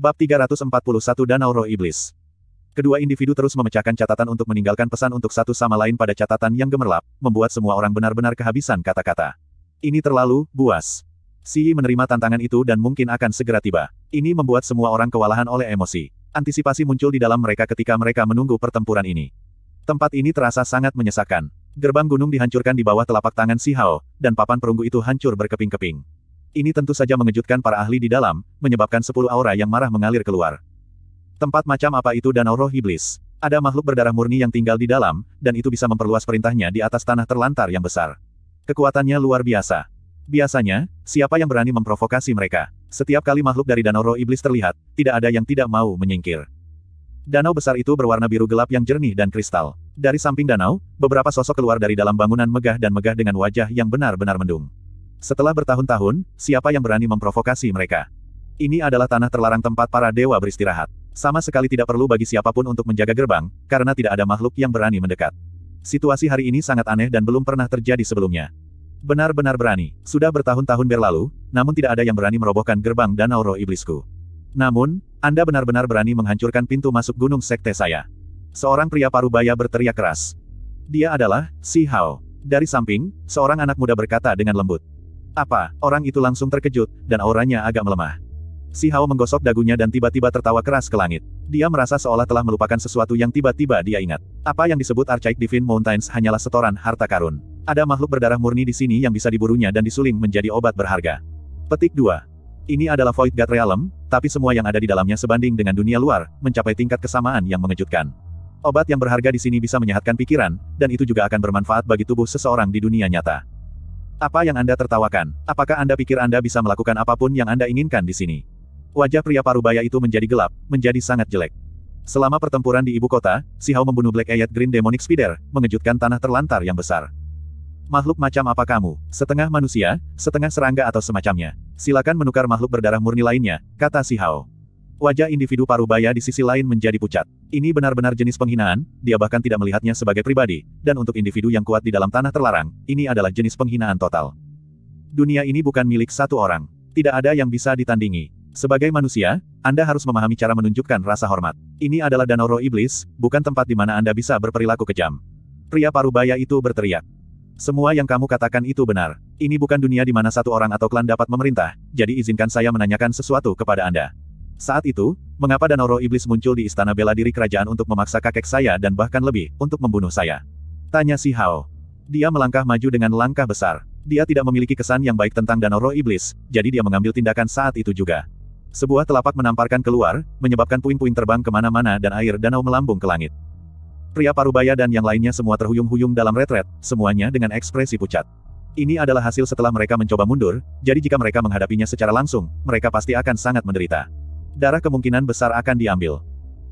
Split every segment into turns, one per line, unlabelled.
Bab 341 Danau Roh Iblis Kedua individu terus memecahkan catatan untuk meninggalkan pesan untuk satu sama lain pada catatan yang gemerlap, membuat semua orang benar-benar kehabisan kata-kata. Ini terlalu, buas. Yi menerima tantangan itu dan mungkin akan segera tiba. Ini membuat semua orang kewalahan oleh emosi. Antisipasi muncul di dalam mereka ketika mereka menunggu pertempuran ini. Tempat ini terasa sangat menyesakkan. Gerbang gunung dihancurkan di bawah telapak tangan Si Hao, dan papan perunggu itu hancur berkeping-keping. Ini tentu saja mengejutkan para ahli di dalam, menyebabkan sepuluh aura yang marah mengalir keluar. Tempat macam apa itu danau roh iblis? Ada makhluk berdarah murni yang tinggal di dalam, dan itu bisa memperluas perintahnya di atas tanah terlantar yang besar. Kekuatannya luar biasa. Biasanya, siapa yang berani memprovokasi mereka? Setiap kali makhluk dari danau roh iblis terlihat, tidak ada yang tidak mau menyingkir. Danau besar itu berwarna biru gelap yang jernih dan kristal. Dari samping danau, beberapa sosok keluar dari dalam bangunan megah dan megah dengan wajah yang benar-benar mendung. Setelah bertahun-tahun, siapa yang berani memprovokasi mereka? Ini adalah tanah terlarang tempat para dewa beristirahat. Sama sekali tidak perlu bagi siapapun untuk menjaga gerbang, karena tidak ada makhluk yang berani mendekat. Situasi hari ini sangat aneh dan belum pernah terjadi sebelumnya. Benar-benar berani. Sudah bertahun-tahun berlalu, namun tidak ada yang berani merobohkan gerbang danau roh iblisku. Namun, Anda benar-benar berani menghancurkan pintu masuk gunung sekte saya. Seorang pria parubaya berteriak keras. Dia adalah, Si Hao. Dari samping, seorang anak muda berkata dengan lembut. Apa? Orang itu langsung terkejut, dan auranya agak melemah. Si Hao menggosok dagunya dan tiba-tiba tertawa keras ke langit. Dia merasa seolah telah melupakan sesuatu yang tiba-tiba dia ingat. Apa yang disebut Archaic Divine Mountains hanyalah setoran harta karun. Ada makhluk berdarah murni di sini yang bisa diburunya dan disuling menjadi obat berharga. Petik 2. Ini adalah Void God Realm, tapi semua yang ada di dalamnya sebanding dengan dunia luar, mencapai tingkat kesamaan yang mengejutkan. Obat yang berharga di sini bisa menyehatkan pikiran, dan itu juga akan bermanfaat bagi tubuh seseorang di dunia nyata. Apa yang Anda tertawakan? Apakah Anda pikir Anda bisa melakukan apapun yang Anda inginkan di sini? Wajah pria parubaya itu menjadi gelap, menjadi sangat jelek. Selama pertempuran di ibu kota, si Hao membunuh Black Eyed Green Demonic Spider, mengejutkan tanah terlantar yang besar. Makhluk macam apa kamu? Setengah manusia, setengah serangga atau semacamnya. Silakan menukar makhluk berdarah murni lainnya, kata si Hao. Wajah individu Parubaya di sisi lain menjadi pucat. Ini benar-benar jenis penghinaan, dia bahkan tidak melihatnya sebagai pribadi, dan untuk individu yang kuat di dalam tanah terlarang, ini adalah jenis penghinaan total. Dunia ini bukan milik satu orang. Tidak ada yang bisa ditandingi. Sebagai manusia, Anda harus memahami cara menunjukkan rasa hormat. Ini adalah danau roh iblis, bukan tempat di mana Anda bisa berperilaku kejam. Pria Parubaya itu berteriak. Semua yang kamu katakan itu benar. Ini bukan dunia di mana satu orang atau klan dapat memerintah, jadi izinkan saya menanyakan sesuatu kepada Anda. Saat itu, mengapa Danoro roh iblis muncul di istana bela diri kerajaan untuk memaksa kakek saya dan bahkan lebih, untuk membunuh saya? Tanya si Hao. Dia melangkah maju dengan langkah besar. Dia tidak memiliki kesan yang baik tentang danau roh iblis, jadi dia mengambil tindakan saat itu juga. Sebuah telapak menamparkan keluar, menyebabkan puing-puing terbang kemana-mana dan air danau melambung ke langit. Pria Parubaya dan yang lainnya semua terhuyung-huyung dalam retret, semuanya dengan ekspresi pucat. Ini adalah hasil setelah mereka mencoba mundur, jadi jika mereka menghadapinya secara langsung, mereka pasti akan sangat menderita. Darah kemungkinan besar akan diambil.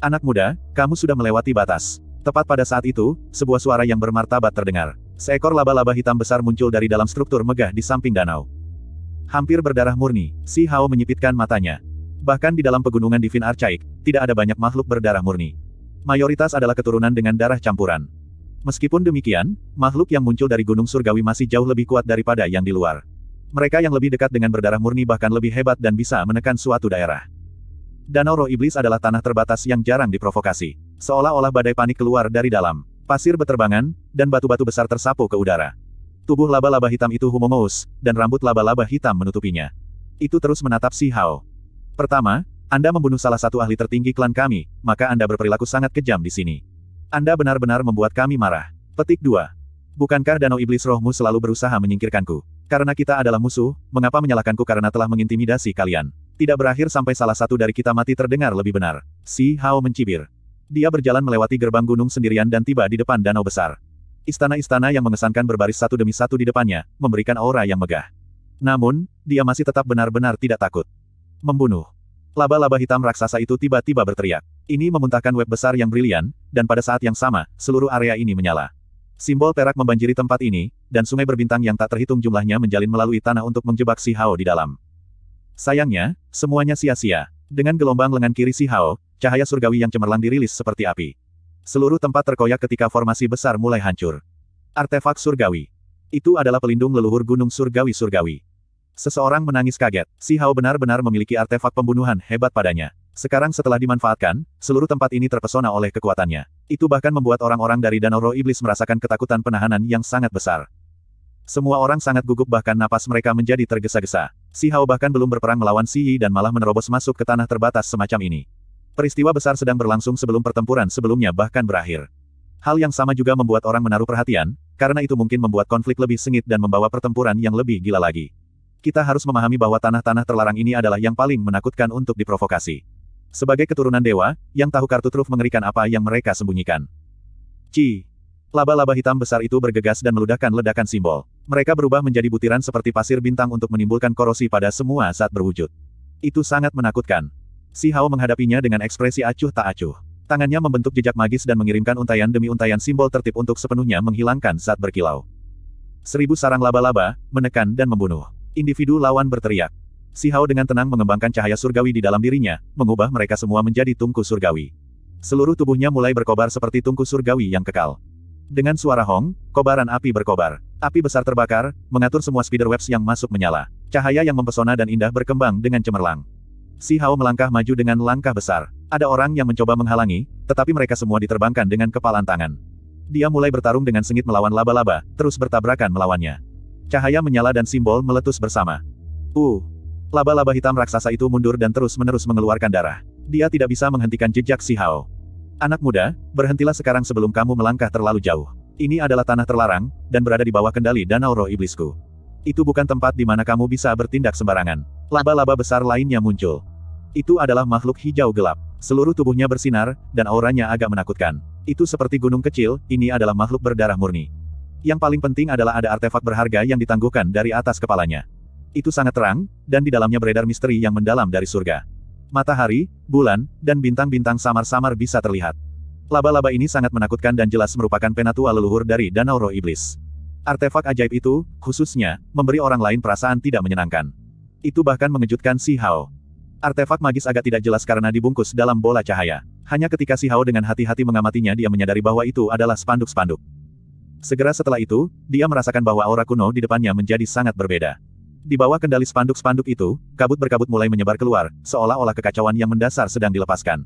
Anak muda, kamu sudah melewati batas. Tepat pada saat itu, sebuah suara yang bermartabat terdengar. Seekor laba-laba hitam besar muncul dari dalam struktur megah di samping danau. Hampir berdarah murni, Si Hao menyipitkan matanya. Bahkan di dalam pegunungan Divin Archaik, tidak ada banyak makhluk berdarah murni. Mayoritas adalah keturunan dengan darah campuran. Meskipun demikian, makhluk yang muncul dari Gunung Surgawi masih jauh lebih kuat daripada yang di luar. Mereka yang lebih dekat dengan berdarah murni bahkan lebih hebat dan bisa menekan suatu daerah. Danau Roh Iblis adalah tanah terbatas yang jarang diprovokasi. Seolah-olah badai panik keluar dari dalam. Pasir beterbangan, dan batu-batu besar tersapu ke udara. Tubuh laba-laba hitam itu humongous, dan rambut laba-laba hitam menutupinya. Itu terus menatap si Hao. Pertama, Anda membunuh salah satu ahli tertinggi klan kami, maka Anda berperilaku sangat kejam di sini. Anda benar-benar membuat kami marah. Petik 2. Bukankah danau iblis rohmu selalu berusaha menyingkirkanku? Karena kita adalah musuh, mengapa menyalahkanku karena telah mengintimidasi kalian? tidak berakhir sampai salah satu dari kita mati terdengar lebih benar. Si Hao mencibir. Dia berjalan melewati gerbang gunung sendirian dan tiba di depan danau besar. Istana-istana yang mengesankan berbaris satu demi satu di depannya, memberikan aura yang megah. Namun, dia masih tetap benar-benar tidak takut. Membunuh. Laba-laba hitam raksasa itu tiba-tiba berteriak. Ini memuntahkan web besar yang brilian, dan pada saat yang sama, seluruh area ini menyala. Simbol perak membanjiri tempat ini, dan sungai berbintang yang tak terhitung jumlahnya menjalin melalui tanah untuk menjebak si Hao di dalam. Sayangnya, semuanya sia-sia. Dengan gelombang lengan kiri Si Hao, cahaya surgawi yang cemerlang dirilis seperti api. Seluruh tempat terkoyak ketika formasi besar mulai hancur. Artefak surgawi. Itu adalah pelindung leluhur gunung surgawi-surgawi. Seseorang menangis kaget. Si Hao benar-benar memiliki artefak pembunuhan hebat padanya. Sekarang setelah dimanfaatkan, seluruh tempat ini terpesona oleh kekuatannya. Itu bahkan membuat orang-orang dari Danau Roh Iblis merasakan ketakutan penahanan yang sangat besar. Semua orang sangat gugup bahkan napas mereka menjadi tergesa-gesa. Si Hao bahkan belum berperang melawan Si Yi dan malah menerobos masuk ke tanah terbatas semacam ini. Peristiwa besar sedang berlangsung sebelum pertempuran sebelumnya bahkan berakhir. Hal yang sama juga membuat orang menaruh perhatian, karena itu mungkin membuat konflik lebih sengit dan membawa pertempuran yang lebih gila lagi. Kita harus memahami bahwa tanah-tanah terlarang ini adalah yang paling menakutkan untuk diprovokasi. Sebagai keturunan dewa, yang tahu kartu truf mengerikan apa yang mereka sembunyikan. Ci, Laba-laba hitam besar itu bergegas dan meludahkan ledakan simbol. Mereka berubah menjadi butiran seperti pasir bintang untuk menimbulkan korosi pada semua saat berwujud. Itu sangat menakutkan. Si Hao menghadapinya dengan ekspresi acuh tak acuh. Tangannya membentuk jejak magis dan mengirimkan untayan demi untayan simbol tertib untuk sepenuhnya menghilangkan saat berkilau. Seribu sarang laba-laba, menekan dan membunuh. Individu lawan berteriak. Si Hao dengan tenang mengembangkan cahaya surgawi di dalam dirinya, mengubah mereka semua menjadi tungku surgawi. Seluruh tubuhnya mulai berkobar seperti tungku surgawi yang kekal. Dengan suara hong, kobaran api berkobar. Api besar terbakar, mengatur semua spider webs yang masuk menyala. Cahaya yang mempesona dan indah berkembang dengan cemerlang. Si Hao melangkah maju dengan langkah besar. Ada orang yang mencoba menghalangi, tetapi mereka semua diterbangkan dengan kepalan tangan. Dia mulai bertarung dengan sengit melawan laba-laba, terus bertabrakan melawannya. Cahaya menyala dan simbol meletus bersama. Uh! Laba-laba hitam raksasa itu mundur dan terus-menerus mengeluarkan darah. Dia tidak bisa menghentikan jejak Si Hao. Anak muda, berhentilah sekarang sebelum kamu melangkah terlalu jauh. Ini adalah tanah terlarang, dan berada di bawah kendali danau roh iblisku. Itu bukan tempat di mana kamu bisa bertindak sembarangan. Laba-laba besar lainnya muncul. Itu adalah makhluk hijau gelap. Seluruh tubuhnya bersinar, dan auranya agak menakutkan. Itu seperti gunung kecil, ini adalah makhluk berdarah murni. Yang paling penting adalah ada artefak berharga yang ditangguhkan dari atas kepalanya. Itu sangat terang, dan di dalamnya beredar misteri yang mendalam dari surga matahari, bulan, dan bintang-bintang samar-samar bisa terlihat. Laba-laba ini sangat menakutkan dan jelas merupakan penatua leluhur dari Danau Roh Iblis. Artefak ajaib itu, khususnya, memberi orang lain perasaan tidak menyenangkan. Itu bahkan mengejutkan Si Hao. Artefak magis agak tidak jelas karena dibungkus dalam bola cahaya. Hanya ketika Si Hao dengan hati-hati mengamatinya dia menyadari bahwa itu adalah spanduk-spanduk. Segera setelah itu, dia merasakan bahwa aura kuno di depannya menjadi sangat berbeda. Di bawah kendali spanduk-spanduk itu, kabut berkabut mulai menyebar keluar, seolah-olah kekacauan yang mendasar sedang dilepaskan.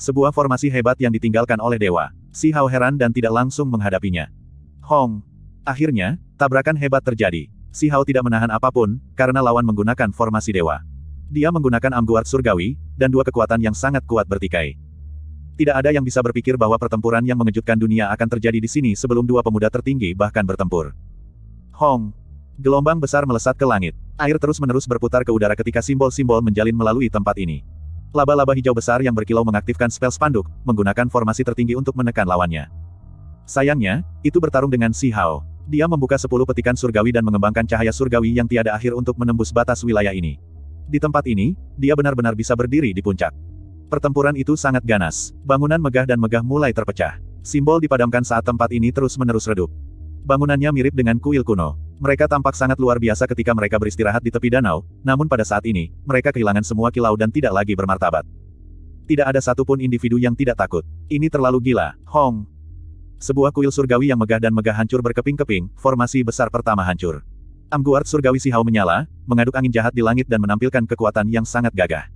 Sebuah formasi hebat yang ditinggalkan oleh dewa. Si Hao heran dan tidak langsung menghadapinya. Hong! Akhirnya, tabrakan hebat terjadi. Si Hao tidak menahan apapun, karena lawan menggunakan formasi dewa. Dia menggunakan amguard surgawi, dan dua kekuatan yang sangat kuat bertikai. Tidak ada yang bisa berpikir bahwa pertempuran yang mengejutkan dunia akan terjadi di sini sebelum dua pemuda tertinggi bahkan bertempur. Hong! Gelombang besar melesat ke langit. Air terus-menerus berputar ke udara ketika simbol-simbol menjalin melalui tempat ini. Laba-laba hijau besar yang berkilau mengaktifkan spell spanduk, menggunakan formasi tertinggi untuk menekan lawannya. Sayangnya, itu bertarung dengan Si Hao. Dia membuka sepuluh petikan surgawi dan mengembangkan cahaya surgawi yang tiada akhir untuk menembus batas wilayah ini. Di tempat ini, dia benar-benar bisa berdiri di puncak. Pertempuran itu sangat ganas. Bangunan megah dan megah mulai terpecah. Simbol dipadamkan saat tempat ini terus-menerus redup. Bangunannya mirip dengan kuil kuno. Mereka tampak sangat luar biasa ketika mereka beristirahat di tepi danau, namun pada saat ini, mereka kehilangan semua kilau dan tidak lagi bermartabat. Tidak ada satupun individu yang tidak takut. Ini terlalu gila, Hong. Sebuah kuil surgawi yang megah dan megah hancur berkeping-keping, formasi besar pertama hancur. Amguard surgawi Sihau menyala, mengaduk angin jahat di langit dan menampilkan kekuatan yang sangat gagah.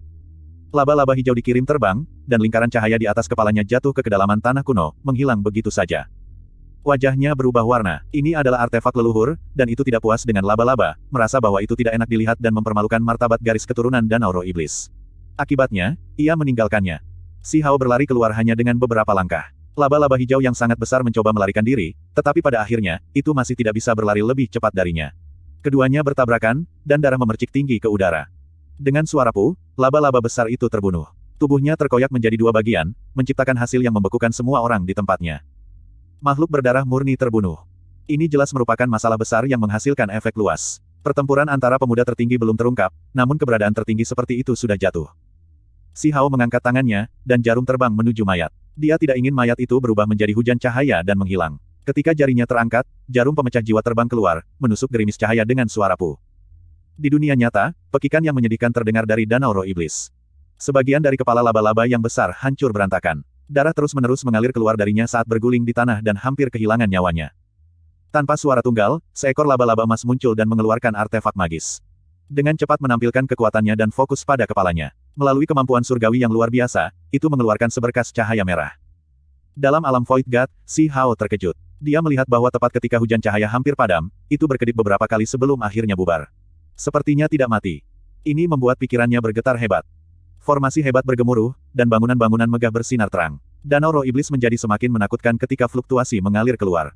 Laba-laba hijau dikirim terbang, dan lingkaran cahaya di atas kepalanya jatuh ke kedalaman tanah kuno, menghilang begitu saja. Wajahnya berubah warna, ini adalah artefak leluhur, dan itu tidak puas dengan laba-laba, merasa bahwa itu tidak enak dilihat dan mempermalukan martabat garis keturunan dan auro iblis. Akibatnya, ia meninggalkannya. Si Hao berlari keluar hanya dengan beberapa langkah. Laba-laba hijau yang sangat besar mencoba melarikan diri, tetapi pada akhirnya, itu masih tidak bisa berlari lebih cepat darinya. Keduanya bertabrakan, dan darah memercik tinggi ke udara. Dengan suara pu, laba-laba besar itu terbunuh. Tubuhnya terkoyak menjadi dua bagian, menciptakan hasil yang membekukan semua orang di tempatnya. Makhluk berdarah murni terbunuh. Ini jelas merupakan masalah besar yang menghasilkan efek luas. Pertempuran antara pemuda tertinggi belum terungkap, namun keberadaan tertinggi seperti itu sudah jatuh. Si Hao mengangkat tangannya, dan jarum terbang menuju mayat. Dia tidak ingin mayat itu berubah menjadi hujan cahaya dan menghilang. Ketika jarinya terangkat, jarum pemecah jiwa terbang keluar, menusuk gerimis cahaya dengan suara pu. Di dunia nyata, pekikan yang menyedihkan terdengar dari danau roh iblis. Sebagian dari kepala laba-laba yang besar hancur berantakan. Darah terus-menerus mengalir keluar darinya saat berguling di tanah dan hampir kehilangan nyawanya. Tanpa suara tunggal, seekor laba-laba emas muncul dan mengeluarkan artefak magis. Dengan cepat menampilkan kekuatannya dan fokus pada kepalanya. Melalui kemampuan surgawi yang luar biasa, itu mengeluarkan seberkas cahaya merah. Dalam alam Void God, Si Hao terkejut. Dia melihat bahwa tepat ketika hujan cahaya hampir padam, itu berkedip beberapa kali sebelum akhirnya bubar. Sepertinya tidak mati. Ini membuat pikirannya bergetar hebat. Formasi hebat bergemuruh, dan bangunan-bangunan megah bersinar terang. Danau roh iblis menjadi semakin menakutkan ketika fluktuasi mengalir keluar.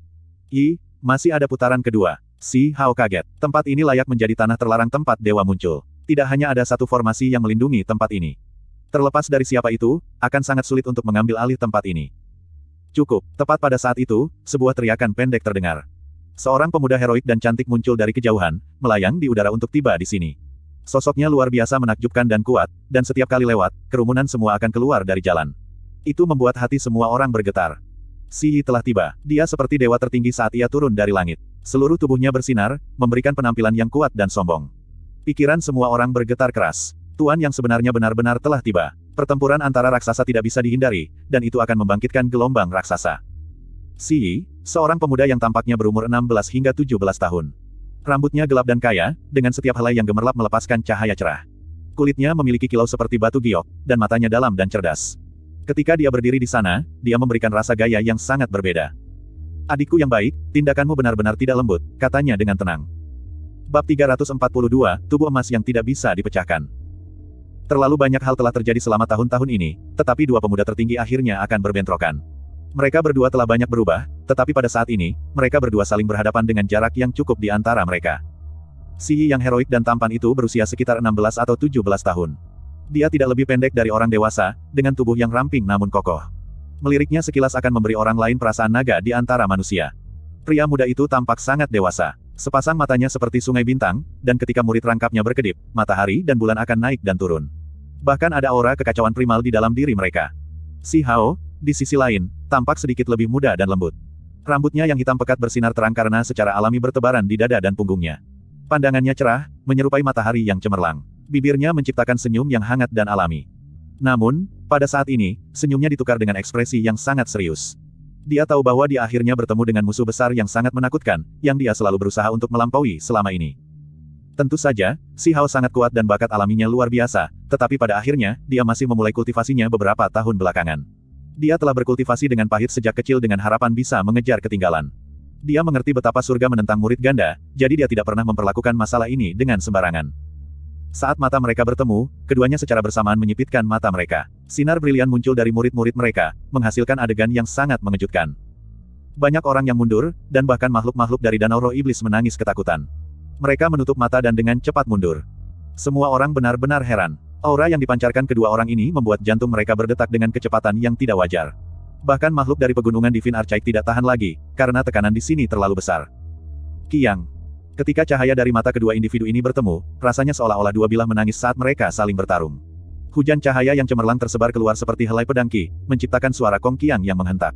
I, masih ada putaran kedua. Si Hao kaget. Tempat ini layak menjadi tanah terlarang tempat dewa muncul. Tidak hanya ada satu formasi yang melindungi tempat ini. Terlepas dari siapa itu, akan sangat sulit untuk mengambil alih tempat ini. Cukup, tepat pada saat itu, sebuah teriakan pendek terdengar. Seorang pemuda heroik dan cantik muncul dari kejauhan, melayang di udara untuk tiba di sini. Sosoknya luar biasa menakjubkan dan kuat, dan setiap kali lewat, kerumunan semua akan keluar dari jalan. Itu membuat hati semua orang bergetar. Yi telah tiba. Dia seperti dewa tertinggi saat ia turun dari langit. Seluruh tubuhnya bersinar, memberikan penampilan yang kuat dan sombong. Pikiran semua orang bergetar keras. Tuan yang sebenarnya benar-benar telah tiba. Pertempuran antara raksasa tidak bisa dihindari, dan itu akan membangkitkan gelombang raksasa. Yi, seorang pemuda yang tampaknya berumur 16 hingga 17 tahun. Rambutnya gelap dan kaya, dengan setiap helai yang gemerlap melepaskan cahaya cerah. Kulitnya memiliki kilau seperti batu giok, dan matanya dalam dan cerdas. Ketika dia berdiri di sana, dia memberikan rasa gaya yang sangat berbeda. Adikku yang baik, tindakanmu benar-benar tidak lembut, katanya dengan tenang. Bab 342, Tubuh Emas yang Tidak Bisa Dipecahkan Terlalu banyak hal telah terjadi selama tahun-tahun ini, tetapi dua pemuda tertinggi akhirnya akan berbentrokan. Mereka berdua telah banyak berubah, tetapi pada saat ini, mereka berdua saling berhadapan dengan jarak yang cukup di antara mereka. Si Yi yang heroik dan tampan itu berusia sekitar 16 atau 17 tahun. Dia tidak lebih pendek dari orang dewasa, dengan tubuh yang ramping namun kokoh. Meliriknya sekilas akan memberi orang lain perasaan naga di antara manusia. Pria muda itu tampak sangat dewasa. Sepasang matanya seperti sungai bintang, dan ketika murid rangkapnya berkedip, matahari dan bulan akan naik dan turun. Bahkan ada aura kekacauan primal di dalam diri mereka. Si Hao, di sisi lain, tampak sedikit lebih muda dan lembut. Rambutnya yang hitam pekat bersinar terang karena secara alami bertebaran di dada dan punggungnya. Pandangannya cerah, menyerupai matahari yang cemerlang. Bibirnya menciptakan senyum yang hangat dan alami. Namun, pada saat ini, senyumnya ditukar dengan ekspresi yang sangat serius. Dia tahu bahwa dia akhirnya bertemu dengan musuh besar yang sangat menakutkan, yang dia selalu berusaha untuk melampaui selama ini. Tentu saja, Si Hao sangat kuat dan bakat alaminya luar biasa, tetapi pada akhirnya, dia masih memulai kultivasinya beberapa tahun belakangan. Dia telah berkultivasi dengan pahit sejak kecil dengan harapan bisa mengejar ketinggalan. Dia mengerti betapa surga menentang murid ganda, jadi dia tidak pernah memperlakukan masalah ini dengan sembarangan. Saat mata mereka bertemu, keduanya secara bersamaan menyipitkan mata mereka. Sinar brilian muncul dari murid-murid mereka, menghasilkan adegan yang sangat mengejutkan. Banyak orang yang mundur, dan bahkan makhluk-makhluk dari danau roh iblis menangis ketakutan. Mereka menutup mata dan dengan cepat mundur. Semua orang benar-benar heran. Aura yang dipancarkan kedua orang ini membuat jantung mereka berdetak dengan kecepatan yang tidak wajar. Bahkan makhluk dari pegunungan Divin Archaik tidak tahan lagi, karena tekanan di sini terlalu besar. Kiang. Ketika cahaya dari mata kedua individu ini bertemu, rasanya seolah-olah dua bilah menangis saat mereka saling bertarung. Hujan cahaya yang cemerlang tersebar keluar seperti helai pedangki, menciptakan suara Kong Kiang yang menghentak.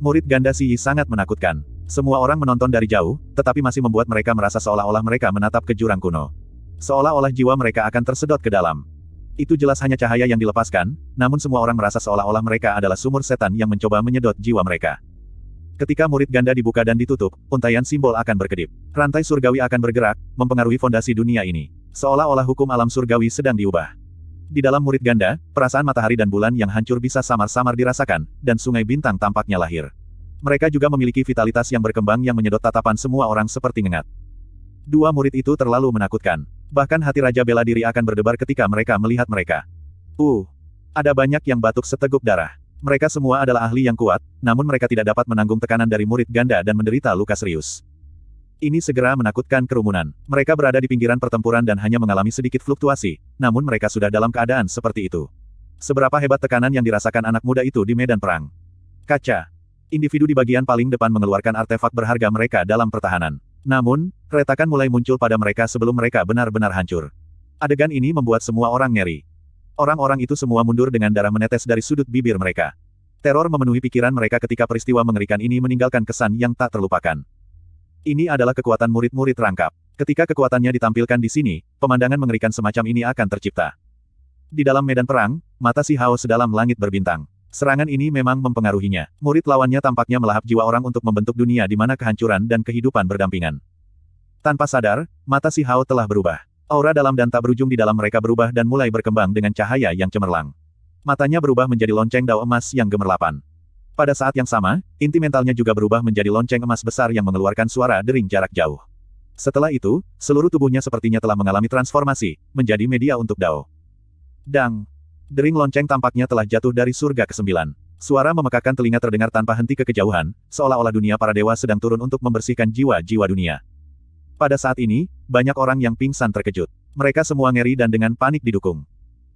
Murid ganda Si Yi sangat menakutkan. Semua orang menonton dari jauh, tetapi masih membuat mereka merasa seolah-olah mereka menatap ke jurang kuno. Seolah-olah jiwa mereka akan tersedot ke dalam. Itu jelas hanya cahaya yang dilepaskan, namun semua orang merasa seolah-olah mereka adalah sumur setan yang mencoba menyedot jiwa mereka. Ketika murid ganda dibuka dan ditutup, untaian simbol akan berkedip. Rantai surgawi akan bergerak, mempengaruhi fondasi dunia ini. Seolah-olah hukum alam surgawi sedang diubah. Di dalam murid ganda, perasaan matahari dan bulan yang hancur bisa samar-samar dirasakan, dan sungai bintang tampaknya lahir. Mereka juga memiliki vitalitas yang berkembang yang menyedot tatapan semua orang seperti ngengat. Dua murid itu terlalu menakutkan. Bahkan hati Raja bela diri akan berdebar ketika mereka melihat mereka. Uh, ada banyak yang batuk seteguk darah. Mereka semua adalah ahli yang kuat, namun mereka tidak dapat menanggung tekanan dari murid ganda dan menderita luka serius. Ini segera menakutkan kerumunan. Mereka berada di pinggiran pertempuran dan hanya mengalami sedikit fluktuasi, namun mereka sudah dalam keadaan seperti itu. Seberapa hebat tekanan yang dirasakan anak muda itu di medan perang. Kaca. Individu di bagian paling depan mengeluarkan artefak berharga mereka dalam pertahanan. Namun, retakan mulai muncul pada mereka sebelum mereka benar-benar hancur. Adegan ini membuat semua orang ngeri. Orang-orang itu semua mundur dengan darah menetes dari sudut bibir mereka. Teror memenuhi pikiran mereka ketika peristiwa mengerikan ini meninggalkan kesan yang tak terlupakan. Ini adalah kekuatan murid-murid rangkap. Ketika kekuatannya ditampilkan di sini, pemandangan mengerikan semacam ini akan tercipta. Di dalam medan perang, mata si Hao sedalam langit berbintang. Serangan ini memang mempengaruhinya. Murid lawannya tampaknya melahap jiwa orang untuk membentuk dunia di mana kehancuran dan kehidupan berdampingan. Tanpa sadar, mata si Hao telah berubah. Aura dalam dan tak berujung di dalam mereka berubah dan mulai berkembang dengan cahaya yang cemerlang. Matanya berubah menjadi lonceng dao emas yang gemerlapan. Pada saat yang sama, inti mentalnya juga berubah menjadi lonceng emas besar yang mengeluarkan suara dering jarak jauh. Setelah itu, seluruh tubuhnya sepertinya telah mengalami transformasi, menjadi media untuk Dao. Dang! Dering lonceng tampaknya telah jatuh dari surga ke sembilan. Suara memekakan telinga terdengar tanpa henti ke kejauhan, seolah-olah dunia para dewa sedang turun untuk membersihkan jiwa-jiwa dunia. Pada saat ini, banyak orang yang pingsan terkejut. Mereka semua ngeri dan dengan panik didukung.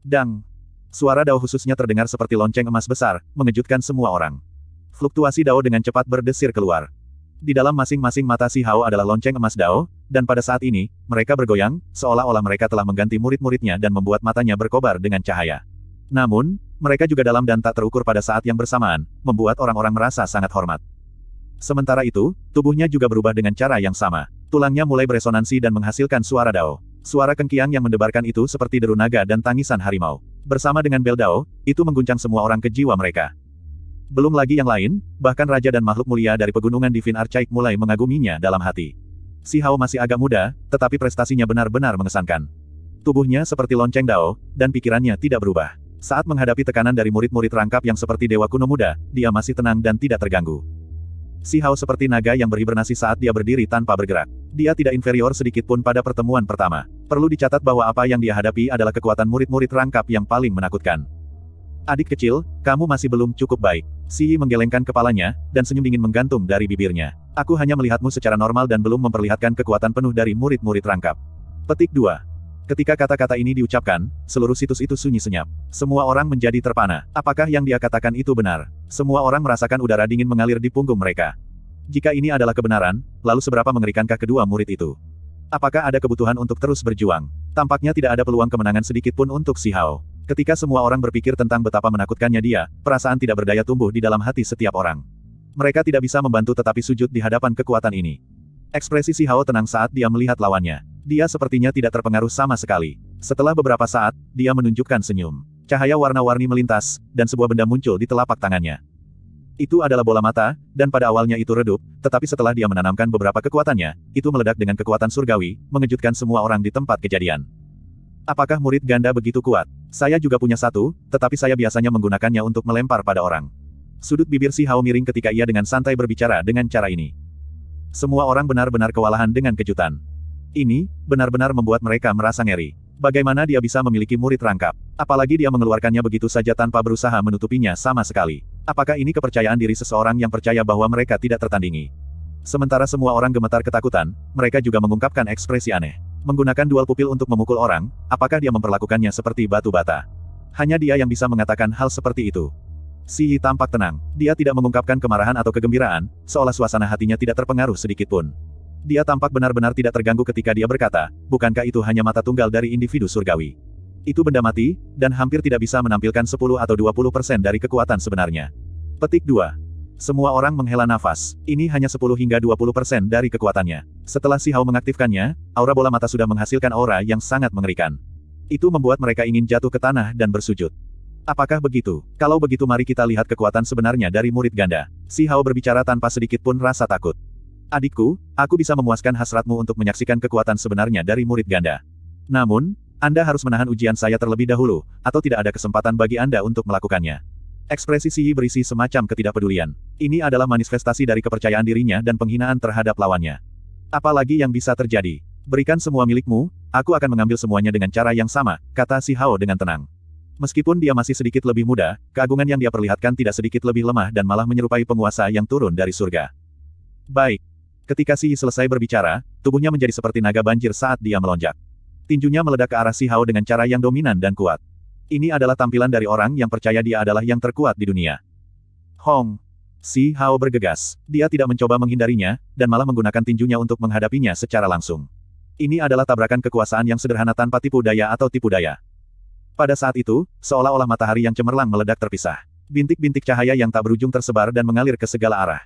Dang! Suara dao khususnya terdengar seperti lonceng emas besar, mengejutkan semua orang. Fluktuasi dao dengan cepat berdesir keluar. Di dalam masing-masing mata si Hao adalah lonceng emas dao, dan pada saat ini, mereka bergoyang, seolah-olah mereka telah mengganti murid-muridnya dan membuat matanya berkobar dengan cahaya. Namun, mereka juga dalam dan tak terukur pada saat yang bersamaan, membuat orang-orang merasa sangat hormat. Sementara itu, tubuhnya juga berubah dengan cara yang sama. Tulangnya mulai beresonansi dan menghasilkan suara dao. Suara kengkiang yang mendebarkan itu seperti deru naga dan tangisan harimau. Bersama dengan bel dao, itu mengguncang semua orang ke jiwa mereka. Belum lagi yang lain, bahkan raja dan makhluk mulia dari pegunungan Divin Archaic mulai mengaguminya dalam hati. Si Hao masih agak muda, tetapi prestasinya benar-benar mengesankan. Tubuhnya seperti lonceng dao, dan pikirannya tidak berubah. Saat menghadapi tekanan dari murid-murid rangkap yang seperti dewa kuno muda, dia masih tenang dan tidak terganggu. Si Hao seperti naga yang berhibernasi saat dia berdiri tanpa bergerak. Dia tidak inferior sedikit pun pada pertemuan pertama. Perlu dicatat bahwa apa yang dia hadapi adalah kekuatan murid-murid rangkap yang paling menakutkan. Adik kecil, kamu masih belum cukup baik. Si Yi menggelengkan kepalanya, dan senyum dingin menggantung dari bibirnya. Aku hanya melihatmu secara normal dan belum memperlihatkan kekuatan penuh dari murid-murid rangkap. Petik 2. Ketika kata-kata ini diucapkan, seluruh situs itu sunyi senyap. Semua orang menjadi terpana. Apakah yang dia katakan itu benar? Semua orang merasakan udara dingin mengalir di punggung mereka. Jika ini adalah kebenaran, lalu seberapa mengerikankah kedua murid itu? Apakah ada kebutuhan untuk terus berjuang? Tampaknya tidak ada peluang kemenangan sedikit pun untuk Si Hao. Ketika semua orang berpikir tentang betapa menakutkannya dia, perasaan tidak berdaya tumbuh di dalam hati setiap orang. Mereka tidak bisa membantu tetapi sujud di hadapan kekuatan ini. Ekspresi Si Hao tenang saat dia melihat lawannya. Dia sepertinya tidak terpengaruh sama sekali. Setelah beberapa saat, dia menunjukkan senyum. Cahaya warna-warni melintas, dan sebuah benda muncul di telapak tangannya. Itu adalah bola mata, dan pada awalnya itu redup, tetapi setelah dia menanamkan beberapa kekuatannya, itu meledak dengan kekuatan surgawi, mengejutkan semua orang di tempat kejadian. Apakah murid ganda begitu kuat? Saya juga punya satu, tetapi saya biasanya menggunakannya untuk melempar pada orang. Sudut bibir si Hao miring ketika ia dengan santai berbicara dengan cara ini. Semua orang benar-benar kewalahan dengan kejutan. Ini, benar-benar membuat mereka merasa ngeri. Bagaimana dia bisa memiliki murid rangkap? Apalagi dia mengeluarkannya begitu saja tanpa berusaha menutupinya sama sekali. Apakah ini kepercayaan diri seseorang yang percaya bahwa mereka tidak tertandingi? Sementara semua orang gemetar ketakutan, mereka juga mengungkapkan ekspresi aneh. Menggunakan dual pupil untuk memukul orang, apakah dia memperlakukannya seperti batu bata? Hanya dia yang bisa mengatakan hal seperti itu. Si Yi tampak tenang. Dia tidak mengungkapkan kemarahan atau kegembiraan, seolah suasana hatinya tidak terpengaruh sedikitpun. Dia tampak benar-benar tidak terganggu ketika dia berkata, bukankah itu hanya mata tunggal dari individu surgawi? Itu benda mati, dan hampir tidak bisa menampilkan 10 atau 20 persen dari kekuatan sebenarnya. Petik 2. Semua orang menghela nafas, ini hanya 10 hingga 20 persen dari kekuatannya. Setelah si Hao mengaktifkannya, aura bola mata sudah menghasilkan aura yang sangat mengerikan. Itu membuat mereka ingin jatuh ke tanah dan bersujud. Apakah begitu? Kalau begitu mari kita lihat kekuatan sebenarnya dari murid ganda. Si Hao berbicara tanpa sedikit pun rasa takut. Adikku, aku bisa memuaskan hasratmu untuk menyaksikan kekuatan sebenarnya dari murid ganda. Namun, Anda harus menahan ujian saya terlebih dahulu, atau tidak ada kesempatan bagi Anda untuk melakukannya. Ekspresi Xi berisi semacam ketidakpedulian. Ini adalah manifestasi dari kepercayaan dirinya dan penghinaan terhadap lawannya. Apalagi yang bisa terjadi? Berikan semua milikmu, aku akan mengambil semuanya dengan cara yang sama, kata Si Hao dengan tenang. Meskipun dia masih sedikit lebih muda, keagungan yang dia perlihatkan tidak sedikit lebih lemah dan malah menyerupai penguasa yang turun dari surga. Baik, Ketika Si Yi selesai berbicara, tubuhnya menjadi seperti naga banjir saat dia melonjak. Tinjunya meledak ke arah Si Hao dengan cara yang dominan dan kuat. Ini adalah tampilan dari orang yang percaya dia adalah yang terkuat di dunia. Hong! Si Hao bergegas. Dia tidak mencoba menghindarinya, dan malah menggunakan tinjunya untuk menghadapinya secara langsung. Ini adalah tabrakan kekuasaan yang sederhana tanpa tipu daya atau tipu daya. Pada saat itu, seolah-olah matahari yang cemerlang meledak terpisah. Bintik-bintik cahaya yang tak berujung tersebar dan mengalir ke segala arah.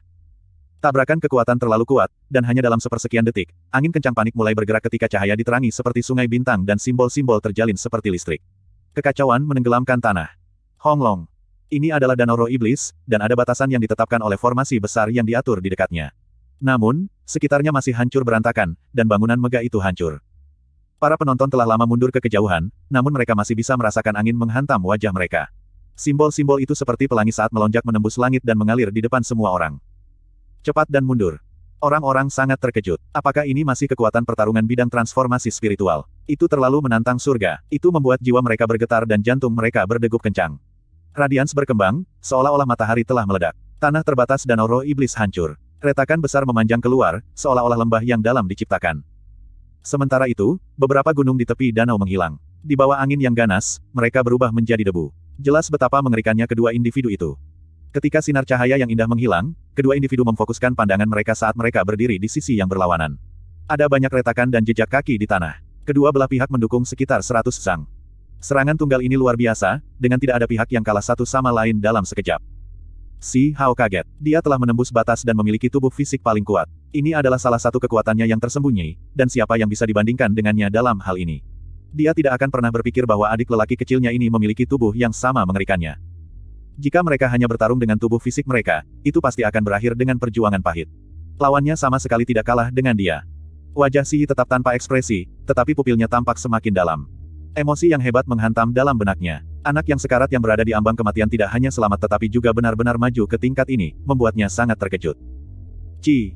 Tabrakan kekuatan terlalu kuat, dan hanya dalam sepersekian detik, angin kencang panik mulai bergerak ketika cahaya diterangi seperti sungai bintang dan simbol-simbol terjalin seperti listrik. Kekacauan menenggelamkan tanah. Honglong. Ini adalah danau roh iblis, dan ada batasan yang ditetapkan oleh formasi besar yang diatur di dekatnya. Namun, sekitarnya masih hancur berantakan, dan bangunan megah itu hancur. Para penonton telah lama mundur ke kejauhan, namun mereka masih bisa merasakan angin menghantam wajah mereka. Simbol-simbol itu seperti pelangi saat melonjak menembus langit dan mengalir di depan semua orang. Cepat dan mundur. Orang-orang sangat terkejut. Apakah ini masih kekuatan pertarungan bidang transformasi spiritual? Itu terlalu menantang surga. Itu membuat jiwa mereka bergetar dan jantung mereka berdegup kencang. Radians berkembang, seolah-olah matahari telah meledak. Tanah terbatas dan roh iblis hancur. Retakan besar memanjang keluar, seolah-olah lembah yang dalam diciptakan. Sementara itu, beberapa gunung di tepi danau menghilang. Di bawah angin yang ganas, mereka berubah menjadi debu. Jelas betapa mengerikannya kedua individu itu. Ketika sinar cahaya yang indah menghilang, kedua individu memfokuskan pandangan mereka saat mereka berdiri di sisi yang berlawanan. Ada banyak retakan dan jejak kaki di tanah. Kedua belah pihak mendukung sekitar 100 sang. Serangan tunggal ini luar biasa, dengan tidak ada pihak yang kalah satu sama lain dalam sekejap. Si Hao kaget. Dia telah menembus batas dan memiliki tubuh fisik paling kuat. Ini adalah salah satu kekuatannya yang tersembunyi, dan siapa yang bisa dibandingkan dengannya dalam hal ini. Dia tidak akan pernah berpikir bahwa adik lelaki kecilnya ini memiliki tubuh yang sama mengerikannya. Jika mereka hanya bertarung dengan tubuh fisik mereka, itu pasti akan berakhir dengan perjuangan pahit. Lawannya sama sekali tidak kalah dengan dia. Wajah Si tetap tanpa ekspresi, tetapi pupilnya tampak semakin dalam. Emosi yang hebat menghantam dalam benaknya. Anak yang sekarat yang berada di ambang kematian tidak hanya selamat tetapi juga benar-benar maju ke tingkat ini, membuatnya sangat terkejut. Ci.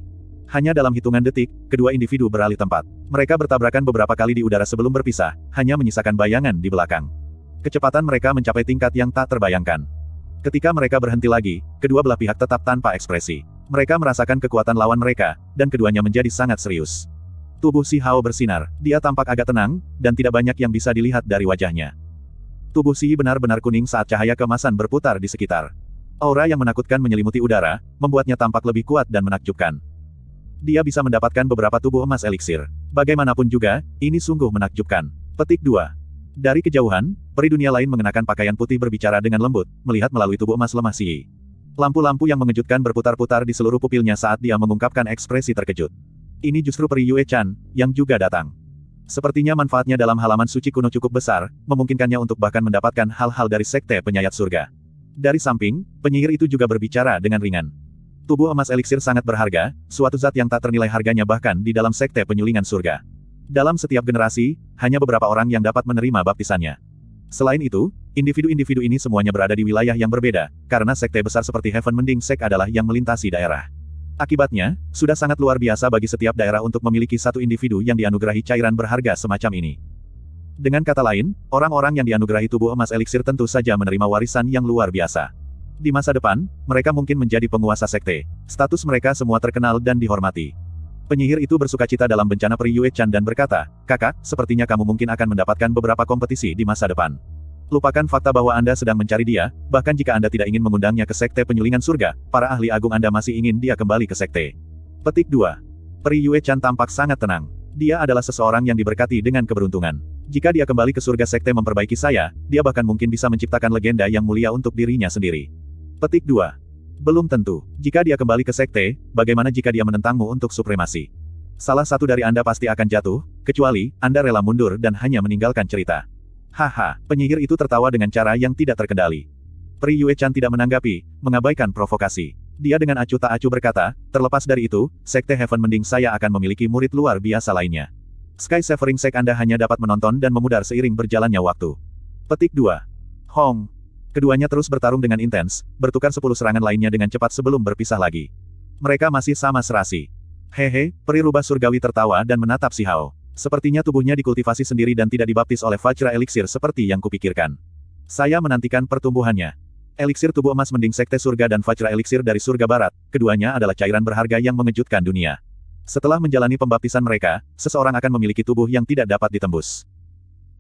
Hanya dalam hitungan detik, kedua individu beralih tempat. Mereka bertabrakan beberapa kali di udara sebelum berpisah, hanya menyisakan bayangan di belakang. Kecepatan mereka mencapai tingkat yang tak terbayangkan. Ketika mereka berhenti lagi, kedua belah pihak tetap tanpa ekspresi. Mereka merasakan kekuatan lawan mereka, dan keduanya menjadi sangat serius. Tubuh Si Hao bersinar, dia tampak agak tenang, dan tidak banyak yang bisa dilihat dari wajahnya. Tubuh Si benar-benar kuning saat cahaya kemasan berputar di sekitar. Aura yang menakutkan menyelimuti udara, membuatnya tampak lebih kuat dan menakjubkan. Dia bisa mendapatkan beberapa tubuh emas eliksir. Bagaimanapun juga, ini sungguh menakjubkan. Petik 2. Dari kejauhan, peri dunia lain mengenakan pakaian putih berbicara dengan lembut, melihat melalui tubuh emas lemah Xi. Lampu-lampu yang mengejutkan berputar-putar di seluruh pupilnya saat dia mengungkapkan ekspresi terkejut. Ini justru peri Yue Chan, yang juga datang. Sepertinya manfaatnya dalam halaman suci kuno cukup besar, memungkinkannya untuk bahkan mendapatkan hal-hal dari sekte penyayat surga. Dari samping, penyihir itu juga berbicara dengan ringan. Tubuh emas eliksir sangat berharga, suatu zat yang tak ternilai harganya bahkan di dalam sekte penyulingan surga. Dalam setiap generasi, hanya beberapa orang yang dapat menerima baptisannya. Selain itu, individu-individu ini semuanya berada di wilayah yang berbeda, karena sekte besar seperti Heaven Mending Sek adalah yang melintasi daerah. Akibatnya, sudah sangat luar biasa bagi setiap daerah untuk memiliki satu individu yang dianugerahi cairan berharga semacam ini. Dengan kata lain, orang-orang yang dianugerahi tubuh emas eliksir tentu saja menerima warisan yang luar biasa. Di masa depan, mereka mungkin menjadi penguasa sekte. Status mereka semua terkenal dan dihormati. Penyihir itu bersuka cita dalam bencana Peri Yue Chan dan berkata, Kakak, sepertinya kamu mungkin akan mendapatkan beberapa kompetisi di masa depan. Lupakan fakta bahwa Anda sedang mencari dia, bahkan jika Anda tidak ingin mengundangnya ke Sekte Penyulingan Surga, para ahli agung Anda masih ingin dia kembali ke Sekte. Petik 2. Peri Yue Chan tampak sangat tenang. Dia adalah seseorang yang diberkati dengan keberuntungan. Jika dia kembali ke surga Sekte memperbaiki saya, dia bahkan mungkin bisa menciptakan legenda yang mulia untuk dirinya sendiri. Petik 2. Belum tentu. Jika dia kembali ke sekte, bagaimana jika dia menentangmu untuk supremasi? Salah satu dari Anda pasti akan jatuh, kecuali Anda rela mundur dan hanya meninggalkan cerita. Haha, penyihir itu tertawa dengan cara yang tidak terkendali. Pri Yue Chan tidak menanggapi, mengabaikan provokasi. Dia dengan acuh tak acuh berkata, terlepas dari itu, Sekte Heaven mending saya akan memiliki murid luar biasa lainnya. Sky Severing Sek Anda hanya dapat menonton dan memudar seiring berjalannya waktu. Petik 2. Hong, Keduanya terus bertarung dengan intens, bertukar sepuluh serangan lainnya dengan cepat sebelum berpisah lagi. Mereka masih sama serasi. Hehe, peri rubah surgawi tertawa dan menatap si Hao. Sepertinya tubuhnya dikultivasi sendiri dan tidak dibaptis oleh Fajra Elixir seperti yang kupikirkan. Saya menantikan pertumbuhannya. Elixir tubuh emas mending sekte surga dan Fajra Elixir dari surga barat, keduanya adalah cairan berharga yang mengejutkan dunia. Setelah menjalani pembaptisan mereka, seseorang akan memiliki tubuh yang tidak dapat ditembus.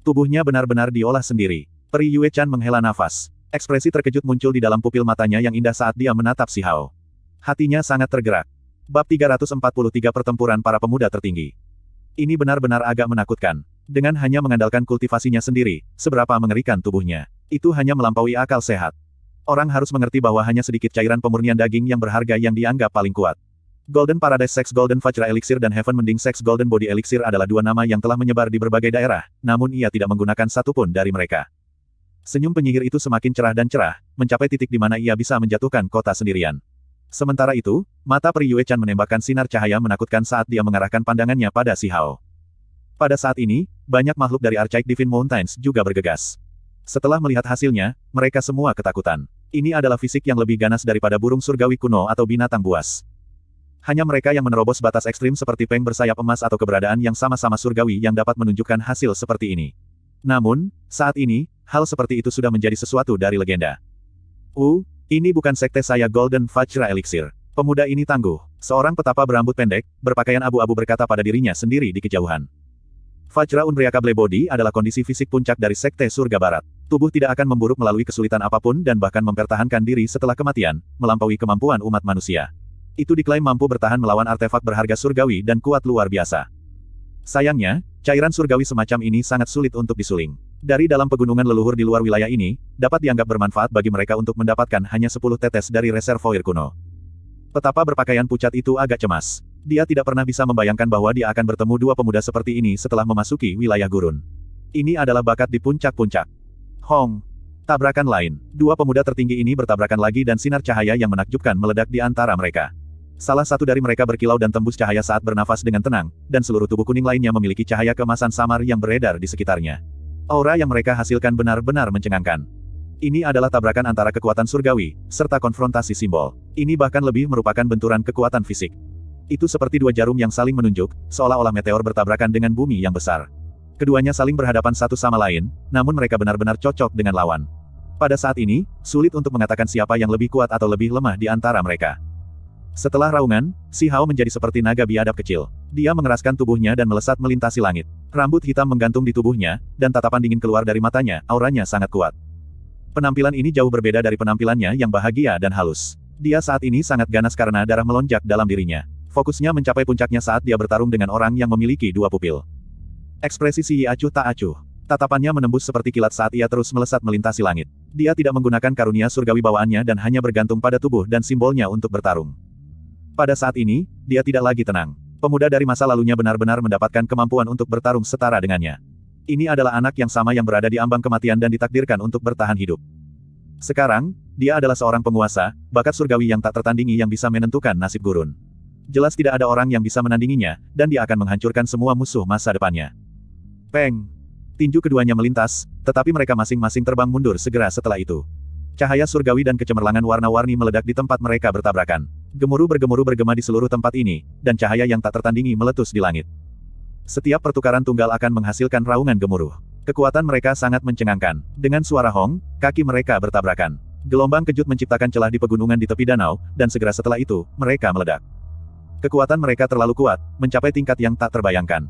Tubuhnya benar-benar diolah sendiri. Peri Yue Chan menghela nafas. Ekspresi terkejut muncul di dalam pupil matanya yang indah saat dia menatap si Hao. Hatinya sangat tergerak. Bab 343 Pertempuran Para Pemuda Tertinggi. Ini benar-benar agak menakutkan. Dengan hanya mengandalkan kultivasinya sendiri, seberapa mengerikan tubuhnya. Itu hanya melampaui akal sehat. Orang harus mengerti bahwa hanya sedikit cairan pemurnian daging yang berharga yang dianggap paling kuat. Golden Paradise Sex Golden Vajra Elixir dan Heaven Mending Sex Golden Body Elixir adalah dua nama yang telah menyebar di berbagai daerah, namun ia tidak menggunakan satu pun dari mereka. Senyum penyihir itu semakin cerah dan cerah, mencapai titik di mana ia bisa menjatuhkan kota sendirian. Sementara itu, mata Pri Yue Chan menembakkan sinar cahaya menakutkan saat dia mengarahkan pandangannya pada Si Hao. Pada saat ini, banyak makhluk dari Archaic Divine Mountains juga bergegas. Setelah melihat hasilnya, mereka semua ketakutan. Ini adalah fisik yang lebih ganas daripada burung surgawi kuno atau binatang buas. Hanya mereka yang menerobos batas ekstrim seperti peng bersayap emas atau keberadaan yang sama-sama surgawi yang dapat menunjukkan hasil seperti ini. Namun, saat ini, hal seperti itu sudah menjadi sesuatu dari legenda. Uh, ini bukan sekte saya Golden Fajra Elixir. Pemuda ini tangguh. Seorang petapa berambut pendek, berpakaian abu-abu berkata pada dirinya sendiri di kejauhan. Fajra Unriaka Body adalah kondisi fisik puncak dari sekte surga barat. Tubuh tidak akan memburuk melalui kesulitan apapun dan bahkan mempertahankan diri setelah kematian, melampaui kemampuan umat manusia. Itu diklaim mampu bertahan melawan artefak berharga surgawi dan kuat luar biasa. Sayangnya, cairan surgawi semacam ini sangat sulit untuk disuling. Dari dalam pegunungan leluhur di luar wilayah ini, dapat dianggap bermanfaat bagi mereka untuk mendapatkan hanya 10 tetes dari reservoir kuno. Petapa berpakaian pucat itu agak cemas. Dia tidak pernah bisa membayangkan bahwa dia akan bertemu dua pemuda seperti ini setelah memasuki wilayah gurun. Ini adalah bakat di puncak-puncak. Hong. Tabrakan lain. Dua pemuda tertinggi ini bertabrakan lagi dan sinar cahaya yang menakjubkan meledak di antara mereka. Salah satu dari mereka berkilau dan tembus cahaya saat bernafas dengan tenang, dan seluruh tubuh kuning lainnya memiliki cahaya kemasan samar yang beredar di sekitarnya. Aura yang mereka hasilkan benar-benar mencengangkan. Ini adalah tabrakan antara kekuatan surgawi, serta konfrontasi simbol. Ini bahkan lebih merupakan benturan kekuatan fisik. Itu seperti dua jarum yang saling menunjuk, seolah-olah meteor bertabrakan dengan bumi yang besar. Keduanya saling berhadapan satu sama lain, namun mereka benar-benar cocok dengan lawan. Pada saat ini, sulit untuk mengatakan siapa yang lebih kuat atau lebih lemah di antara mereka. Setelah raungan, Si Hao menjadi seperti naga biadab kecil. Dia mengeraskan tubuhnya dan melesat melintasi langit. Rambut hitam menggantung di tubuhnya, dan tatapan dingin keluar dari matanya, auranya sangat kuat. Penampilan ini jauh berbeda dari penampilannya yang bahagia dan halus. Dia saat ini sangat ganas karena darah melonjak dalam dirinya. Fokusnya mencapai puncaknya saat dia bertarung dengan orang yang memiliki dua pupil. Ekspresi Si acuh tak acuh. Tatapannya menembus seperti kilat saat ia terus melesat melintasi langit. Dia tidak menggunakan karunia surgawi bawaannya dan hanya bergantung pada tubuh dan simbolnya untuk bertarung. Pada saat ini, dia tidak lagi tenang. Pemuda dari masa lalunya benar-benar mendapatkan kemampuan untuk bertarung setara dengannya. Ini adalah anak yang sama yang berada di ambang kematian dan ditakdirkan untuk bertahan hidup. Sekarang, dia adalah seorang penguasa, bakat surgawi yang tak tertandingi yang bisa menentukan nasib gurun. Jelas tidak ada orang yang bisa menandinginya, dan dia akan menghancurkan semua musuh masa depannya. Peng! Tinju keduanya melintas, tetapi mereka masing-masing terbang mundur segera setelah itu. Cahaya surgawi dan kecemerlangan warna-warni meledak di tempat mereka bertabrakan gemuruh bergemuruh bergema di seluruh tempat ini, dan cahaya yang tak tertandingi meletus di langit. Setiap pertukaran tunggal akan menghasilkan raungan gemuruh. Kekuatan mereka sangat mencengangkan. Dengan suara hong, kaki mereka bertabrakan. Gelombang kejut menciptakan celah di pegunungan di tepi danau, dan segera setelah itu, mereka meledak. Kekuatan mereka terlalu kuat, mencapai tingkat yang tak terbayangkan.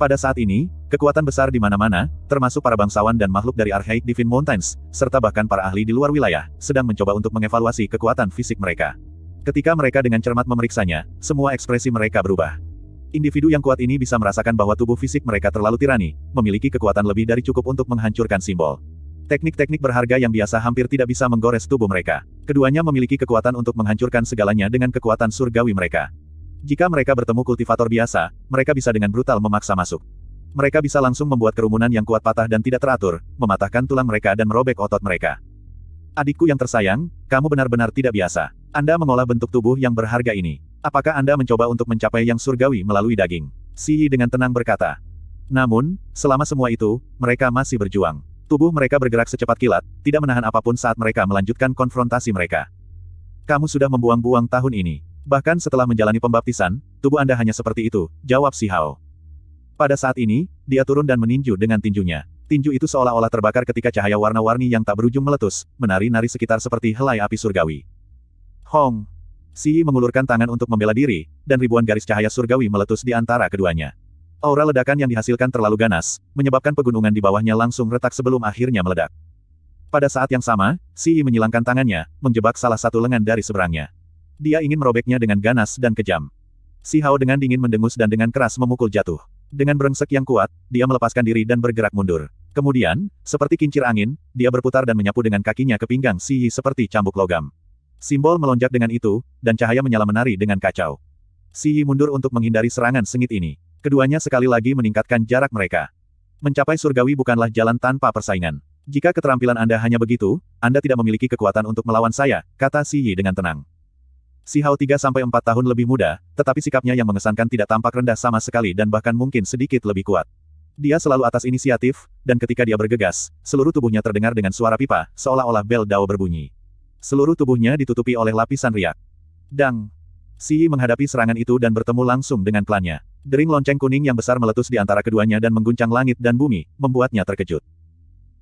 Pada saat ini, kekuatan besar di mana-mana, termasuk para bangsawan dan makhluk dari Archaic Divine Mountains, serta bahkan para ahli di luar wilayah, sedang mencoba untuk mengevaluasi kekuatan fisik mereka. Ketika mereka dengan cermat memeriksanya, semua ekspresi mereka berubah. Individu yang kuat ini bisa merasakan bahwa tubuh fisik mereka terlalu tirani, memiliki kekuatan lebih dari cukup untuk menghancurkan simbol. Teknik-teknik berharga yang biasa hampir tidak bisa menggores tubuh mereka. Keduanya memiliki kekuatan untuk menghancurkan segalanya dengan kekuatan surgawi mereka. Jika mereka bertemu kultivator biasa, mereka bisa dengan brutal memaksa masuk. Mereka bisa langsung membuat kerumunan yang kuat patah dan tidak teratur, mematahkan tulang mereka dan merobek otot mereka. Adikku yang tersayang, kamu benar-benar tidak biasa. Anda mengolah bentuk tubuh yang berharga ini. Apakah Anda mencoba untuk mencapai yang surgawi melalui daging? Si Yi dengan tenang berkata. Namun, selama semua itu, mereka masih berjuang. Tubuh mereka bergerak secepat kilat, tidak menahan apapun saat mereka melanjutkan konfrontasi mereka. Kamu sudah membuang-buang tahun ini. Bahkan setelah menjalani pembaptisan, tubuh Anda hanya seperti itu, jawab si Hao. Pada saat ini, dia turun dan meninju dengan tinjunya. Tinju itu seolah-olah terbakar ketika cahaya warna-warni yang tak berujung meletus, menari-nari sekitar seperti helai api surgawi. Hong! Yi mengulurkan tangan untuk membela diri, dan ribuan garis cahaya surgawi meletus di antara keduanya. Aura ledakan yang dihasilkan terlalu ganas, menyebabkan pegunungan di bawahnya langsung retak sebelum akhirnya meledak. Pada saat yang sama, Yi menyilangkan tangannya, menjebak salah satu lengan dari seberangnya. Dia ingin merobeknya dengan ganas dan kejam. Si Hao dengan dingin mendengus dan dengan keras memukul jatuh. Dengan brengsek yang kuat, dia melepaskan diri dan bergerak mundur. Kemudian, seperti kincir angin, dia berputar dan menyapu dengan kakinya ke pinggang Si Yi seperti cambuk logam. Simbol melonjak dengan itu, dan cahaya menyala menari dengan kacau. Si Yi mundur untuk menghindari serangan sengit ini. Keduanya sekali lagi meningkatkan jarak mereka. Mencapai surgawi bukanlah jalan tanpa persaingan. Jika keterampilan Anda hanya begitu, Anda tidak memiliki kekuatan untuk melawan saya, kata Si Yi dengan tenang. Si Hao 3-4 tahun lebih muda, tetapi sikapnya yang mengesankan tidak tampak rendah sama sekali dan bahkan mungkin sedikit lebih kuat. Dia selalu atas inisiatif, dan ketika dia bergegas, seluruh tubuhnya terdengar dengan suara pipa, seolah-olah bel dao berbunyi. Seluruh tubuhnya ditutupi oleh lapisan riak. Dang! Si menghadapi serangan itu dan bertemu langsung dengan klannya. Dering lonceng kuning yang besar meletus di antara keduanya dan mengguncang langit dan bumi, membuatnya terkejut.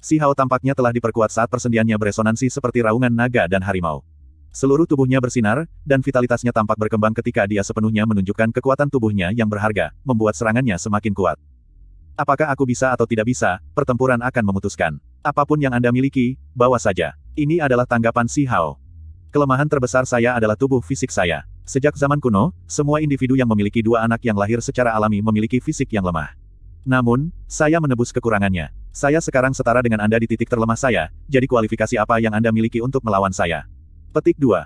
Si Hao tampaknya telah diperkuat saat persendiannya beresonansi seperti raungan naga dan harimau. Seluruh tubuhnya bersinar, dan vitalitasnya tampak berkembang ketika dia sepenuhnya menunjukkan kekuatan tubuhnya yang berharga, membuat serangannya semakin kuat. Apakah aku bisa atau tidak bisa, pertempuran akan memutuskan. Apapun yang Anda miliki, bawa saja. Ini adalah tanggapan Si Hao. Kelemahan terbesar saya adalah tubuh fisik saya. Sejak zaman kuno, semua individu yang memiliki dua anak yang lahir secara alami memiliki fisik yang lemah. Namun, saya menebus kekurangannya. Saya sekarang setara dengan Anda di titik terlemah saya, jadi kualifikasi apa yang Anda miliki untuk melawan saya? Petik 2.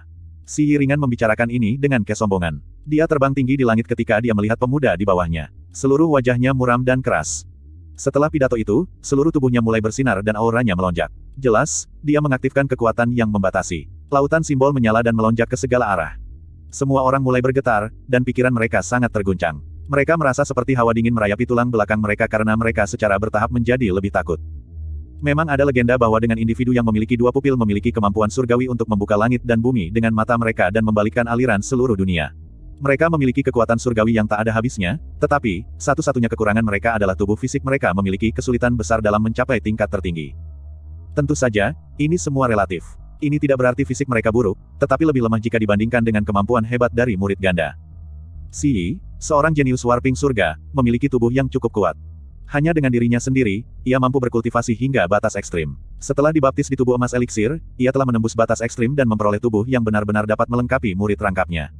Si Yiringan membicarakan ini dengan kesombongan. Dia terbang tinggi di langit ketika dia melihat pemuda di bawahnya. Seluruh wajahnya muram dan keras. Setelah pidato itu, seluruh tubuhnya mulai bersinar dan auranya melonjak. Jelas, dia mengaktifkan kekuatan yang membatasi. Lautan simbol menyala dan melonjak ke segala arah. Semua orang mulai bergetar, dan pikiran mereka sangat terguncang. Mereka merasa seperti hawa dingin merayapi tulang belakang mereka karena mereka secara bertahap menjadi lebih takut. Memang ada legenda bahwa dengan individu yang memiliki dua pupil memiliki kemampuan surgawi untuk membuka langit dan bumi dengan mata mereka dan membalikkan aliran seluruh dunia. Mereka memiliki kekuatan surgawi yang tak ada habisnya, tetapi, satu-satunya kekurangan mereka adalah tubuh fisik mereka memiliki kesulitan besar dalam mencapai tingkat tertinggi. Tentu saja, ini semua relatif. Ini tidak berarti fisik mereka buruk, tetapi lebih lemah jika dibandingkan dengan kemampuan hebat dari murid ganda. Si, seorang jenius warping surga, memiliki tubuh yang cukup kuat. Hanya dengan dirinya sendiri, ia mampu berkultivasi hingga batas ekstrim. Setelah dibaptis di tubuh emas eliksir, ia telah menembus batas ekstrim dan memperoleh tubuh yang benar-benar dapat melengkapi murid rangkapnya.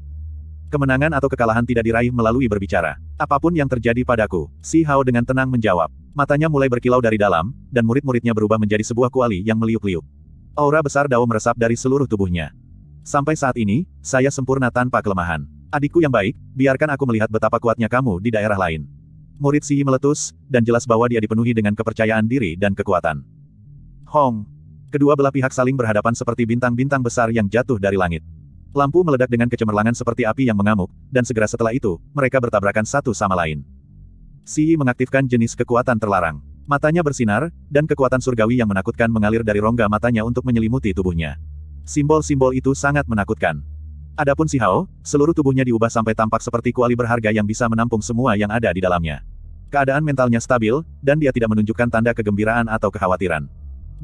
Kemenangan atau kekalahan tidak diraih melalui berbicara. Apapun yang terjadi padaku, Si Hao dengan tenang menjawab. Matanya mulai berkilau dari dalam, dan murid-muridnya berubah menjadi sebuah kuali yang meliuk-liuk. Aura besar Dao meresap dari seluruh tubuhnya. Sampai saat ini, saya sempurna tanpa kelemahan. Adikku yang baik, biarkan aku melihat betapa kuatnya kamu di daerah lain murid Xi meletus, dan jelas bahwa dia dipenuhi dengan kepercayaan diri dan kekuatan. Hong! Kedua belah pihak saling berhadapan seperti bintang-bintang besar yang jatuh dari langit. Lampu meledak dengan kecemerlangan seperti api yang mengamuk, dan segera setelah itu, mereka bertabrakan satu sama lain. Xi mengaktifkan jenis kekuatan terlarang. Matanya bersinar, dan kekuatan surgawi yang menakutkan mengalir dari rongga matanya untuk menyelimuti tubuhnya. Simbol-simbol itu sangat menakutkan. Adapun si Hao, seluruh tubuhnya diubah sampai tampak seperti kuali berharga yang bisa menampung semua yang ada di dalamnya. Keadaan mentalnya stabil, dan dia tidak menunjukkan tanda kegembiraan atau kekhawatiran.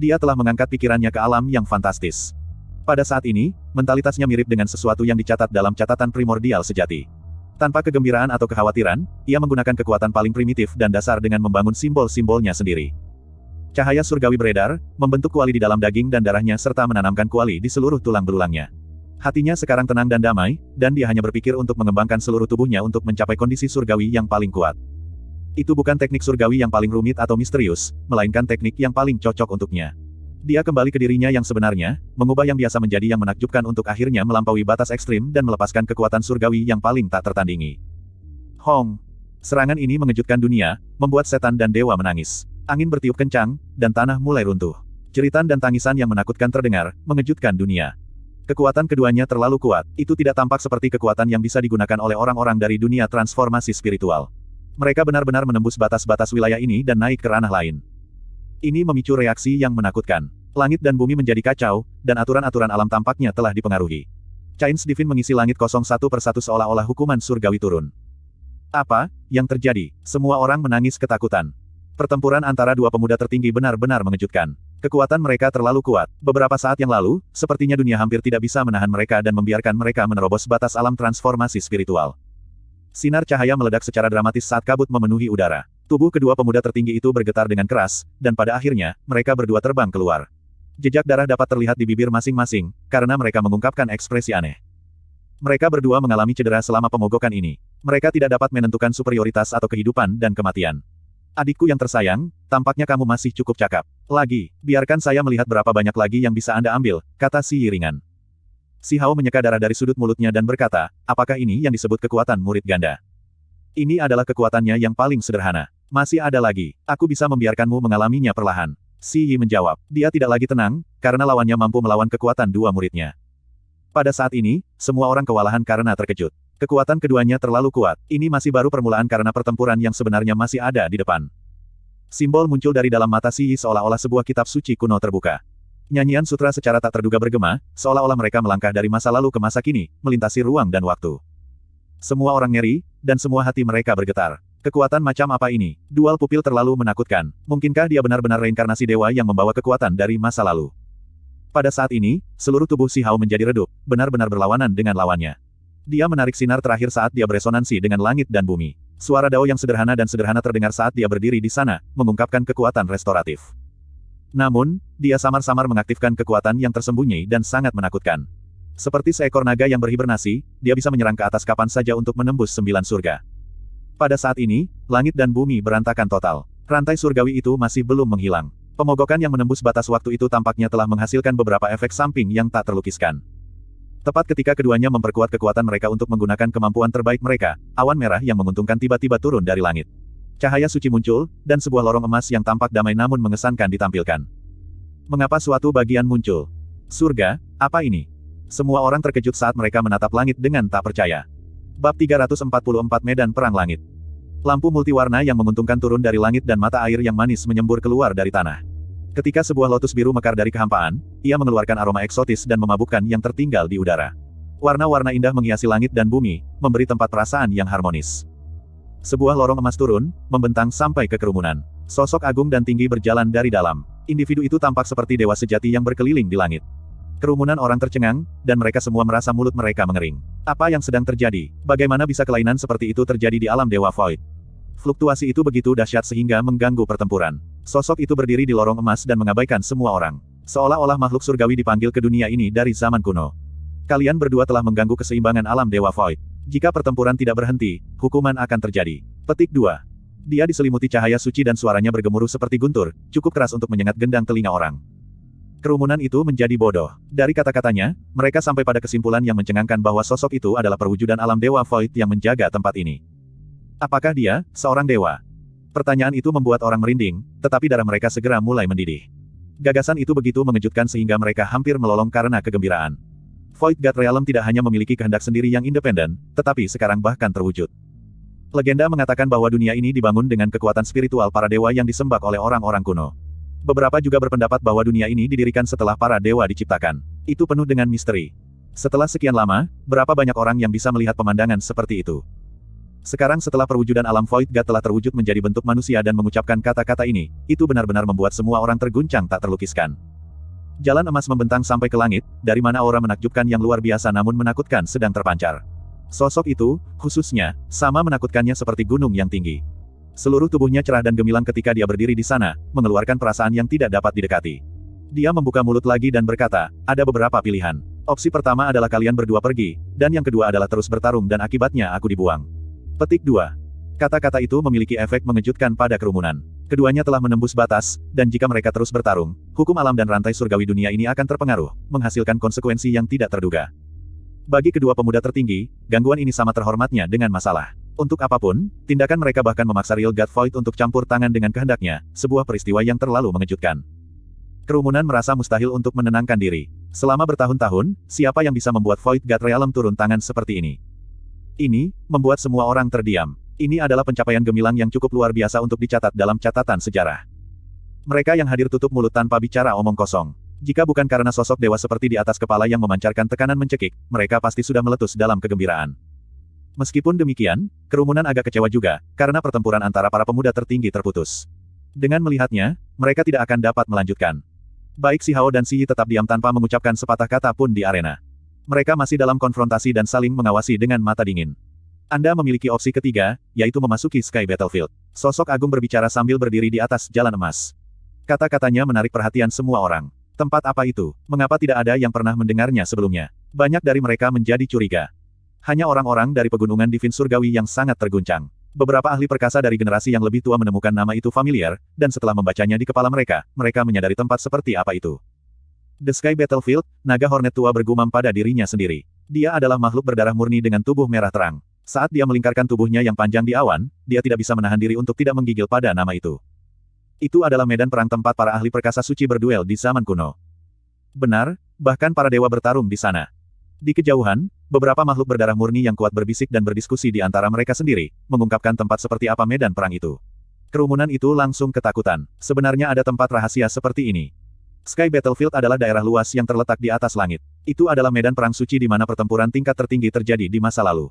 Dia telah mengangkat pikirannya ke alam yang fantastis. Pada saat ini, mentalitasnya mirip dengan sesuatu yang dicatat dalam catatan primordial sejati. Tanpa kegembiraan atau kekhawatiran, ia menggunakan kekuatan paling primitif dan dasar dengan membangun simbol-simbolnya sendiri. Cahaya surgawi beredar, membentuk kuali di dalam daging dan darahnya serta menanamkan kuali di seluruh tulang belulangnya. Hatinya sekarang tenang dan damai, dan dia hanya berpikir untuk mengembangkan seluruh tubuhnya untuk mencapai kondisi surgawi yang paling kuat. Itu bukan teknik surgawi yang paling rumit atau misterius, melainkan teknik yang paling cocok untuknya. Dia kembali ke dirinya yang sebenarnya, mengubah yang biasa menjadi yang menakjubkan untuk akhirnya melampaui batas ekstrim dan melepaskan kekuatan surgawi yang paling tak tertandingi. Hong! Serangan ini mengejutkan dunia, membuat setan dan dewa menangis. Angin bertiup kencang, dan tanah mulai runtuh. Ceritan dan tangisan yang menakutkan terdengar, mengejutkan dunia. Kekuatan keduanya terlalu kuat, itu tidak tampak seperti kekuatan yang bisa digunakan oleh orang-orang dari dunia transformasi spiritual. Mereka benar-benar menembus batas-batas wilayah ini dan naik ke ranah lain. Ini memicu reaksi yang menakutkan. Langit dan bumi menjadi kacau, dan aturan-aturan alam tampaknya telah dipengaruhi. Chains Divin mengisi langit kosong satu persatu seolah-olah hukuman surgawi turun. Apa yang terjadi? Semua orang menangis ketakutan. Pertempuran antara dua pemuda tertinggi benar-benar mengejutkan. Kekuatan mereka terlalu kuat. Beberapa saat yang lalu, sepertinya dunia hampir tidak bisa menahan mereka dan membiarkan mereka menerobos batas alam transformasi spiritual. Sinar cahaya meledak secara dramatis saat kabut memenuhi udara. Tubuh kedua pemuda tertinggi itu bergetar dengan keras, dan pada akhirnya, mereka berdua terbang keluar. Jejak darah dapat terlihat di bibir masing-masing, karena mereka mengungkapkan ekspresi aneh. Mereka berdua mengalami cedera selama pemogokan ini. Mereka tidak dapat menentukan superioritas atau kehidupan dan kematian. Adikku yang tersayang, tampaknya kamu masih cukup cakap. Lagi, biarkan saya melihat berapa banyak lagi yang bisa Anda ambil, kata si Yiringan. Si Hao menyeka darah dari sudut mulutnya dan berkata, apakah ini yang disebut kekuatan murid ganda? Ini adalah kekuatannya yang paling sederhana. Masih ada lagi, aku bisa membiarkanmu mengalaminya perlahan. Si Yi menjawab, dia tidak lagi tenang, karena lawannya mampu melawan kekuatan dua muridnya. Pada saat ini, semua orang kewalahan karena terkejut. Kekuatan keduanya terlalu kuat, ini masih baru permulaan karena pertempuran yang sebenarnya masih ada di depan. Simbol muncul dari dalam mata Si Yi seolah-olah sebuah kitab suci kuno terbuka. Nyanyian sutra secara tak terduga bergema, seolah-olah mereka melangkah dari masa lalu ke masa kini, melintasi ruang dan waktu. Semua orang ngeri, dan semua hati mereka bergetar. Kekuatan macam apa ini? Dual pupil terlalu menakutkan. Mungkinkah dia benar-benar reinkarnasi dewa yang membawa kekuatan dari masa lalu? Pada saat ini, seluruh tubuh Si Hao menjadi redup, benar-benar berlawanan dengan lawannya. Dia menarik sinar terakhir saat dia beresonansi dengan langit dan bumi. Suara Dao yang sederhana dan sederhana terdengar saat dia berdiri di sana, mengungkapkan kekuatan restoratif. Namun, dia samar-samar mengaktifkan kekuatan yang tersembunyi dan sangat menakutkan. Seperti seekor naga yang berhibernasi, dia bisa menyerang ke atas kapan saja untuk menembus sembilan surga. Pada saat ini, langit dan bumi berantakan total. Rantai surgawi itu masih belum menghilang. Pemogokan yang menembus batas waktu itu tampaknya telah menghasilkan beberapa efek samping yang tak terlukiskan. Tepat ketika keduanya memperkuat kekuatan mereka untuk menggunakan kemampuan terbaik mereka, awan merah yang menguntungkan tiba-tiba turun dari langit. Cahaya suci muncul, dan sebuah lorong emas yang tampak damai namun mengesankan ditampilkan. Mengapa suatu bagian muncul? Surga, apa ini? Semua orang terkejut saat mereka menatap langit dengan tak percaya. Bab 344 Medan Perang Langit Lampu multiwarna yang menguntungkan turun dari langit dan mata air yang manis menyembur keluar dari tanah. Ketika sebuah lotus biru mekar dari kehampaan, ia mengeluarkan aroma eksotis dan memabukkan yang tertinggal di udara. Warna-warna indah menghiasi langit dan bumi, memberi tempat perasaan yang harmonis. Sebuah lorong emas turun, membentang sampai ke kerumunan. Sosok agung dan tinggi berjalan dari dalam. Individu itu tampak seperti dewa sejati yang berkeliling di langit. Kerumunan orang tercengang, dan mereka semua merasa mulut mereka mengering. Apa yang sedang terjadi? Bagaimana bisa kelainan seperti itu terjadi di alam Dewa Void? Fluktuasi itu begitu dahsyat sehingga mengganggu pertempuran. Sosok itu berdiri di lorong emas dan mengabaikan semua orang. Seolah-olah makhluk surgawi dipanggil ke dunia ini dari zaman kuno. Kalian berdua telah mengganggu keseimbangan alam Dewa Void. Jika pertempuran tidak berhenti, hukuman akan terjadi. Petik 2. Dia diselimuti cahaya suci dan suaranya bergemuruh seperti guntur, cukup keras untuk menyengat gendang telinga orang. Kerumunan itu menjadi bodoh. Dari kata-katanya, mereka sampai pada kesimpulan yang mencengangkan bahwa sosok itu adalah perwujudan alam dewa Void yang menjaga tempat ini. Apakah dia, seorang dewa? Pertanyaan itu membuat orang merinding, tetapi darah mereka segera mulai mendidih. Gagasan itu begitu mengejutkan sehingga mereka hampir melolong karena kegembiraan. Void God Realm tidak hanya memiliki kehendak sendiri yang independen, tetapi sekarang bahkan terwujud. Legenda mengatakan bahwa dunia ini dibangun dengan kekuatan spiritual para dewa yang disembah oleh orang-orang kuno. Beberapa juga berpendapat bahwa dunia ini didirikan setelah para dewa diciptakan. Itu penuh dengan misteri. Setelah sekian lama, berapa banyak orang yang bisa melihat pemandangan seperti itu? Sekarang setelah perwujudan alam Void God telah terwujud menjadi bentuk manusia dan mengucapkan kata-kata ini, itu benar-benar membuat semua orang terguncang tak terlukiskan. Jalan emas membentang sampai ke langit, dari mana aura menakjubkan yang luar biasa namun menakutkan sedang terpancar. Sosok itu, khususnya, sama menakutkannya seperti gunung yang tinggi. Seluruh tubuhnya cerah dan gemilang ketika dia berdiri di sana, mengeluarkan perasaan yang tidak dapat didekati. Dia membuka mulut lagi dan berkata, ada beberapa pilihan. Opsi pertama adalah kalian berdua pergi, dan yang kedua adalah terus bertarung dan akibatnya aku dibuang. Petik 2. Kata-kata itu memiliki efek mengejutkan pada kerumunan. Keduanya telah menembus batas, dan jika mereka terus bertarung, hukum alam dan rantai surgawi dunia ini akan terpengaruh, menghasilkan konsekuensi yang tidak terduga. Bagi kedua pemuda tertinggi, gangguan ini sama terhormatnya dengan masalah. Untuk apapun, tindakan mereka bahkan memaksa Real God Void untuk campur tangan dengan kehendaknya, sebuah peristiwa yang terlalu mengejutkan. Kerumunan merasa mustahil untuk menenangkan diri. Selama bertahun-tahun, siapa yang bisa membuat Void God Realm turun tangan seperti ini? Ini, membuat semua orang terdiam. Ini adalah pencapaian gemilang yang cukup luar biasa untuk dicatat dalam catatan sejarah. Mereka yang hadir tutup mulut tanpa bicara omong kosong. Jika bukan karena sosok dewa seperti di atas kepala yang memancarkan tekanan mencekik, mereka pasti sudah meletus dalam kegembiraan. Meskipun demikian, kerumunan agak kecewa juga, karena pertempuran antara para pemuda tertinggi terputus. Dengan melihatnya, mereka tidak akan dapat melanjutkan. Baik Si Hao dan Si Yi tetap diam tanpa mengucapkan sepatah kata pun di arena. Mereka masih dalam konfrontasi dan saling mengawasi dengan mata dingin. Anda memiliki opsi ketiga, yaitu memasuki Sky Battlefield. Sosok agung berbicara sambil berdiri di atas jalan emas. Kata-katanya menarik perhatian semua orang. Tempat apa itu? Mengapa tidak ada yang pernah mendengarnya sebelumnya? Banyak dari mereka menjadi curiga. Hanya orang-orang dari pegunungan Divin Surgawi yang sangat terguncang. Beberapa ahli perkasa dari generasi yang lebih tua menemukan nama itu familiar, dan setelah membacanya di kepala mereka, mereka menyadari tempat seperti apa itu. The Sky Battlefield, naga Hornet tua bergumam pada dirinya sendiri. Dia adalah makhluk berdarah murni dengan tubuh merah terang. Saat dia melingkarkan tubuhnya yang panjang di awan, dia tidak bisa menahan diri untuk tidak menggigil pada nama itu. Itu adalah medan perang tempat para ahli perkasa suci berduel di zaman kuno. Benar, bahkan para dewa bertarung di sana. Di kejauhan, beberapa makhluk berdarah murni yang kuat berbisik dan berdiskusi di antara mereka sendiri, mengungkapkan tempat seperti apa medan perang itu. Kerumunan itu langsung ketakutan. Sebenarnya ada tempat rahasia seperti ini. Sky Battlefield adalah daerah luas yang terletak di atas langit. Itu adalah medan perang suci di mana pertempuran tingkat tertinggi terjadi di masa lalu.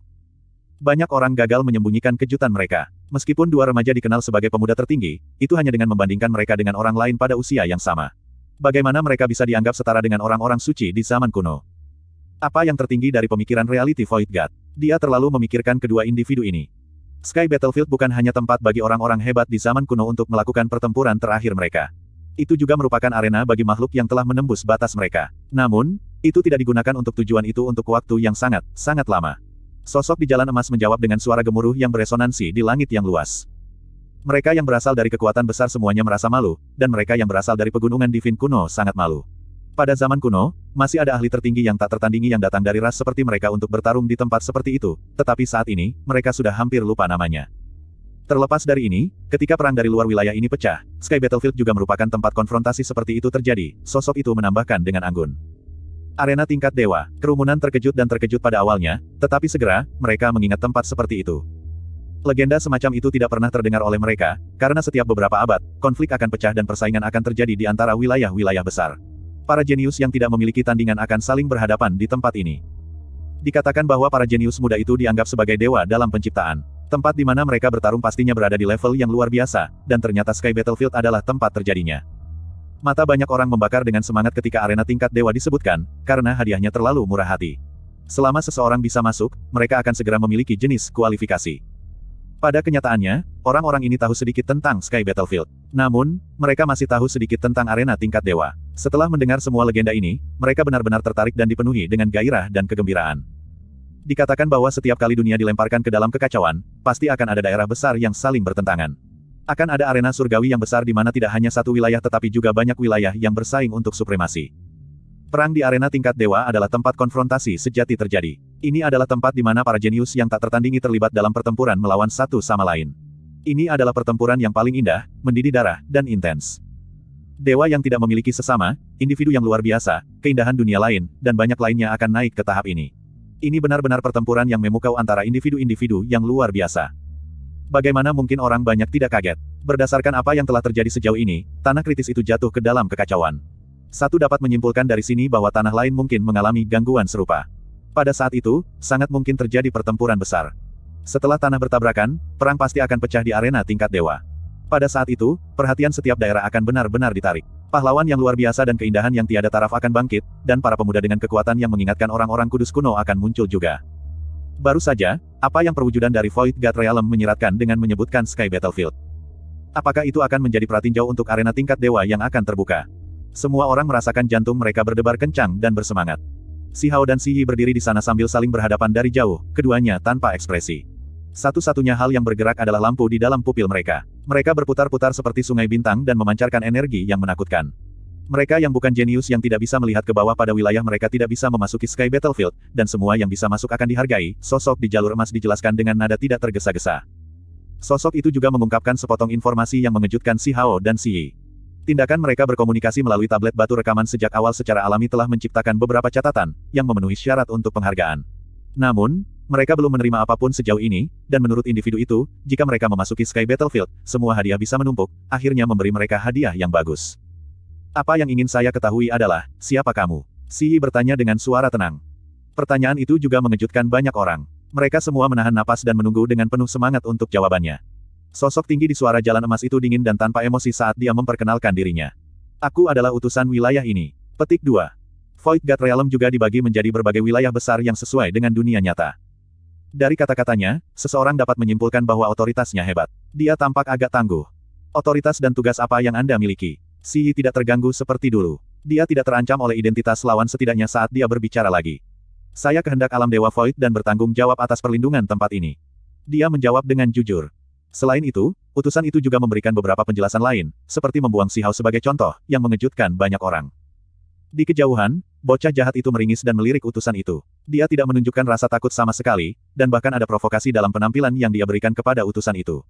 Banyak orang gagal menyembunyikan kejutan mereka. Meskipun dua remaja dikenal sebagai pemuda tertinggi, itu hanya dengan membandingkan mereka dengan orang lain pada usia yang sama. Bagaimana mereka bisa dianggap setara dengan orang-orang suci di zaman kuno? Apa yang tertinggi dari pemikiran reality Void God? Dia terlalu memikirkan kedua individu ini. Sky Battlefield bukan hanya tempat bagi orang-orang hebat di zaman kuno untuk melakukan pertempuran terakhir mereka. Itu juga merupakan arena bagi makhluk yang telah menembus batas mereka. Namun, itu tidak digunakan untuk tujuan itu untuk waktu yang sangat, sangat lama. Sosok di jalan emas menjawab dengan suara gemuruh yang beresonansi di langit yang luas. Mereka yang berasal dari kekuatan besar semuanya merasa malu, dan mereka yang berasal dari pegunungan divin kuno sangat malu. Pada zaman kuno, masih ada ahli tertinggi yang tak tertandingi yang datang dari ras seperti mereka untuk bertarung di tempat seperti itu, tetapi saat ini, mereka sudah hampir lupa namanya. Terlepas dari ini, ketika perang dari luar wilayah ini pecah, Sky Battlefield juga merupakan tempat konfrontasi seperti itu terjadi, sosok itu menambahkan dengan anggun. Arena tingkat dewa, kerumunan terkejut dan terkejut pada awalnya, tetapi segera, mereka mengingat tempat seperti itu. Legenda semacam itu tidak pernah terdengar oleh mereka, karena setiap beberapa abad, konflik akan pecah dan persaingan akan terjadi di antara wilayah-wilayah besar. Para jenius yang tidak memiliki tandingan akan saling berhadapan di tempat ini. Dikatakan bahwa para jenius muda itu dianggap sebagai dewa dalam penciptaan. Tempat di mana mereka bertarung pastinya berada di level yang luar biasa, dan ternyata Sky Battlefield adalah tempat terjadinya. Mata banyak orang membakar dengan semangat ketika arena tingkat dewa disebutkan, karena hadiahnya terlalu murah hati. Selama seseorang bisa masuk, mereka akan segera memiliki jenis kualifikasi. Pada kenyataannya, orang-orang ini tahu sedikit tentang Sky Battlefield. Namun, mereka masih tahu sedikit tentang arena tingkat dewa. Setelah mendengar semua legenda ini, mereka benar-benar tertarik dan dipenuhi dengan gairah dan kegembiraan. Dikatakan bahwa setiap kali dunia dilemparkan ke dalam kekacauan, pasti akan ada daerah besar yang saling bertentangan. Akan ada arena surgawi yang besar di mana tidak hanya satu wilayah tetapi juga banyak wilayah yang bersaing untuk supremasi. Perang di arena tingkat dewa adalah tempat konfrontasi sejati terjadi. Ini adalah tempat di mana para jenius yang tak tertandingi terlibat dalam pertempuran melawan satu sama lain. Ini adalah pertempuran yang paling indah, mendidih darah, dan intens. Dewa yang tidak memiliki sesama, individu yang luar biasa, keindahan dunia lain, dan banyak lainnya akan naik ke tahap ini. Ini benar-benar pertempuran yang memukau antara individu-individu yang luar biasa. Bagaimana mungkin orang banyak tidak kaget? Berdasarkan apa yang telah terjadi sejauh ini, tanah kritis itu jatuh ke dalam kekacauan. Satu dapat menyimpulkan dari sini bahwa tanah lain mungkin mengalami gangguan serupa. Pada saat itu, sangat mungkin terjadi pertempuran besar. Setelah tanah bertabrakan, perang pasti akan pecah di arena tingkat dewa. Pada saat itu, perhatian setiap daerah akan benar-benar ditarik. Pahlawan yang luar biasa dan keindahan yang tiada taraf akan bangkit, dan para pemuda dengan kekuatan yang mengingatkan orang-orang kudus kuno akan muncul juga. Baru saja, apa yang perwujudan dari Void God Realm menyiratkan dengan menyebutkan Sky Battlefield. Apakah itu akan menjadi pratinjau untuk arena tingkat dewa yang akan terbuka? Semua orang merasakan jantung mereka berdebar kencang dan bersemangat. Si Hao dan Si Yi berdiri di sana sambil saling berhadapan dari jauh, keduanya tanpa ekspresi. Satu-satunya hal yang bergerak adalah lampu di dalam pupil mereka. Mereka berputar-putar seperti sungai bintang dan memancarkan energi yang menakutkan. Mereka yang bukan jenius yang tidak bisa melihat ke bawah pada wilayah mereka tidak bisa memasuki Sky Battlefield, dan semua yang bisa masuk akan dihargai, sosok di jalur emas dijelaskan dengan nada tidak tergesa-gesa. Sosok itu juga mengungkapkan sepotong informasi yang mengejutkan Si Hao dan Si Yi. Tindakan mereka berkomunikasi melalui tablet batu rekaman sejak awal secara alami telah menciptakan beberapa catatan, yang memenuhi syarat untuk penghargaan. Namun, mereka belum menerima apapun sejauh ini, dan menurut individu itu, jika mereka memasuki Sky Battlefield, semua hadiah bisa menumpuk, akhirnya memberi mereka hadiah yang bagus. Apa yang ingin saya ketahui adalah, siapa kamu? Yi bertanya dengan suara tenang. Pertanyaan itu juga mengejutkan banyak orang. Mereka semua menahan napas dan menunggu dengan penuh semangat untuk jawabannya. Sosok tinggi di suara jalan emas itu dingin dan tanpa emosi saat dia memperkenalkan dirinya. Aku adalah utusan wilayah ini. Petik 2. Void God Realm juga dibagi menjadi berbagai wilayah besar yang sesuai dengan dunia nyata. Dari kata-katanya, seseorang dapat menyimpulkan bahwa otoritasnya hebat. Dia tampak agak tangguh. Otoritas dan tugas apa yang Anda miliki? Si Yi tidak terganggu seperti dulu. Dia tidak terancam oleh identitas lawan setidaknya saat dia berbicara lagi. Saya kehendak alam Dewa Void dan bertanggung jawab atas perlindungan tempat ini. Dia menjawab dengan jujur. Selain itu, utusan itu juga memberikan beberapa penjelasan lain, seperti membuang Si Hao sebagai contoh, yang mengejutkan banyak orang. Di kejauhan, bocah jahat itu meringis dan melirik utusan itu. Dia tidak menunjukkan rasa takut sama sekali, dan bahkan ada provokasi dalam penampilan yang dia berikan kepada utusan itu.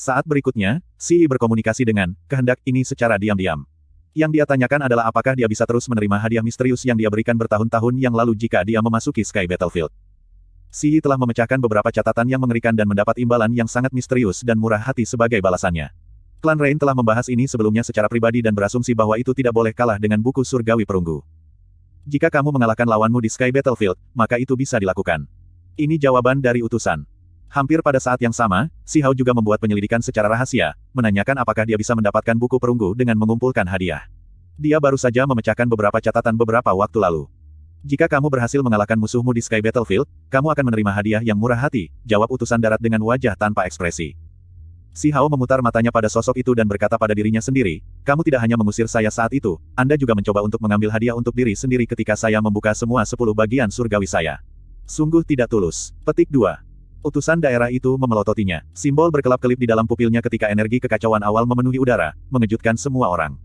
Saat berikutnya, Yi berkomunikasi dengan kehendak ini secara diam-diam. Yang dia tanyakan adalah apakah dia bisa terus menerima hadiah misterius yang dia berikan bertahun-tahun yang lalu jika dia memasuki Sky Battlefield. Yi telah memecahkan beberapa catatan yang mengerikan dan mendapat imbalan yang sangat misterius dan murah hati sebagai balasannya. Klan Rain telah membahas ini sebelumnya secara pribadi dan berasumsi bahwa itu tidak boleh kalah dengan buku surgawi perunggu. Jika kamu mengalahkan lawanmu di Sky Battlefield, maka itu bisa dilakukan. Ini jawaban dari utusan. Hampir pada saat yang sama, Si Hao juga membuat penyelidikan secara rahasia, menanyakan apakah dia bisa mendapatkan buku perunggu dengan mengumpulkan hadiah. Dia baru saja memecahkan beberapa catatan beberapa waktu lalu. Jika kamu berhasil mengalahkan musuhmu di Sky Battlefield, kamu akan menerima hadiah yang murah hati, jawab utusan darat dengan wajah tanpa ekspresi. Si Hao memutar matanya pada sosok itu dan berkata pada dirinya sendiri, kamu tidak hanya mengusir saya saat itu, Anda juga mencoba untuk mengambil hadiah untuk diri sendiri ketika saya membuka semua sepuluh bagian surgawi saya. Sungguh tidak tulus. Petik 2. Utusan daerah itu memelototinya. Simbol berkelap-kelip di dalam pupilnya ketika energi kekacauan awal memenuhi udara, mengejutkan semua orang.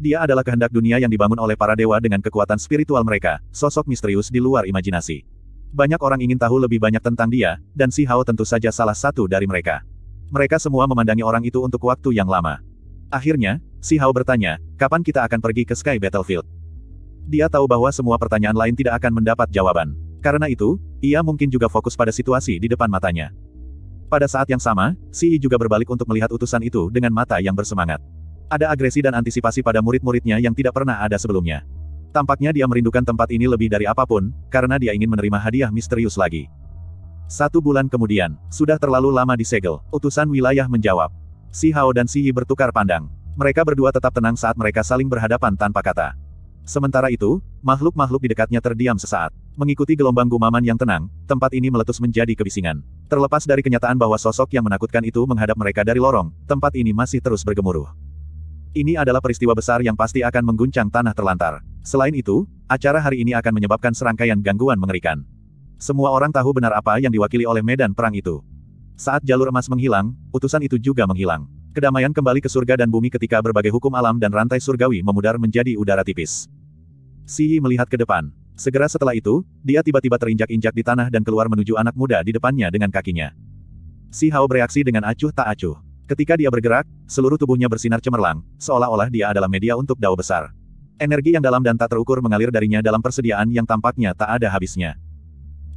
Dia adalah kehendak dunia yang dibangun oleh para dewa dengan kekuatan spiritual mereka, sosok misterius di luar imajinasi. Banyak orang ingin tahu lebih banyak tentang dia, dan Si Hao tentu saja salah satu dari mereka. Mereka semua memandangi orang itu untuk waktu yang lama. Akhirnya, Si Hao bertanya, kapan kita akan pergi ke Sky Battlefield? Dia tahu bahwa semua pertanyaan lain tidak akan mendapat jawaban. Karena itu, ia mungkin juga fokus pada situasi di depan matanya. Pada saat yang sama, Si Yi juga berbalik untuk melihat utusan itu dengan mata yang bersemangat. Ada agresi dan antisipasi pada murid-muridnya yang tidak pernah ada sebelumnya. Tampaknya dia merindukan tempat ini lebih dari apapun, karena dia ingin menerima hadiah misterius lagi. Satu bulan kemudian, sudah terlalu lama disegel, utusan wilayah menjawab. Si Hao dan Si Yi bertukar pandang. Mereka berdua tetap tenang saat mereka saling berhadapan tanpa kata. Sementara itu, makhluk-makhluk di dekatnya terdiam sesaat. Mengikuti gelombang gumaman yang tenang, tempat ini meletus menjadi kebisingan. Terlepas dari kenyataan bahwa sosok yang menakutkan itu menghadap mereka dari lorong, tempat ini masih terus bergemuruh. Ini adalah peristiwa besar yang pasti akan mengguncang tanah terlantar. Selain itu, acara hari ini akan menyebabkan serangkaian gangguan mengerikan. Semua orang tahu benar apa yang diwakili oleh medan perang itu. Saat jalur emas menghilang, utusan itu juga menghilang. Kedamaian kembali ke surga dan bumi ketika berbagai hukum alam dan rantai surgawi memudar menjadi udara tipis. Si Yi melihat ke depan. Segera setelah itu, dia tiba-tiba terinjak-injak di tanah dan keluar menuju anak muda di depannya dengan kakinya. Si Hao bereaksi dengan acuh tak acuh. Ketika dia bergerak, seluruh tubuhnya bersinar cemerlang, seolah-olah dia adalah media untuk dao besar. Energi yang dalam dan tak terukur mengalir darinya dalam persediaan yang tampaknya tak ada habisnya.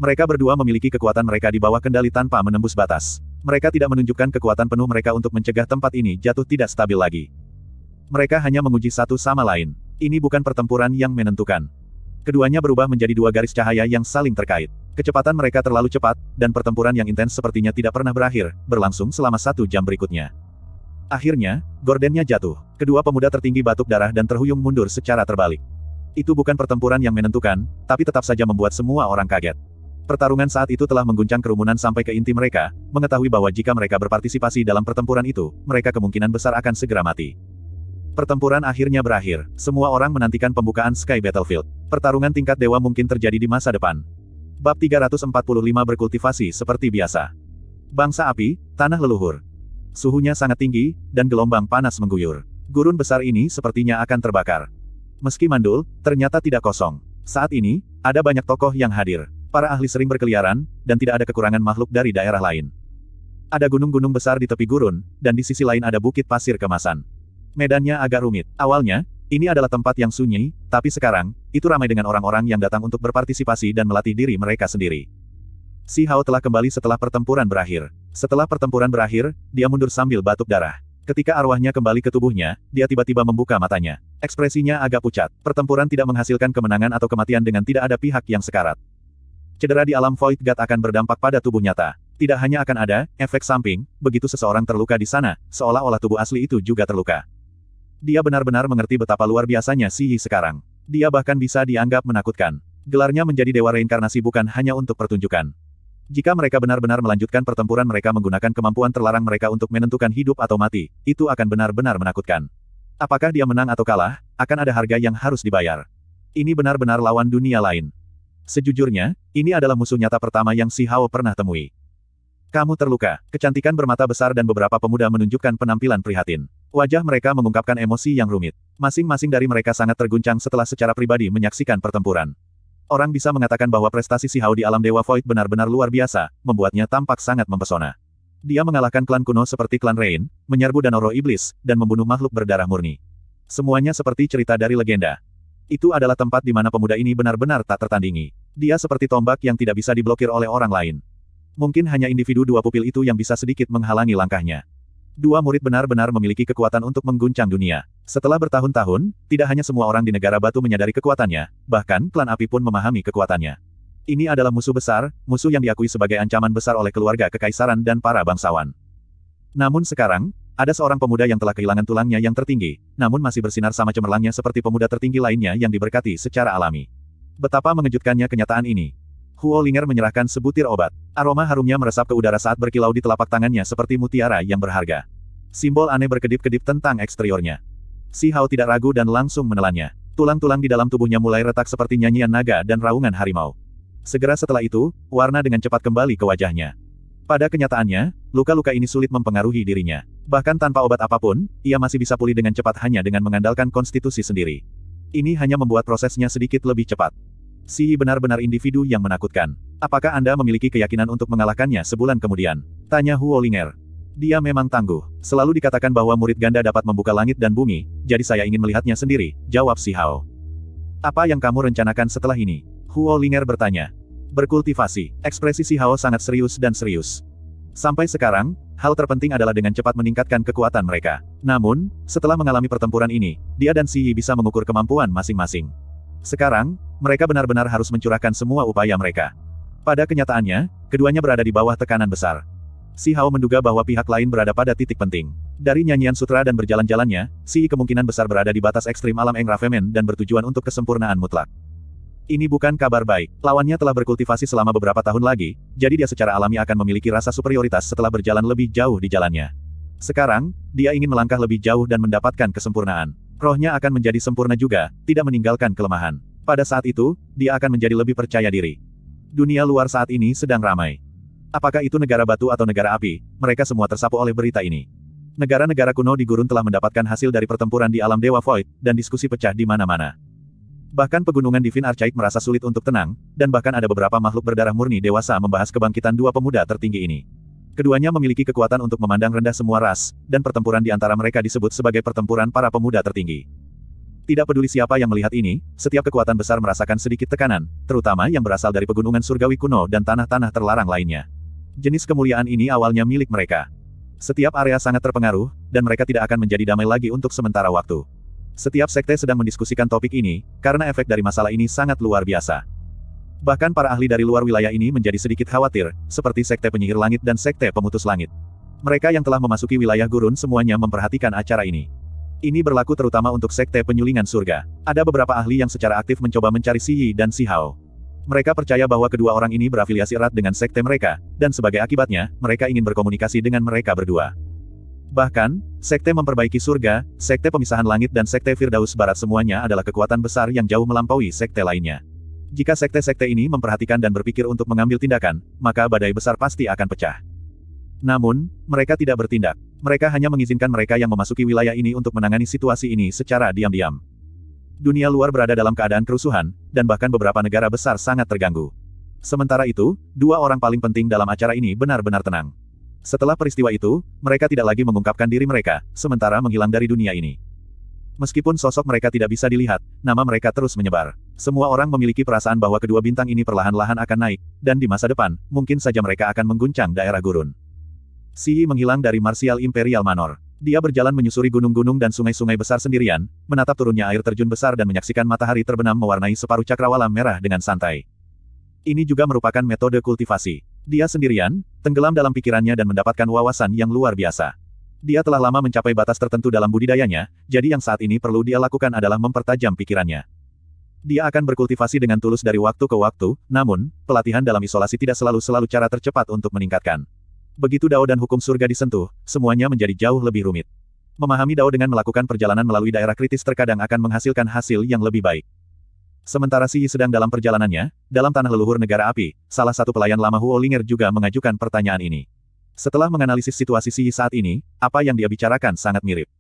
Mereka berdua memiliki kekuatan mereka di bawah kendali tanpa menembus batas. Mereka tidak menunjukkan kekuatan penuh mereka untuk mencegah tempat ini jatuh tidak stabil lagi. Mereka hanya menguji satu sama lain. Ini bukan pertempuran yang menentukan. Keduanya berubah menjadi dua garis cahaya yang saling terkait. Kecepatan mereka terlalu cepat, dan pertempuran yang intens sepertinya tidak pernah berakhir, berlangsung selama satu jam berikutnya. Akhirnya, gordennya jatuh. Kedua pemuda tertinggi batuk darah dan terhuyung mundur secara terbalik. Itu bukan pertempuran yang menentukan, tapi tetap saja membuat semua orang kaget. Pertarungan saat itu telah mengguncang kerumunan sampai ke inti mereka, mengetahui bahwa jika mereka berpartisipasi dalam pertempuran itu, mereka kemungkinan besar akan segera mati. Pertempuran akhirnya berakhir, semua orang menantikan pembukaan Sky Battlefield. Pertarungan tingkat dewa mungkin terjadi di masa depan. Bab 345 berkultivasi seperti biasa. Bangsa api, tanah leluhur. Suhunya sangat tinggi, dan gelombang panas mengguyur. Gurun besar ini sepertinya akan terbakar. Meski mandul, ternyata tidak kosong. Saat ini, ada banyak tokoh yang hadir. Para ahli sering berkeliaran, dan tidak ada kekurangan makhluk dari daerah lain. Ada gunung-gunung besar di tepi gurun, dan di sisi lain ada bukit pasir kemasan. Medannya agak rumit. Awalnya, ini adalah tempat yang sunyi, tapi sekarang, itu ramai dengan orang-orang yang datang untuk berpartisipasi dan melatih diri mereka sendiri. Si Hao telah kembali setelah pertempuran berakhir. Setelah pertempuran berakhir, dia mundur sambil batuk darah. Ketika arwahnya kembali ke tubuhnya, dia tiba-tiba membuka matanya. Ekspresinya agak pucat. Pertempuran tidak menghasilkan kemenangan atau kematian dengan tidak ada pihak yang sekarat. Cedera di alam Void God akan berdampak pada tubuh nyata. Tidak hanya akan ada efek samping, begitu seseorang terluka di sana, seolah-olah tubuh asli itu juga terluka. Dia benar-benar mengerti betapa luar biasanya Sihi sekarang. Dia bahkan bisa dianggap menakutkan. Gelarnya menjadi dewa reinkarnasi bukan hanya untuk pertunjukan. Jika mereka benar-benar melanjutkan pertempuran mereka menggunakan kemampuan terlarang mereka untuk menentukan hidup atau mati, itu akan benar-benar menakutkan. Apakah dia menang atau kalah, akan ada harga yang harus dibayar. Ini benar-benar lawan dunia lain. Sejujurnya, ini adalah musuh nyata pertama yang Si Hao pernah temui. Kamu terluka. Kecantikan bermata besar dan beberapa pemuda menunjukkan penampilan prihatin. Wajah mereka mengungkapkan emosi yang rumit. Masing-masing dari mereka sangat terguncang setelah secara pribadi menyaksikan pertempuran. Orang bisa mengatakan bahwa prestasi si Hao di alam Dewa Void benar-benar luar biasa, membuatnya tampak sangat mempesona. Dia mengalahkan klan kuno seperti klan Rain, menyerbu Danoro Iblis, dan membunuh makhluk berdarah murni. Semuanya seperti cerita dari legenda. Itu adalah tempat di mana pemuda ini benar-benar tak tertandingi. Dia seperti tombak yang tidak bisa diblokir oleh orang lain. Mungkin hanya individu dua pupil itu yang bisa sedikit menghalangi langkahnya. Dua murid benar-benar memiliki kekuatan untuk mengguncang dunia. Setelah bertahun-tahun, tidak hanya semua orang di negara batu menyadari kekuatannya, bahkan klan api pun memahami kekuatannya. Ini adalah musuh besar, musuh yang diakui sebagai ancaman besar oleh keluarga kekaisaran dan para bangsawan. Namun sekarang, ada seorang pemuda yang telah kehilangan tulangnya yang tertinggi, namun masih bersinar sama cemerlangnya seperti pemuda tertinggi lainnya yang diberkati secara alami. Betapa mengejutkannya kenyataan ini, Huo Ling'er menyerahkan sebutir obat. Aroma harumnya meresap ke udara saat berkilau di telapak tangannya seperti mutiara yang berharga. Simbol aneh berkedip-kedip tentang eksteriornya. Si Hao tidak ragu dan langsung menelannya. Tulang-tulang di dalam tubuhnya mulai retak seperti nyanyian naga dan raungan harimau. Segera setelah itu, warna dengan cepat kembali ke wajahnya. Pada kenyataannya, luka-luka ini sulit mempengaruhi dirinya. Bahkan tanpa obat apapun, ia masih bisa pulih dengan cepat hanya dengan mengandalkan konstitusi sendiri. Ini hanya membuat prosesnya sedikit lebih cepat. Si benar-benar individu yang menakutkan. Apakah Anda memiliki keyakinan untuk mengalahkannya sebulan kemudian? Tanya Huo Linger. Dia memang tangguh. Selalu dikatakan bahwa murid ganda dapat membuka langit dan bumi, jadi saya ingin melihatnya sendiri, jawab si Hao. Apa yang kamu rencanakan setelah ini? Huo Linger bertanya. Berkultivasi, ekspresi si Hao sangat serius dan serius. Sampai sekarang, hal terpenting adalah dengan cepat meningkatkan kekuatan mereka. Namun, setelah mengalami pertempuran ini, dia dan Si Yi bisa mengukur kemampuan masing-masing. Sekarang, mereka benar-benar harus mencurahkan semua upaya mereka. Pada kenyataannya, keduanya berada di bawah tekanan besar. Si Hao menduga bahwa pihak lain berada pada titik penting. Dari nyanyian sutra dan berjalan-jalannya, Si I kemungkinan besar berada di batas ekstrim alam Eng dan bertujuan untuk kesempurnaan mutlak. Ini bukan kabar baik. Lawannya telah berkultivasi selama beberapa tahun lagi, jadi dia secara alami akan memiliki rasa superioritas setelah berjalan lebih jauh di jalannya. Sekarang, dia ingin melangkah lebih jauh dan mendapatkan kesempurnaan rohnya akan menjadi sempurna juga, tidak meninggalkan kelemahan. Pada saat itu, dia akan menjadi lebih percaya diri. Dunia luar saat ini sedang ramai. Apakah itu negara batu atau negara api, mereka semua tersapu oleh berita ini. Negara-negara kuno di gurun telah mendapatkan hasil dari pertempuran di alam Dewa Void, dan diskusi pecah di mana-mana. Bahkan pegunungan Divin Archaic merasa sulit untuk tenang, dan bahkan ada beberapa makhluk berdarah murni dewasa membahas kebangkitan dua pemuda tertinggi ini. Keduanya memiliki kekuatan untuk memandang rendah semua ras, dan pertempuran di antara mereka disebut sebagai pertempuran para pemuda tertinggi. Tidak peduli siapa yang melihat ini, setiap kekuatan besar merasakan sedikit tekanan, terutama yang berasal dari pegunungan surgawi kuno dan tanah-tanah terlarang lainnya. Jenis kemuliaan ini awalnya milik mereka. Setiap area sangat terpengaruh, dan mereka tidak akan menjadi damai lagi untuk sementara waktu. Setiap sekte sedang mendiskusikan topik ini, karena efek dari masalah ini sangat luar biasa. Bahkan para ahli dari luar wilayah ini menjadi sedikit khawatir, seperti Sekte Penyihir Langit dan Sekte Pemutus Langit. Mereka yang telah memasuki wilayah gurun semuanya memperhatikan acara ini. Ini berlaku terutama untuk Sekte Penyulingan Surga. Ada beberapa ahli yang secara aktif mencoba mencari Si Yi dan Si Hao. Mereka percaya bahwa kedua orang ini berafiliasi erat dengan sekte mereka, dan sebagai akibatnya, mereka ingin berkomunikasi dengan mereka berdua. Bahkan, sekte memperbaiki surga, sekte pemisahan langit dan sekte Firdaus Barat semuanya adalah kekuatan besar yang jauh melampaui sekte lainnya. Jika sekte-sekte ini memperhatikan dan berpikir untuk mengambil tindakan, maka badai besar pasti akan pecah. Namun, mereka tidak bertindak. Mereka hanya mengizinkan mereka yang memasuki wilayah ini untuk menangani situasi ini secara diam-diam. Dunia luar berada dalam keadaan kerusuhan, dan bahkan beberapa negara besar sangat terganggu. Sementara itu, dua orang paling penting dalam acara ini benar-benar tenang. Setelah peristiwa itu, mereka tidak lagi mengungkapkan diri mereka, sementara menghilang dari dunia ini. Meskipun sosok mereka tidak bisa dilihat, nama mereka terus menyebar. Semua orang memiliki perasaan bahwa kedua bintang ini perlahan-lahan akan naik, dan di masa depan, mungkin saja mereka akan mengguncang daerah gurun. Yi menghilang dari Martial Imperial Manor. Dia berjalan menyusuri gunung-gunung dan sungai-sungai besar sendirian, menatap turunnya air terjun besar dan menyaksikan matahari terbenam mewarnai separuh cakrawala merah dengan santai. Ini juga merupakan metode kultivasi. Dia sendirian, tenggelam dalam pikirannya dan mendapatkan wawasan yang luar biasa. Dia telah lama mencapai batas tertentu dalam budidayanya, jadi yang saat ini perlu dia lakukan adalah mempertajam pikirannya. Dia akan berkultivasi dengan tulus dari waktu ke waktu, namun, pelatihan dalam isolasi tidak selalu-selalu cara tercepat untuk meningkatkan. Begitu Dao dan hukum surga disentuh, semuanya menjadi jauh lebih rumit. Memahami Dao dengan melakukan perjalanan melalui daerah kritis terkadang akan menghasilkan hasil yang lebih baik. Sementara Si Yi sedang dalam perjalanannya, dalam tanah leluhur negara api, salah satu pelayan lama Huolinger juga mengajukan pertanyaan ini. Setelah menganalisis situasi Si Yi saat ini, apa yang dia bicarakan sangat mirip.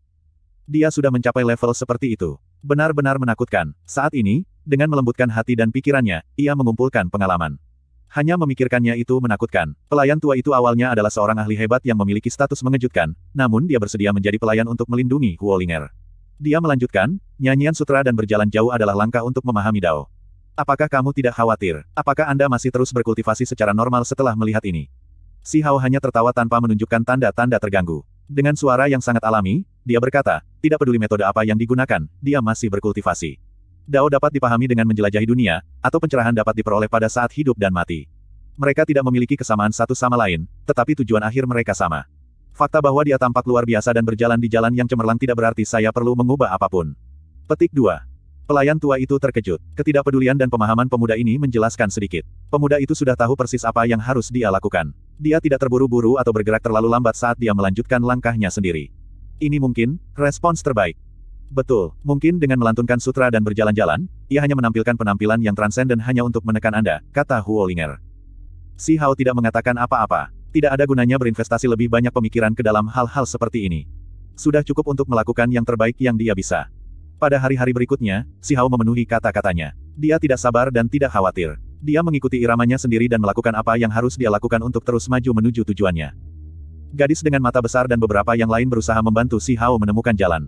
Dia sudah mencapai level seperti itu benar-benar menakutkan. Saat ini, dengan melembutkan hati dan pikirannya, ia mengumpulkan pengalaman. Hanya memikirkannya itu menakutkan. Pelayan tua itu awalnya adalah seorang ahli hebat yang memiliki status mengejutkan, namun dia bersedia menjadi pelayan untuk melindungi Huolinger. Dia melanjutkan, nyanyian sutra dan berjalan jauh adalah langkah untuk memahami Dao. Apakah kamu tidak khawatir? Apakah Anda masih terus berkultivasi secara normal setelah melihat ini? Si Hao hanya tertawa tanpa menunjukkan tanda-tanda terganggu. Dengan suara yang sangat alami, dia berkata, tidak peduli metode apa yang digunakan, dia masih berkultivasi. Dao dapat dipahami dengan menjelajahi dunia, atau pencerahan dapat diperoleh pada saat hidup dan mati. Mereka tidak memiliki kesamaan satu sama lain, tetapi tujuan akhir mereka sama. Fakta bahwa dia tampak luar biasa dan berjalan di jalan yang cemerlang tidak berarti saya perlu mengubah apapun. Petik 2. Pelayan tua itu terkejut. Ketidakpedulian dan pemahaman pemuda ini menjelaskan sedikit. Pemuda itu sudah tahu persis apa yang harus dia lakukan. Dia tidak terburu-buru atau bergerak terlalu lambat saat dia melanjutkan langkahnya sendiri. Ini mungkin, respons terbaik. Betul, mungkin dengan melantunkan sutra dan berjalan-jalan, ia hanya menampilkan penampilan yang transenden hanya untuk menekan Anda, kata Huolinger. Si Hao tidak mengatakan apa-apa. Tidak ada gunanya berinvestasi lebih banyak pemikiran ke dalam hal-hal seperti ini. Sudah cukup untuk melakukan yang terbaik yang dia bisa. Pada hari-hari berikutnya, Si Hao memenuhi kata-katanya. Dia tidak sabar dan tidak khawatir. Dia mengikuti iramanya sendiri dan melakukan apa yang harus dia lakukan untuk terus maju menuju tujuannya. Gadis dengan mata besar dan beberapa yang lain berusaha membantu Si Hao menemukan jalan.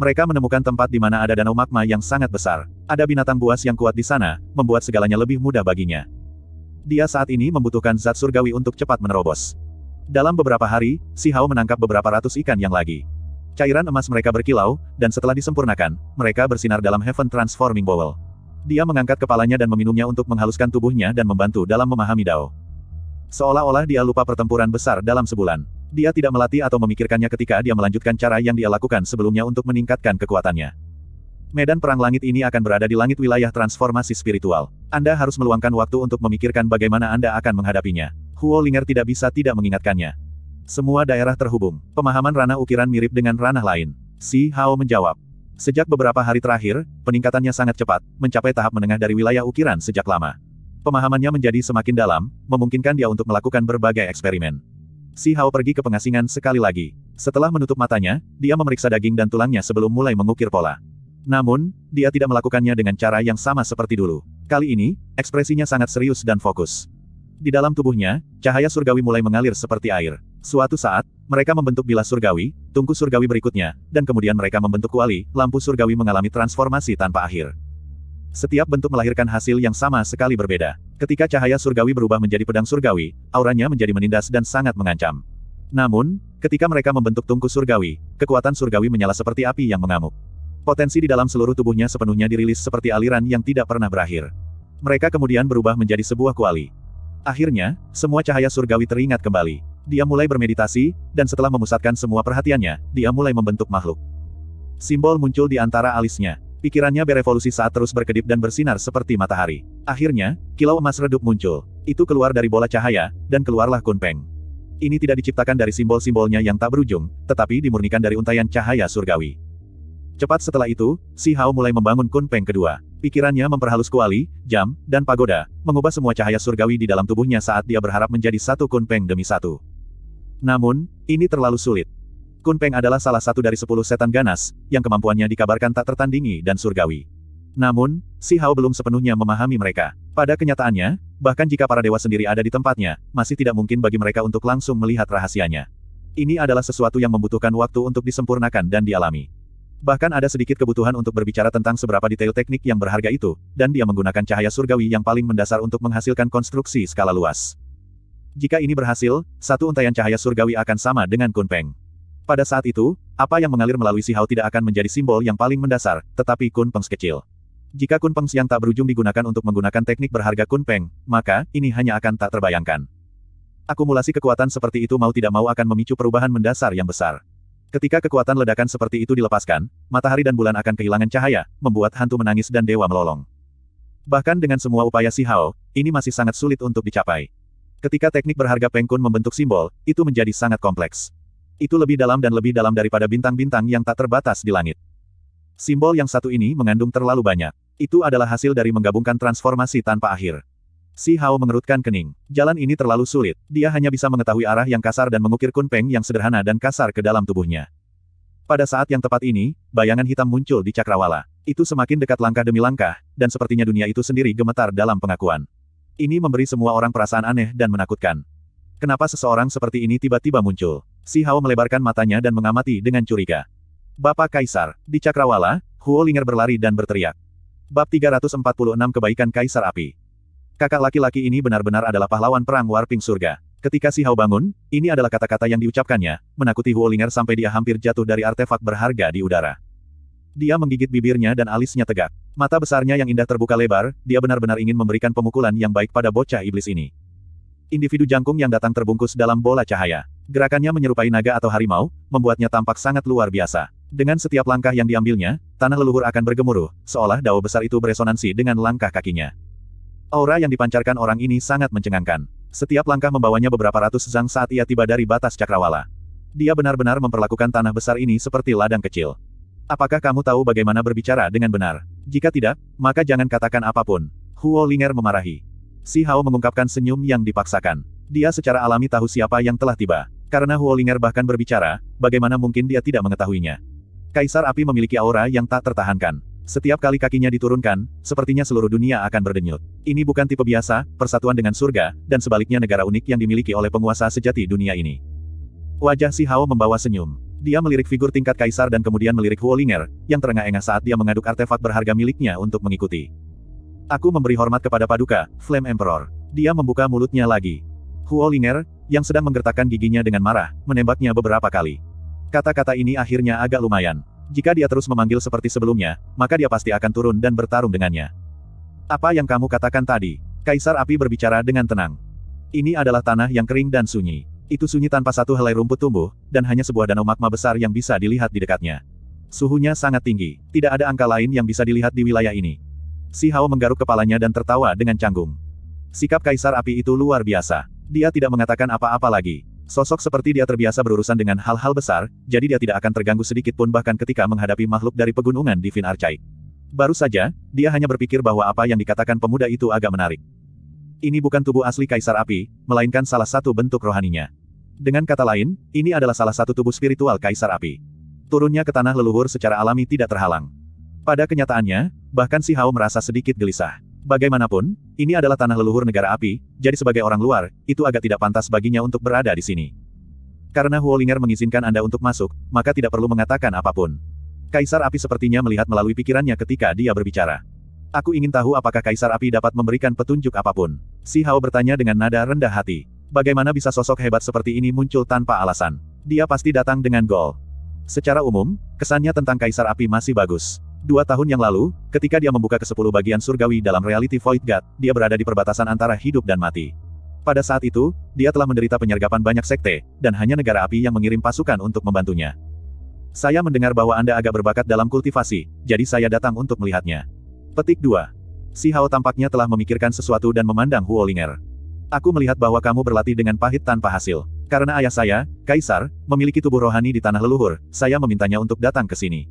Mereka menemukan tempat di mana ada danau magma yang sangat besar. Ada binatang buas yang kuat di sana, membuat segalanya lebih mudah baginya. Dia saat ini membutuhkan zat surgawi untuk cepat menerobos. Dalam beberapa hari, Si Hao menangkap beberapa ratus ikan yang lagi. Cairan emas mereka berkilau, dan setelah disempurnakan, mereka bersinar dalam Heaven Transforming Bowl. Dia mengangkat kepalanya dan meminumnya untuk menghaluskan tubuhnya dan membantu dalam memahami Dao. Seolah-olah dia lupa pertempuran besar dalam sebulan. Dia tidak melatih atau memikirkannya ketika dia melanjutkan cara yang dia lakukan sebelumnya untuk meningkatkan kekuatannya. Medan perang langit ini akan berada di langit wilayah transformasi spiritual. Anda harus meluangkan waktu untuk memikirkan bagaimana Anda akan menghadapinya. Huo Linger tidak bisa tidak mengingatkannya. Semua daerah terhubung. Pemahaman ranah ukiran mirip dengan ranah lain. Si Hao menjawab. Sejak beberapa hari terakhir, peningkatannya sangat cepat, mencapai tahap menengah dari wilayah ukiran sejak lama. Pemahamannya menjadi semakin dalam, memungkinkan dia untuk melakukan berbagai eksperimen. Si Hao pergi ke pengasingan sekali lagi. Setelah menutup matanya, dia memeriksa daging dan tulangnya sebelum mulai mengukir pola. Namun, dia tidak melakukannya dengan cara yang sama seperti dulu. Kali ini, ekspresinya sangat serius dan fokus. Di dalam tubuhnya, cahaya surgawi mulai mengalir seperti air. Suatu saat, mereka membentuk bilah surgawi, tungku surgawi berikutnya, dan kemudian mereka membentuk kuali, lampu surgawi mengalami transformasi tanpa akhir. Setiap bentuk melahirkan hasil yang sama sekali berbeda. Ketika cahaya surgawi berubah menjadi pedang surgawi, auranya menjadi menindas dan sangat mengancam. Namun, ketika mereka membentuk tungku surgawi, kekuatan surgawi menyala seperti api yang mengamuk. Potensi di dalam seluruh tubuhnya sepenuhnya dirilis seperti aliran yang tidak pernah berakhir. Mereka kemudian berubah menjadi sebuah kuali. Akhirnya, semua cahaya surgawi teringat kembali. Dia mulai bermeditasi, dan setelah memusatkan semua perhatiannya, dia mulai membentuk makhluk. Simbol muncul di antara alisnya. Pikirannya berevolusi saat terus berkedip dan bersinar seperti matahari. Akhirnya, kilau emas redup muncul. Itu keluar dari bola cahaya, dan keluarlah Kunpeng. Ini tidak diciptakan dari simbol-simbolnya yang tak berujung, tetapi dimurnikan dari untayan cahaya surgawi. Cepat setelah itu, Si Hao mulai membangun Kunpeng kedua. Pikirannya memperhalus kuali, jam, dan pagoda, mengubah semua cahaya surgawi di dalam tubuhnya saat dia berharap menjadi satu Kunpeng demi satu. Namun, ini terlalu sulit. Kunpeng adalah salah satu dari sepuluh setan ganas, yang kemampuannya dikabarkan tak tertandingi dan surgawi. Namun, Si Hao belum sepenuhnya memahami mereka. Pada kenyataannya, bahkan jika para dewa sendiri ada di tempatnya, masih tidak mungkin bagi mereka untuk langsung melihat rahasianya. Ini adalah sesuatu yang membutuhkan waktu untuk disempurnakan dan dialami. Bahkan ada sedikit kebutuhan untuk berbicara tentang seberapa detail teknik yang berharga itu, dan dia menggunakan cahaya surgawi yang paling mendasar untuk menghasilkan konstruksi skala luas. Jika ini berhasil, satu untayan cahaya surgawi akan sama dengan Kunpeng. Pada saat itu, apa yang mengalir melalui si hao tidak akan menjadi simbol yang paling mendasar, tetapi Kun Kunpeng sekecil. Jika Kun Peng yang tak berujung digunakan untuk menggunakan teknik berharga Kunpeng, maka ini hanya akan tak terbayangkan. Akumulasi kekuatan seperti itu mau tidak mau akan memicu perubahan mendasar yang besar. Ketika kekuatan ledakan seperti itu dilepaskan, matahari dan bulan akan kehilangan cahaya, membuat hantu menangis dan dewa melolong. Bahkan dengan semua upaya si Hao, ini masih sangat sulit untuk dicapai. Ketika teknik berharga Pengkun membentuk simbol, itu menjadi sangat kompleks. Itu lebih dalam dan lebih dalam daripada bintang-bintang yang tak terbatas di langit. Simbol yang satu ini mengandung terlalu banyak. Itu adalah hasil dari menggabungkan transformasi tanpa akhir. Si Hao mengerutkan kening. Jalan ini terlalu sulit. Dia hanya bisa mengetahui arah yang kasar dan mengukir kunpeng yang sederhana dan kasar ke dalam tubuhnya. Pada saat yang tepat ini, bayangan hitam muncul di cakrawala. Itu semakin dekat langkah demi langkah, dan sepertinya dunia itu sendiri gemetar dalam pengakuan. Ini memberi semua orang perasaan aneh dan menakutkan. Kenapa seseorang seperti ini tiba-tiba muncul? Si Hao melebarkan matanya dan mengamati dengan curiga. Bapak Kaisar, di Cakrawala, Huo Linger berlari dan berteriak. Bab 346 Kebaikan Kaisar Api. Kakak laki-laki ini benar-benar adalah pahlawan perang warping surga. Ketika si Hao bangun, ini adalah kata-kata yang diucapkannya, menakuti Huo Linger sampai dia hampir jatuh dari artefak berharga di udara. Dia menggigit bibirnya dan alisnya tegak. Mata besarnya yang indah terbuka lebar, dia benar-benar ingin memberikan pemukulan yang baik pada bocah iblis ini. Individu jangkung yang datang terbungkus dalam bola cahaya. Gerakannya menyerupai naga atau harimau, membuatnya tampak sangat luar biasa. Dengan setiap langkah yang diambilnya, tanah leluhur akan bergemuruh, seolah dao besar itu beresonansi dengan langkah kakinya. Aura yang dipancarkan orang ini sangat mencengangkan. Setiap langkah membawanya beberapa ratus zang saat ia tiba dari batas cakrawala. Dia benar-benar memperlakukan tanah besar ini seperti ladang kecil. Apakah kamu tahu bagaimana berbicara dengan benar? Jika tidak, maka jangan katakan apapun. Huo Linger memarahi. Si Hao mengungkapkan senyum yang dipaksakan. Dia secara alami tahu siapa yang telah tiba. Karena Huo Linger bahkan berbicara, bagaimana mungkin dia tidak mengetahuinya. Kaisar Api memiliki aura yang tak tertahankan. Setiap kali kakinya diturunkan, sepertinya seluruh dunia akan berdenyut. Ini bukan tipe biasa, persatuan dengan surga, dan sebaliknya negara unik yang dimiliki oleh penguasa sejati dunia ini. Wajah si Hao membawa senyum. Dia melirik figur tingkat kaisar dan kemudian melirik Huolinger, yang terengah-engah saat dia mengaduk artefak berharga miliknya untuk mengikuti. Aku memberi hormat kepada Paduka, Flame Emperor. Dia membuka mulutnya lagi. Huolinger, yang sedang menggertakkan giginya dengan marah, menembaknya beberapa kali. Kata-kata ini akhirnya agak lumayan. Jika dia terus memanggil seperti sebelumnya, maka dia pasti akan turun dan bertarung dengannya. Apa yang kamu katakan tadi? Kaisar Api berbicara dengan tenang. Ini adalah tanah yang kering dan sunyi. Itu sunyi tanpa satu helai rumput tumbuh, dan hanya sebuah danau magma besar yang bisa dilihat di dekatnya. Suhunya sangat tinggi. Tidak ada angka lain yang bisa dilihat di wilayah ini. Si Hao menggaruk kepalanya dan tertawa dengan canggung. Sikap kaisar api itu luar biasa. Dia tidak mengatakan apa-apa lagi. Sosok seperti dia terbiasa berurusan dengan hal-hal besar, jadi dia tidak akan terganggu sedikit pun bahkan ketika menghadapi makhluk dari pegunungan Vin Archaik. Baru saja, dia hanya berpikir bahwa apa yang dikatakan pemuda itu agak menarik ini bukan tubuh asli Kaisar Api, melainkan salah satu bentuk rohaninya. Dengan kata lain, ini adalah salah satu tubuh spiritual Kaisar Api. Turunnya ke tanah leluhur secara alami tidak terhalang. Pada kenyataannya, bahkan si Hao merasa sedikit gelisah. Bagaimanapun, ini adalah tanah leluhur negara api, jadi sebagai orang luar, itu agak tidak pantas baginya untuk berada di sini. Karena Huolinger mengizinkan Anda untuk masuk, maka tidak perlu mengatakan apapun. Kaisar api sepertinya melihat melalui pikirannya ketika dia berbicara. Aku ingin tahu apakah Kaisar Api dapat memberikan petunjuk apapun. Si Hao bertanya dengan nada rendah hati. Bagaimana bisa sosok hebat seperti ini muncul tanpa alasan? Dia pasti datang dengan gol. Secara umum, kesannya tentang Kaisar Api masih bagus. Dua tahun yang lalu, ketika dia membuka ke sepuluh bagian surgawi dalam reality Void God, dia berada di perbatasan antara hidup dan mati. Pada saat itu, dia telah menderita penyergapan banyak sekte, dan hanya negara api yang mengirim pasukan untuk membantunya. Saya mendengar bahwa Anda agak berbakat dalam kultivasi, jadi saya datang untuk melihatnya. Petik 2. Si Hao tampaknya telah memikirkan sesuatu dan memandang Huolinger. Aku melihat bahwa kamu berlatih dengan pahit tanpa hasil. Karena ayah saya, Kaisar, memiliki tubuh rohani di tanah leluhur, saya memintanya untuk datang ke sini.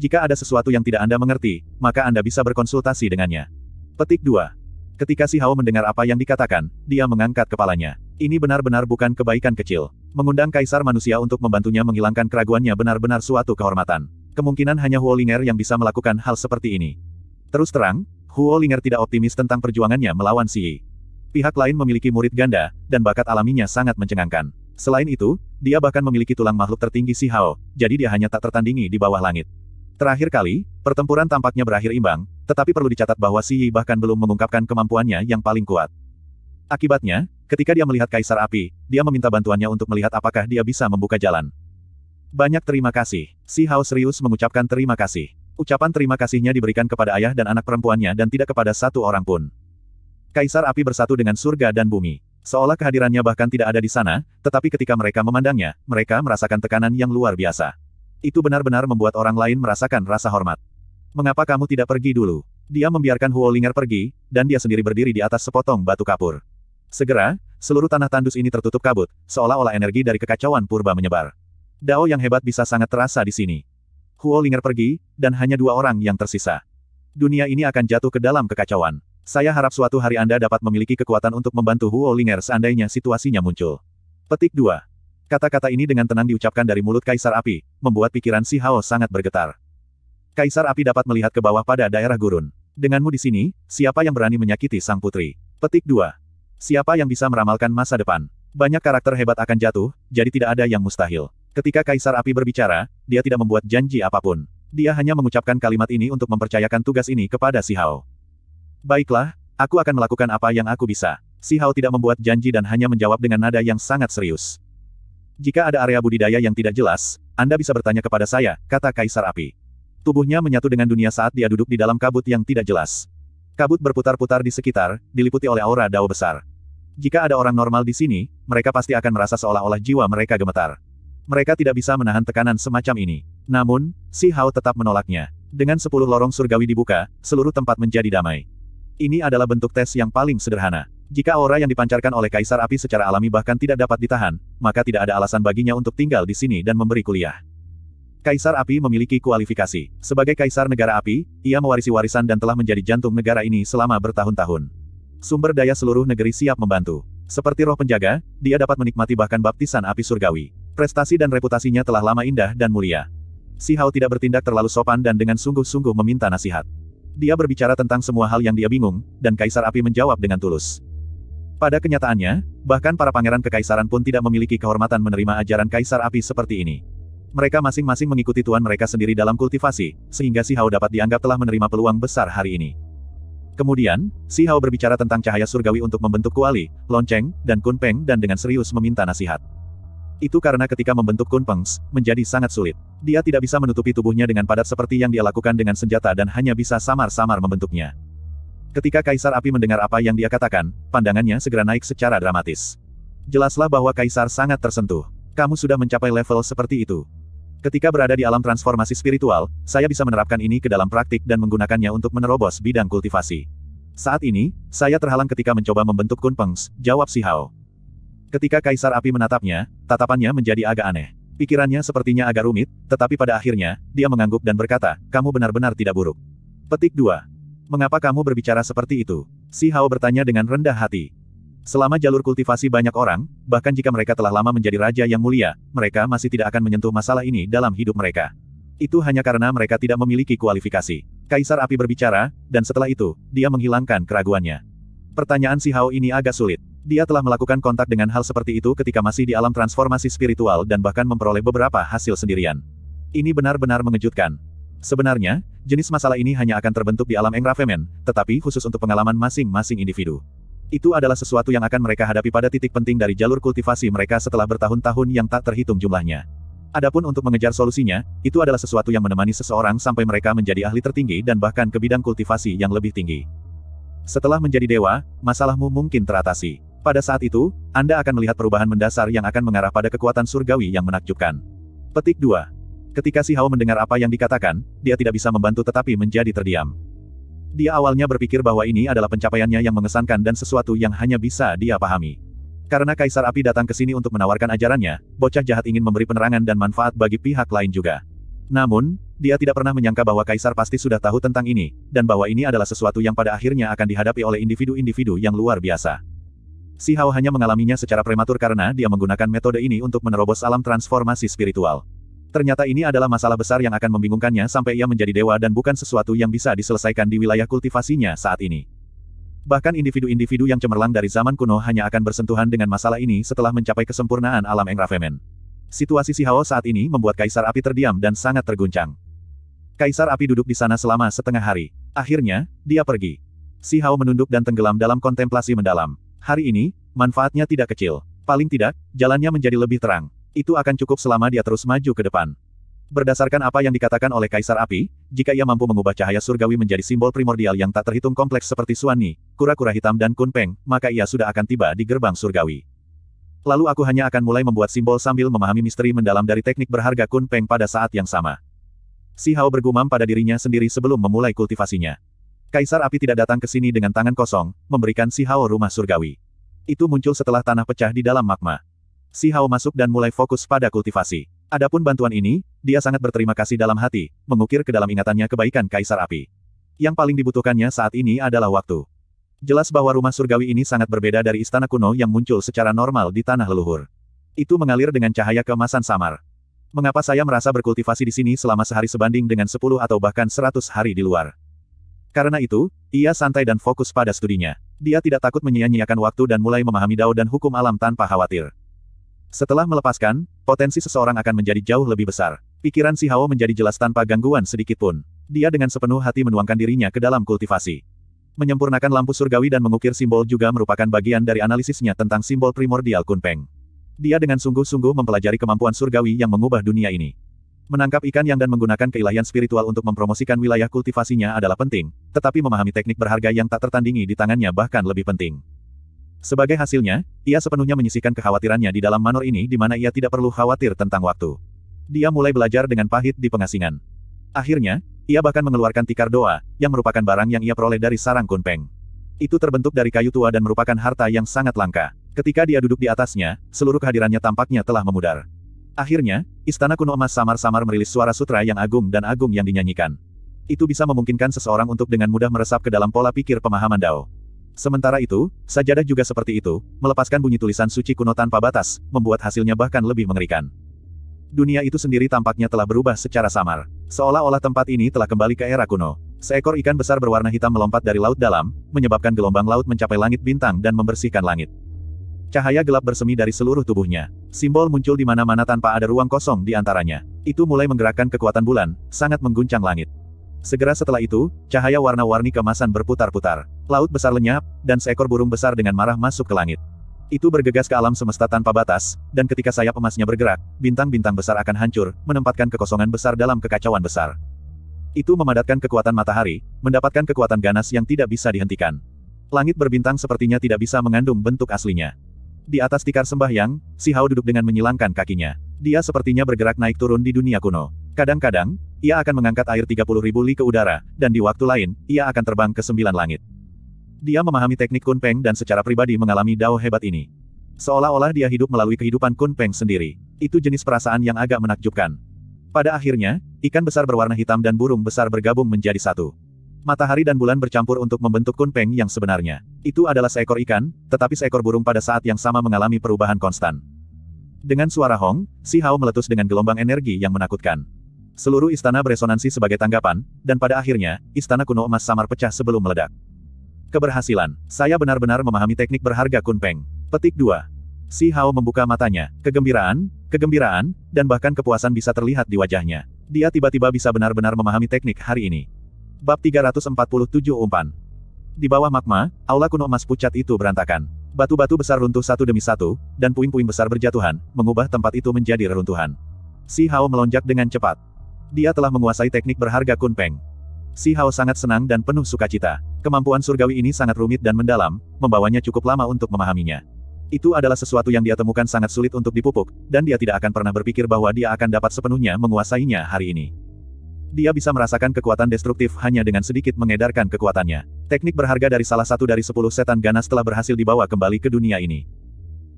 Jika ada sesuatu yang tidak Anda mengerti, maka Anda bisa berkonsultasi dengannya. Petik 2. Ketika si Hao mendengar apa yang dikatakan, dia mengangkat kepalanya. Ini benar-benar bukan kebaikan kecil. Mengundang Kaisar manusia untuk membantunya menghilangkan keraguannya benar-benar suatu kehormatan. Kemungkinan hanya Huolinger yang bisa melakukan hal seperti ini. Terus terang, Huo Linger tidak optimis tentang perjuangannya melawan Si Yi. Pihak lain memiliki murid ganda, dan bakat alaminya sangat mencengangkan. Selain itu, dia bahkan memiliki tulang makhluk tertinggi Si Hao, jadi dia hanya tak tertandingi di bawah langit. Terakhir kali, pertempuran tampaknya berakhir imbang, tetapi perlu dicatat bahwa Si Yi bahkan belum mengungkapkan kemampuannya yang paling kuat. Akibatnya, ketika dia melihat Kaisar Api, dia meminta bantuannya untuk melihat apakah dia bisa membuka jalan. Banyak terima kasih. Si Hao serius mengucapkan terima kasih. Ucapan terima kasihnya diberikan kepada ayah dan anak perempuannya dan tidak kepada satu orang pun. Kaisar api bersatu dengan surga dan bumi. Seolah kehadirannya bahkan tidak ada di sana, tetapi ketika mereka memandangnya, mereka merasakan tekanan yang luar biasa. Itu benar-benar membuat orang lain merasakan rasa hormat. Mengapa kamu tidak pergi dulu? Dia membiarkan Huo Ling'er pergi, dan dia sendiri berdiri di atas sepotong batu kapur. Segera, seluruh tanah tandus ini tertutup kabut, seolah-olah energi dari kekacauan purba menyebar. Dao yang hebat bisa sangat terasa di sini. Huolinger pergi, dan hanya dua orang yang tersisa. Dunia ini akan jatuh ke dalam kekacauan. Saya harap suatu hari Anda dapat memiliki kekuatan untuk membantu Huolinger seandainya situasinya muncul. Petik 2. Kata-kata ini dengan tenang diucapkan dari mulut Kaisar Api, membuat pikiran Si Hao sangat bergetar. Kaisar Api dapat melihat ke bawah pada daerah gurun. Denganmu di sini, siapa yang berani menyakiti sang putri? Petik 2. Siapa yang bisa meramalkan masa depan? Banyak karakter hebat akan jatuh, jadi tidak ada yang mustahil. Ketika Kaisar Api berbicara, dia tidak membuat janji apapun. Dia hanya mengucapkan kalimat ini untuk mempercayakan tugas ini kepada Si Hao. Baiklah, aku akan melakukan apa yang aku bisa. Si Hao tidak membuat janji dan hanya menjawab dengan nada yang sangat serius. Jika ada area budidaya yang tidak jelas, Anda bisa bertanya kepada saya, kata Kaisar Api. Tubuhnya menyatu dengan dunia saat dia duduk di dalam kabut yang tidak jelas. Kabut berputar-putar di sekitar, diliputi oleh aura dao besar. Jika ada orang normal di sini, mereka pasti akan merasa seolah-olah jiwa mereka gemetar mereka tidak bisa menahan tekanan semacam ini. Namun, Si Hao tetap menolaknya. Dengan sepuluh lorong surgawi dibuka, seluruh tempat menjadi damai. Ini adalah bentuk tes yang paling sederhana. Jika aura yang dipancarkan oleh Kaisar Api secara alami bahkan tidak dapat ditahan, maka tidak ada alasan baginya untuk tinggal di sini dan memberi kuliah. Kaisar Api memiliki kualifikasi. Sebagai Kaisar Negara Api, ia mewarisi warisan dan telah menjadi jantung negara ini selama bertahun-tahun. Sumber daya seluruh negeri siap membantu. Seperti roh penjaga, dia dapat menikmati bahkan baptisan api surgawi. Prestasi dan reputasinya telah lama indah dan mulia. Si Hao tidak bertindak terlalu sopan dan dengan sungguh-sungguh meminta nasihat. Dia berbicara tentang semua hal yang dia bingung, dan Kaisar Api menjawab dengan tulus. Pada kenyataannya, bahkan para pangeran kekaisaran pun tidak memiliki kehormatan menerima ajaran Kaisar Api seperti ini. Mereka masing-masing mengikuti tuan mereka sendiri dalam kultivasi, sehingga Si Hao dapat dianggap telah menerima peluang besar hari ini. Kemudian, Si Hao berbicara tentang cahaya surgawi untuk membentuk kuali, lonceng, dan kunpeng dan dengan serius meminta nasihat. Itu karena ketika membentuk kunpengs, menjadi sangat sulit. Dia tidak bisa menutupi tubuhnya dengan padat seperti yang dia lakukan dengan senjata dan hanya bisa samar-samar membentuknya. Ketika Kaisar Api mendengar apa yang dia katakan, pandangannya segera naik secara dramatis. Jelaslah bahwa Kaisar sangat tersentuh. Kamu sudah mencapai level seperti itu. Ketika berada di alam transformasi spiritual, saya bisa menerapkan ini ke dalam praktik dan menggunakannya untuk menerobos bidang kultivasi. Saat ini, saya terhalang ketika mencoba membentuk kunpengs, jawab si Hao. Ketika Kaisar Api menatapnya, tatapannya menjadi agak aneh. Pikirannya sepertinya agak rumit, tetapi pada akhirnya, dia mengangguk dan berkata, kamu benar-benar tidak buruk. Petik 2. Mengapa kamu berbicara seperti itu? Si Hao bertanya dengan rendah hati. Selama jalur kultivasi banyak orang, bahkan jika mereka telah lama menjadi raja yang mulia, mereka masih tidak akan menyentuh masalah ini dalam hidup mereka. Itu hanya karena mereka tidak memiliki kualifikasi. Kaisar Api berbicara, dan setelah itu, dia menghilangkan keraguannya. Pertanyaan si Hao ini agak sulit. Dia telah melakukan kontak dengan hal seperti itu ketika masih di alam transformasi spiritual dan bahkan memperoleh beberapa hasil sendirian. Ini benar-benar mengejutkan. Sebenarnya, jenis masalah ini hanya akan terbentuk di alam engravement, tetapi khusus untuk pengalaman masing-masing individu. Itu adalah sesuatu yang akan mereka hadapi pada titik penting dari jalur kultivasi mereka setelah bertahun-tahun yang tak terhitung jumlahnya. Adapun untuk mengejar solusinya, itu adalah sesuatu yang menemani seseorang sampai mereka menjadi ahli tertinggi dan bahkan ke bidang kultivasi yang lebih tinggi. Setelah menjadi dewa, masalahmu mungkin teratasi. Pada saat itu, Anda akan melihat perubahan mendasar yang akan mengarah pada kekuatan surgawi yang menakjubkan. Petik 2. Ketika si Hao mendengar apa yang dikatakan, dia tidak bisa membantu tetapi menjadi terdiam. Dia awalnya berpikir bahwa ini adalah pencapaiannya yang mengesankan dan sesuatu yang hanya bisa dia pahami. Karena Kaisar Api datang ke sini untuk menawarkan ajarannya, bocah jahat ingin memberi penerangan dan manfaat bagi pihak lain juga. Namun, dia tidak pernah menyangka bahwa Kaisar pasti sudah tahu tentang ini, dan bahwa ini adalah sesuatu yang pada akhirnya akan dihadapi oleh individu-individu yang luar biasa. Si Hao hanya mengalaminya secara prematur karena dia menggunakan metode ini untuk menerobos alam transformasi spiritual. Ternyata ini adalah masalah besar yang akan membingungkannya sampai ia menjadi dewa dan bukan sesuatu yang bisa diselesaikan di wilayah kultivasinya saat ini. Bahkan individu-individu yang cemerlang dari zaman kuno hanya akan bersentuhan dengan masalah ini setelah mencapai kesempurnaan alam Engrafemen. Situasi Si Hao saat ini membuat Kaisar Api terdiam dan sangat terguncang. Kaisar Api duduk di sana selama setengah hari. Akhirnya, dia pergi. Si Hao menunduk dan tenggelam dalam kontemplasi mendalam. Hari ini, manfaatnya tidak kecil. Paling tidak, jalannya menjadi lebih terang. Itu akan cukup selama dia terus maju ke depan. Berdasarkan apa yang dikatakan oleh Kaisar Api, jika ia mampu mengubah cahaya surgawi menjadi simbol primordial yang tak terhitung kompleks seperti Suani, kura-kura hitam dan kunpeng, maka ia sudah akan tiba di gerbang surgawi. Lalu aku hanya akan mulai membuat simbol sambil memahami misteri mendalam dari teknik berharga kunpeng pada saat yang sama. Si Hao bergumam pada dirinya sendiri sebelum memulai kultivasinya. Kaisar api tidak datang ke sini dengan tangan kosong, memberikan Si Hao rumah surgawi. Itu muncul setelah tanah pecah di dalam magma. Si Hao masuk dan mulai fokus pada kultivasi. Adapun bantuan ini, dia sangat berterima kasih dalam hati, mengukir ke dalam ingatannya kebaikan Kaisar Api. Yang paling dibutuhkannya saat ini adalah waktu. Jelas bahwa rumah surgawi ini sangat berbeda dari istana kuno yang muncul secara normal di tanah leluhur. Itu mengalir dengan cahaya kemasan samar. Mengapa saya merasa berkultivasi di sini selama sehari sebanding dengan 10 atau bahkan 100 hari di luar? Karena itu, ia santai dan fokus pada studinya. Dia tidak takut menyia-nyiakan waktu dan mulai memahami dao dan hukum alam tanpa khawatir. Setelah melepaskan, potensi seseorang akan menjadi jauh lebih besar. Pikiran si Hao menjadi jelas tanpa gangguan sedikit pun. Dia dengan sepenuh hati menuangkan dirinya ke dalam kultivasi. Menyempurnakan lampu surgawi dan mengukir simbol juga merupakan bagian dari analisisnya tentang simbol primordial Kunpeng. Dia dengan sungguh-sungguh mempelajari kemampuan surgawi yang mengubah dunia ini. Menangkap ikan yang dan menggunakan keilahian spiritual untuk mempromosikan wilayah kultivasinya adalah penting, tetapi memahami teknik berharga yang tak tertandingi di tangannya bahkan lebih penting. Sebagai hasilnya, ia sepenuhnya menyisihkan kekhawatirannya di dalam manor ini di mana ia tidak perlu khawatir tentang waktu. Dia mulai belajar dengan pahit di pengasingan. Akhirnya, ia bahkan mengeluarkan tikar doa, yang merupakan barang yang ia peroleh dari sarang kunpeng. Itu terbentuk dari kayu tua dan merupakan harta yang sangat langka. Ketika dia duduk di atasnya, seluruh kehadirannya tampaknya telah memudar. Akhirnya, istana kuno emas samar-samar merilis suara sutra yang agung dan agung yang dinyanyikan. Itu bisa memungkinkan seseorang untuk dengan mudah meresap ke dalam pola pikir pemahaman Dao. Sementara itu, sajadah juga seperti itu, melepaskan bunyi tulisan suci kuno tanpa batas, membuat hasilnya bahkan lebih mengerikan. Dunia itu sendiri tampaknya telah berubah secara samar. Seolah-olah tempat ini telah kembali ke era kuno. Seekor ikan besar berwarna hitam melompat dari laut dalam, menyebabkan gelombang laut mencapai langit bintang dan membersihkan langit. Cahaya gelap bersemi dari seluruh tubuhnya. Simbol muncul di mana-mana tanpa ada ruang kosong di antaranya. Itu mulai menggerakkan kekuatan bulan, sangat mengguncang langit. Segera setelah itu, cahaya warna-warni kemasan berputar-putar. Laut besar lenyap, dan seekor burung besar dengan marah masuk ke langit. Itu bergegas ke alam semesta tanpa batas, dan ketika sayap emasnya bergerak, bintang-bintang besar akan hancur, menempatkan kekosongan besar dalam kekacauan besar. Itu memadatkan kekuatan matahari, mendapatkan kekuatan ganas yang tidak bisa dihentikan. Langit berbintang sepertinya tidak bisa mengandung bentuk aslinya. Di atas tikar sembahyang, si Hao duduk dengan menyilangkan kakinya. Dia sepertinya bergerak naik turun di dunia kuno. Kadang-kadang, ia akan mengangkat air 30 ribu li ke udara, dan di waktu lain, ia akan terbang ke sembilan langit. Dia memahami teknik Kunpeng dan secara pribadi mengalami dao hebat ini. Seolah-olah dia hidup melalui kehidupan Kunpeng sendiri. Itu jenis perasaan yang agak menakjubkan. Pada akhirnya, ikan besar berwarna hitam dan burung besar bergabung menjadi satu. Matahari dan bulan bercampur untuk membentuk kunpeng yang sebenarnya. Itu adalah seekor ikan, tetapi seekor burung pada saat yang sama mengalami perubahan konstan. Dengan suara Hong, Si Hao meletus dengan gelombang energi yang menakutkan. Seluruh istana beresonansi sebagai tanggapan, dan pada akhirnya, istana kuno emas samar pecah sebelum meledak. Keberhasilan. Saya benar-benar memahami teknik berharga kunpeng. Petik 2. Si Hao membuka matanya. Kegembiraan, kegembiraan, dan bahkan kepuasan bisa terlihat di wajahnya. Dia tiba-tiba bisa benar-benar memahami teknik hari ini. Bab 347 Umpan Di bawah magma, aula kuno emas pucat itu berantakan. Batu-batu besar runtuh satu demi satu, dan puing-puing besar berjatuhan, mengubah tempat itu menjadi reruntuhan. Si Hao melonjak dengan cepat. Dia telah menguasai teknik berharga kunpeng. Si Hao sangat senang dan penuh sukacita. Kemampuan surgawi ini sangat rumit dan mendalam, membawanya cukup lama untuk memahaminya. Itu adalah sesuatu yang dia temukan sangat sulit untuk dipupuk, dan dia tidak akan pernah berpikir bahwa dia akan dapat sepenuhnya menguasainya hari ini. Dia bisa merasakan kekuatan destruktif hanya dengan sedikit mengedarkan kekuatannya. Teknik berharga dari salah satu dari sepuluh setan ganas telah berhasil dibawa kembali ke dunia ini.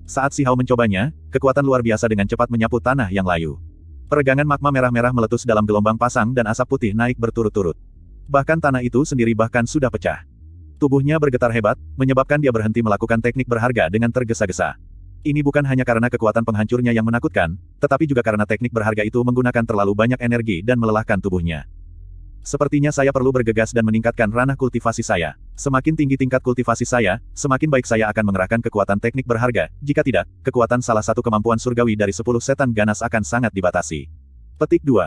Saat Si Hao mencobanya, kekuatan luar biasa dengan cepat menyapu tanah yang layu. Peregangan magma merah-merah meletus dalam gelombang pasang dan asap putih naik berturut-turut. Bahkan tanah itu sendiri bahkan sudah pecah. Tubuhnya bergetar hebat, menyebabkan dia berhenti melakukan teknik berharga dengan tergesa-gesa. Ini bukan hanya karena kekuatan penghancurnya yang menakutkan, tetapi juga karena teknik berharga itu menggunakan terlalu banyak energi dan melelahkan tubuhnya. Sepertinya saya perlu bergegas dan meningkatkan ranah kultivasi saya. Semakin tinggi tingkat kultivasi saya, semakin baik saya akan mengerahkan kekuatan teknik berharga. Jika tidak, kekuatan salah satu kemampuan surgawi dari sepuluh setan ganas akan sangat dibatasi. Petik 2.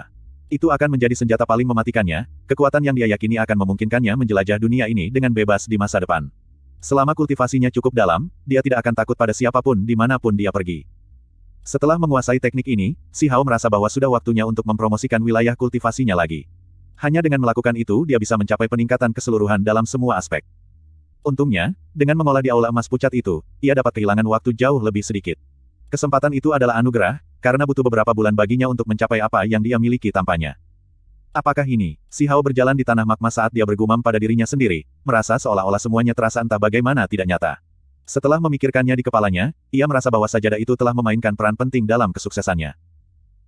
Itu akan menjadi senjata paling mematikannya, kekuatan yang dia yakini akan memungkinkannya menjelajah dunia ini dengan bebas di masa depan. Selama kultivasinya cukup dalam, dia tidak akan takut pada siapapun dimanapun dia pergi. Setelah menguasai teknik ini, Si Hao merasa bahwa sudah waktunya untuk mempromosikan wilayah kultivasinya lagi. Hanya dengan melakukan itu dia bisa mencapai peningkatan keseluruhan dalam semua aspek. Untungnya, dengan mengolah di aula emas pucat itu, ia dapat kehilangan waktu jauh lebih sedikit. Kesempatan itu adalah anugerah, karena butuh beberapa bulan baginya untuk mencapai apa yang dia miliki tampaknya. Apakah ini? Si Hao berjalan di tanah magma saat dia bergumam pada dirinya sendiri, merasa seolah-olah semuanya terasa entah bagaimana tidak nyata. Setelah memikirkannya di kepalanya, ia merasa bahwa sajadah itu telah memainkan peran penting dalam kesuksesannya.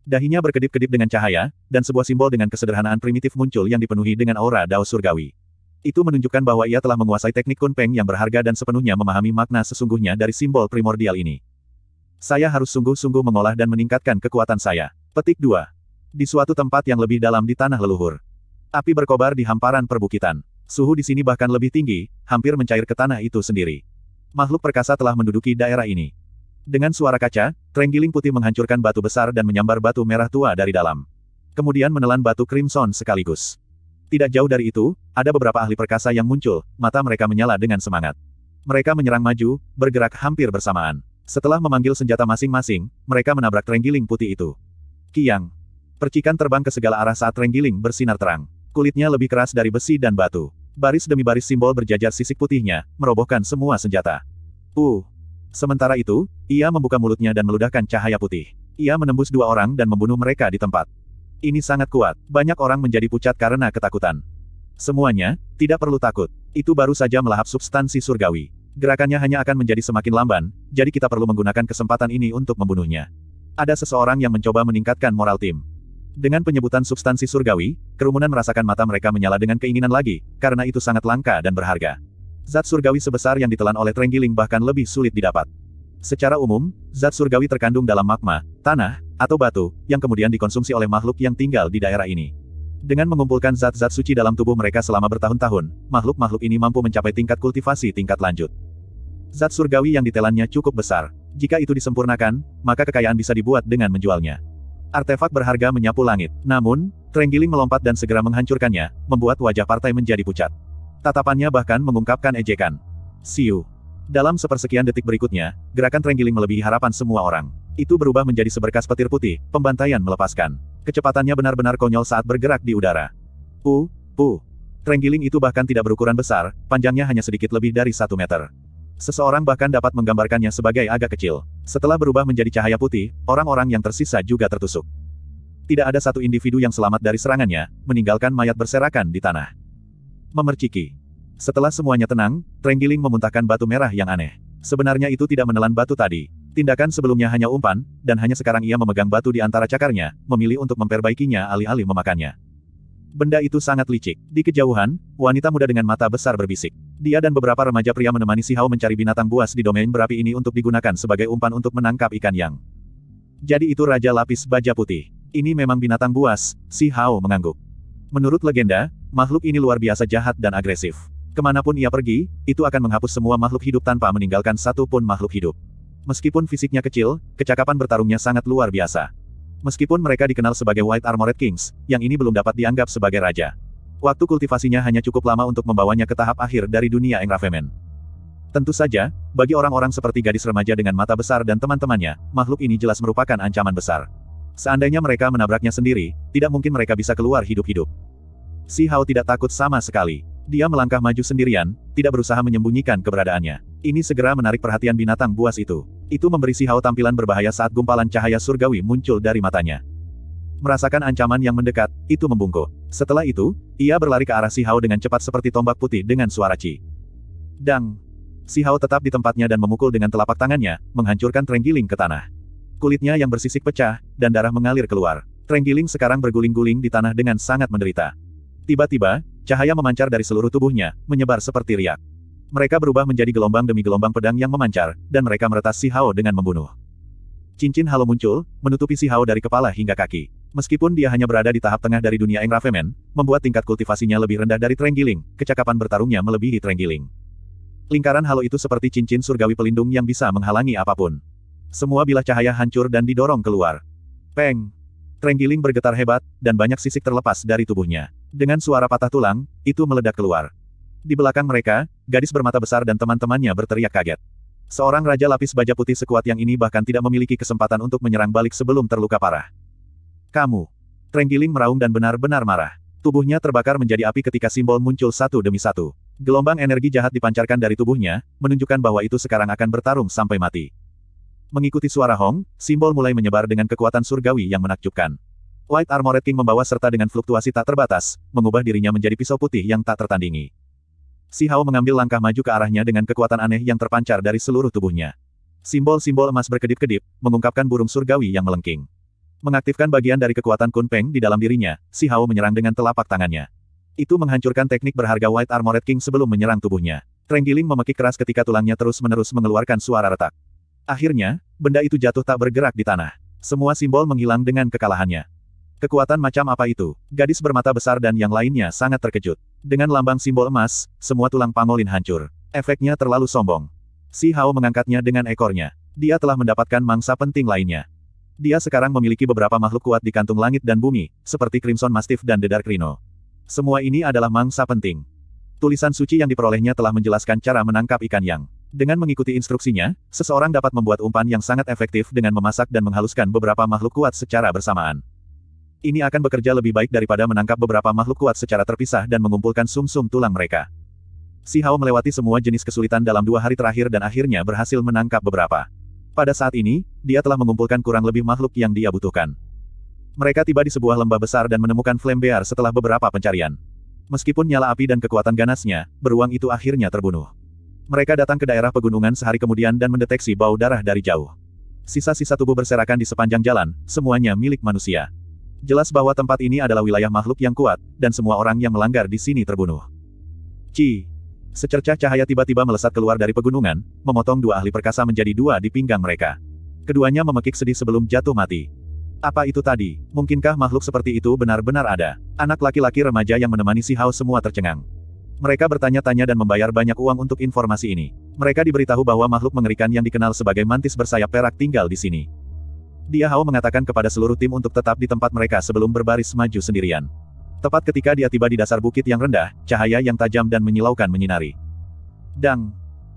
Dahinya berkedip-kedip dengan cahaya, dan sebuah simbol dengan kesederhanaan primitif muncul yang dipenuhi dengan aura dao surgawi. Itu menunjukkan bahwa ia telah menguasai teknik kunpeng yang berharga dan sepenuhnya memahami makna sesungguhnya dari simbol primordial ini. Saya harus sungguh-sungguh mengolah dan meningkatkan kekuatan saya. Petik 2. Di suatu tempat yang lebih dalam di tanah leluhur. Api berkobar di hamparan perbukitan. Suhu di sini bahkan lebih tinggi, hampir mencair ke tanah itu sendiri. Makhluk perkasa telah menduduki daerah ini. Dengan suara kaca, trenggiling putih menghancurkan batu besar dan menyambar batu merah tua dari dalam. Kemudian menelan batu crimson sekaligus. Tidak jauh dari itu, ada beberapa ahli perkasa yang muncul, mata mereka menyala dengan semangat. Mereka menyerang maju, bergerak hampir bersamaan. Setelah memanggil senjata masing-masing, mereka menabrak trenggiling putih itu. Kiang, Percikan terbang ke segala arah saat Renggiling bersinar terang. Kulitnya lebih keras dari besi dan batu. Baris demi baris simbol berjajar sisik putihnya, merobohkan semua senjata. Uh! Sementara itu, ia membuka mulutnya dan meludahkan cahaya putih. Ia menembus dua orang dan membunuh mereka di tempat. Ini sangat kuat, banyak orang menjadi pucat karena ketakutan. Semuanya, tidak perlu takut. Itu baru saja melahap substansi surgawi. Gerakannya hanya akan menjadi semakin lamban, jadi kita perlu menggunakan kesempatan ini untuk membunuhnya. Ada seseorang yang mencoba meningkatkan moral tim. Dengan penyebutan substansi surgawi, kerumunan merasakan mata mereka menyala dengan keinginan lagi, karena itu sangat langka dan berharga. Zat surgawi sebesar yang ditelan oleh Trenggiling bahkan lebih sulit didapat. Secara umum, zat surgawi terkandung dalam magma, tanah, atau batu, yang kemudian dikonsumsi oleh makhluk yang tinggal di daerah ini. Dengan mengumpulkan zat-zat suci dalam tubuh mereka selama bertahun-tahun, makhluk-makhluk ini mampu mencapai tingkat kultivasi tingkat lanjut. Zat surgawi yang ditelannya cukup besar, jika itu disempurnakan, maka kekayaan bisa dibuat dengan menjualnya. Artefak berharga menyapu langit. Namun, Trenggiling melompat dan segera menghancurkannya, membuat wajah partai menjadi pucat. Tatapannya bahkan mengungkapkan ejekan. Siu. Dalam sepersekian detik berikutnya, gerakan Trenggiling melebihi harapan semua orang. Itu berubah menjadi seberkas petir putih, pembantaian melepaskan. Kecepatannya benar-benar konyol saat bergerak di udara. Pu, pu. Trenggiling itu bahkan tidak berukuran besar, panjangnya hanya sedikit lebih dari satu meter. Seseorang bahkan dapat menggambarkannya sebagai agak kecil. Setelah berubah menjadi cahaya putih, orang-orang yang tersisa juga tertusuk. Tidak ada satu individu yang selamat dari serangannya, meninggalkan mayat berserakan di tanah. Memerciki. Setelah semuanya tenang, Trenggiling memuntahkan batu merah yang aneh. Sebenarnya itu tidak menelan batu tadi. Tindakan sebelumnya hanya umpan, dan hanya sekarang ia memegang batu di antara cakarnya, memilih untuk memperbaikinya alih-alih memakannya. Benda itu sangat licik. Di kejauhan, wanita muda dengan mata besar berbisik. Dia dan beberapa remaja pria menemani si Hao mencari binatang buas di domain berapi ini untuk digunakan sebagai umpan untuk menangkap ikan yang. Jadi itu Raja Lapis Baja Putih. Ini memang binatang buas, si Hao mengangguk. Menurut legenda, makhluk ini luar biasa jahat dan agresif. Kemanapun ia pergi, itu akan menghapus semua makhluk hidup tanpa meninggalkan satu pun makhluk hidup. Meskipun fisiknya kecil, kecakapan bertarungnya sangat luar biasa. Meskipun mereka dikenal sebagai White Armored Kings, yang ini belum dapat dianggap sebagai raja. Waktu kultivasinya hanya cukup lama untuk membawanya ke tahap akhir dari dunia Engravement. Tentu saja, bagi orang-orang seperti gadis remaja dengan mata besar dan teman-temannya, makhluk ini jelas merupakan ancaman besar. Seandainya mereka menabraknya sendiri, tidak mungkin mereka bisa keluar hidup-hidup. Si Hao tidak takut sama sekali. Dia melangkah maju sendirian, tidak berusaha menyembunyikan keberadaannya. Ini segera menarik perhatian binatang buas itu. Itu memberi si Hao tampilan berbahaya saat gumpalan cahaya surgawi muncul dari matanya. Merasakan ancaman yang mendekat, itu membungkuk. Setelah itu, ia berlari ke arah si Hao dengan cepat seperti tombak putih dengan suara Ci. Dang! Si Hao tetap di tempatnya dan memukul dengan telapak tangannya, menghancurkan trenggiling ke tanah. Kulitnya yang bersisik pecah, dan darah mengalir keluar. Trenggiling sekarang berguling-guling di tanah dengan sangat menderita. Tiba-tiba, cahaya memancar dari seluruh tubuhnya, menyebar seperti riak. Mereka berubah menjadi gelombang demi gelombang pedang yang memancar, dan mereka meretas Si Hao dengan membunuh. Cincin halo muncul, menutupi Si Hao dari kepala hingga kaki. Meskipun dia hanya berada di tahap tengah dari dunia Engravemen, membuat tingkat kultivasinya lebih rendah dari Trenggiling, kecakapan bertarungnya melebihi Trenggiling. Lingkaran halo itu seperti cincin surgawi pelindung yang bisa menghalangi apapun. Semua bilah cahaya hancur dan didorong keluar. Peng! Trenggiling bergetar hebat, dan banyak sisik terlepas dari tubuhnya. Dengan suara patah tulang, itu meledak keluar. Di belakang mereka, gadis bermata besar dan teman-temannya berteriak kaget. Seorang raja lapis baja putih sekuat yang ini bahkan tidak memiliki kesempatan untuk menyerang balik sebelum terluka parah. Kamu! Trenggiling meraung dan benar-benar marah. Tubuhnya terbakar menjadi api ketika simbol muncul satu demi satu. Gelombang energi jahat dipancarkan dari tubuhnya, menunjukkan bahwa itu sekarang akan bertarung sampai mati. Mengikuti suara Hong, simbol mulai menyebar dengan kekuatan surgawi yang menakjubkan. White Armored King membawa serta dengan fluktuasi tak terbatas, mengubah dirinya menjadi pisau putih yang tak tertandingi. Si Hao mengambil langkah maju ke arahnya dengan kekuatan aneh yang terpancar dari seluruh tubuhnya. Simbol-simbol emas berkedip-kedip, mengungkapkan burung surgawi yang melengking. Mengaktifkan bagian dari kekuatan Kun Peng di dalam dirinya, Si Hao menyerang dengan telapak tangannya. Itu menghancurkan teknik berharga White Armored King sebelum menyerang tubuhnya. Trenggiling memekik keras ketika tulangnya terus-menerus mengeluarkan suara retak. Akhirnya, benda itu jatuh tak bergerak di tanah. Semua simbol menghilang dengan kekalahannya. Kekuatan macam apa itu? Gadis bermata besar dan yang lainnya sangat terkejut. Dengan lambang simbol emas, semua tulang pangolin hancur. Efeknya terlalu sombong. Si Hao mengangkatnya dengan ekornya. Dia telah mendapatkan mangsa penting lainnya. Dia sekarang memiliki beberapa makhluk kuat di kantung langit dan bumi, seperti Crimson Mastiff dan The Dark Rhino. Semua ini adalah mangsa penting. Tulisan suci yang diperolehnya telah menjelaskan cara menangkap ikan yang. Dengan mengikuti instruksinya, seseorang dapat membuat umpan yang sangat efektif dengan memasak dan menghaluskan beberapa makhluk kuat secara bersamaan. Ini akan bekerja lebih baik daripada menangkap beberapa makhluk kuat secara terpisah dan mengumpulkan sum-sum tulang mereka. Si Hao melewati semua jenis kesulitan dalam dua hari terakhir dan akhirnya berhasil menangkap beberapa. Pada saat ini, dia telah mengumpulkan kurang lebih makhluk yang dia butuhkan. Mereka tiba di sebuah lembah besar dan menemukan Flambear setelah beberapa pencarian. Meskipun nyala api dan kekuatan ganasnya, beruang itu akhirnya terbunuh. Mereka datang ke daerah pegunungan sehari kemudian dan mendeteksi bau darah dari jauh. Sisa-sisa tubuh berserakan di sepanjang jalan, semuanya milik manusia. Jelas bahwa tempat ini adalah wilayah makhluk yang kuat, dan semua orang yang melanggar di sini terbunuh. Ci. Secercah cahaya tiba-tiba melesat keluar dari pegunungan, memotong dua ahli perkasa menjadi dua di pinggang mereka. Keduanya memekik sedih sebelum jatuh mati. Apa itu tadi? Mungkinkah makhluk seperti itu benar-benar ada? Anak laki-laki remaja yang menemani si Hao semua tercengang. Mereka bertanya-tanya dan membayar banyak uang untuk informasi ini. Mereka diberitahu bahwa makhluk mengerikan yang dikenal sebagai mantis bersayap perak tinggal di sini. Dia Hao mengatakan kepada seluruh tim untuk tetap di tempat mereka sebelum berbaris maju sendirian. Tepat ketika dia tiba di dasar bukit yang rendah, cahaya yang tajam dan menyilaukan menyinari. Dang!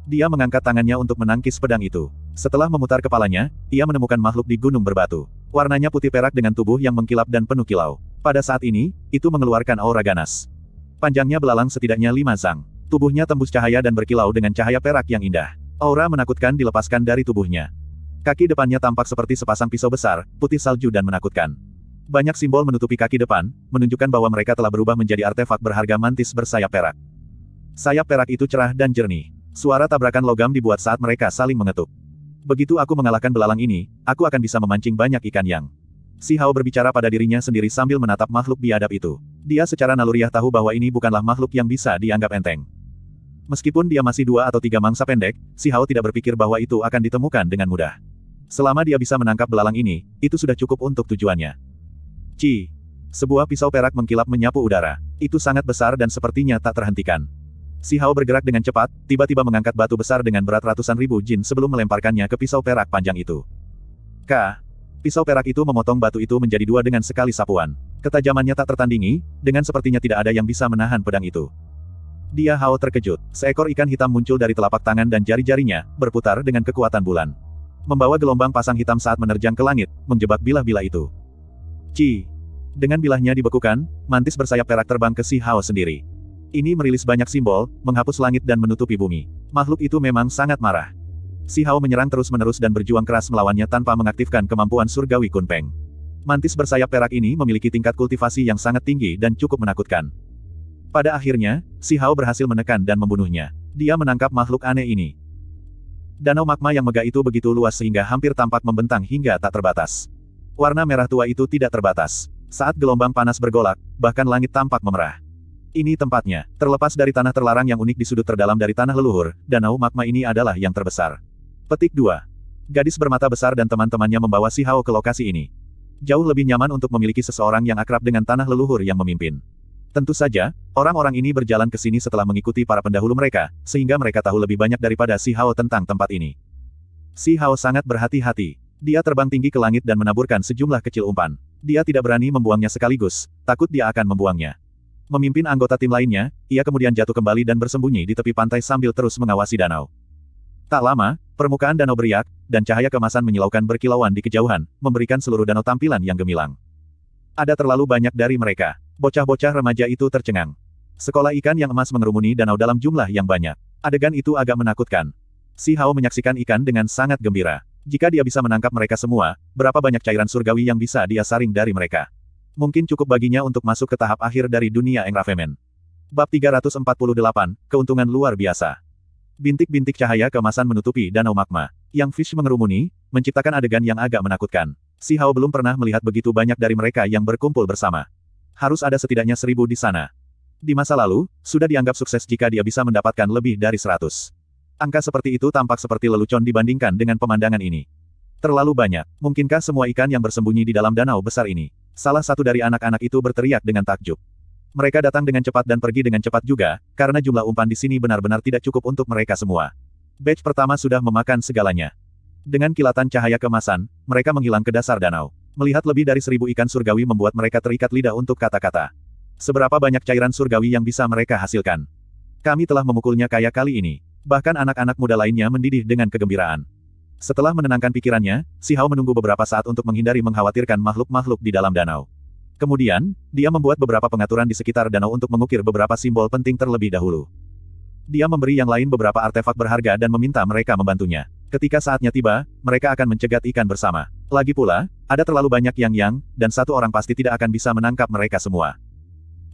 Dia mengangkat tangannya untuk menangkis pedang itu. Setelah memutar kepalanya, ia menemukan makhluk di gunung berbatu. Warnanya putih perak dengan tubuh yang mengkilap dan penuh kilau. Pada saat ini, itu mengeluarkan aura ganas. Panjangnya belalang setidaknya lima zang. Tubuhnya tembus cahaya dan berkilau dengan cahaya perak yang indah. Aura menakutkan dilepaskan dari tubuhnya. Kaki depannya tampak seperti sepasang pisau besar, putih salju dan menakutkan. Banyak simbol menutupi kaki depan, menunjukkan bahwa mereka telah berubah menjadi artefak berharga mantis bersayap perak. Sayap perak itu cerah dan jernih. Suara tabrakan logam dibuat saat mereka saling mengetuk. Begitu aku mengalahkan belalang ini, aku akan bisa memancing banyak ikan yang... Si Hao berbicara pada dirinya sendiri sambil menatap makhluk biadab itu. Dia secara naluriah tahu bahwa ini bukanlah makhluk yang bisa dianggap enteng. Meskipun dia masih dua atau tiga mangsa pendek, Si Hao tidak berpikir bahwa itu akan ditemukan dengan mudah. Selama dia bisa menangkap belalang ini, itu sudah cukup untuk tujuannya. Ci. Sebuah pisau perak mengkilap menyapu udara. Itu sangat besar dan sepertinya tak terhentikan. Si Hao bergerak dengan cepat, tiba-tiba mengangkat batu besar dengan berat ratusan ribu jin sebelum melemparkannya ke pisau perak panjang itu. K. Pisau perak itu memotong batu itu menjadi dua dengan sekali sapuan. Ketajamannya tak tertandingi, dengan sepertinya tidak ada yang bisa menahan pedang itu. Dia Hao terkejut. Seekor ikan hitam muncul dari telapak tangan dan jari-jarinya, berputar dengan kekuatan bulan membawa gelombang pasang hitam saat menerjang ke langit, menjebak bilah-bilah itu. Ci. Dengan bilahnya dibekukan, mantis bersayap perak terbang ke si Hao sendiri. Ini merilis banyak simbol, menghapus langit dan menutupi bumi. Makhluk itu memang sangat marah. Si Hao menyerang terus-menerus dan berjuang keras melawannya tanpa mengaktifkan kemampuan surgawi Kunpeng. Mantis bersayap perak ini memiliki tingkat kultivasi yang sangat tinggi dan cukup menakutkan. Pada akhirnya, Si Hao berhasil menekan dan membunuhnya. Dia menangkap makhluk aneh ini. Danau magma yang megah itu begitu luas sehingga hampir tampak membentang hingga tak terbatas. Warna merah tua itu tidak terbatas. Saat gelombang panas bergolak, bahkan langit tampak memerah. Ini tempatnya, terlepas dari tanah terlarang yang unik di sudut terdalam dari tanah leluhur, danau magma ini adalah yang terbesar. Petik 2. Gadis bermata besar dan teman-temannya membawa si Hao ke lokasi ini. Jauh lebih nyaman untuk memiliki seseorang yang akrab dengan tanah leluhur yang memimpin. Tentu saja, orang-orang ini berjalan ke sini setelah mengikuti para pendahulu mereka, sehingga mereka tahu lebih banyak daripada Si Hao tentang tempat ini. Si Hao sangat berhati-hati. Dia terbang tinggi ke langit dan menaburkan sejumlah kecil umpan. Dia tidak berani membuangnya sekaligus, takut dia akan membuangnya. Memimpin anggota tim lainnya, ia kemudian jatuh kembali dan bersembunyi di tepi pantai sambil terus mengawasi danau. Tak lama, permukaan danau beriak, dan cahaya kemasan menyilaukan berkilauan di kejauhan, memberikan seluruh danau tampilan yang gemilang. Ada terlalu banyak dari mereka. Bocah-bocah remaja itu tercengang. Sekolah ikan yang emas mengerumuni danau dalam jumlah yang banyak. Adegan itu agak menakutkan. Si Hao menyaksikan ikan dengan sangat gembira. Jika dia bisa menangkap mereka semua, berapa banyak cairan surgawi yang bisa dia saring dari mereka? Mungkin cukup baginya untuk masuk ke tahap akhir dari dunia engraven. Bab 348, Keuntungan Luar Biasa Bintik-bintik cahaya kemasan menutupi danau magma. Yang Fish mengerumuni, menciptakan adegan yang agak menakutkan. Si Hao belum pernah melihat begitu banyak dari mereka yang berkumpul bersama harus ada setidaknya seribu di sana. Di masa lalu, sudah dianggap sukses jika dia bisa mendapatkan lebih dari seratus. Angka seperti itu tampak seperti lelucon dibandingkan dengan pemandangan ini. Terlalu banyak. Mungkinkah semua ikan yang bersembunyi di dalam danau besar ini? Salah satu dari anak-anak itu berteriak dengan takjub. Mereka datang dengan cepat dan pergi dengan cepat juga, karena jumlah umpan di sini benar-benar tidak cukup untuk mereka semua. Batch pertama sudah memakan segalanya. Dengan kilatan cahaya kemasan, mereka menghilang ke dasar danau. Melihat lebih dari seribu ikan surgawi membuat mereka terikat lidah untuk kata-kata. Seberapa banyak cairan surgawi yang bisa mereka hasilkan. Kami telah memukulnya kaya kali ini. Bahkan anak-anak muda lainnya mendidih dengan kegembiraan. Setelah menenangkan pikirannya, Si Hao menunggu beberapa saat untuk menghindari mengkhawatirkan makhluk-makhluk di dalam danau. Kemudian, dia membuat beberapa pengaturan di sekitar danau untuk mengukir beberapa simbol penting terlebih dahulu. Dia memberi yang lain beberapa artefak berharga dan meminta mereka membantunya. Ketika saatnya tiba, mereka akan mencegat ikan bersama. Lagi pula, ada terlalu banyak yang-yang, dan satu orang pasti tidak akan bisa menangkap mereka semua.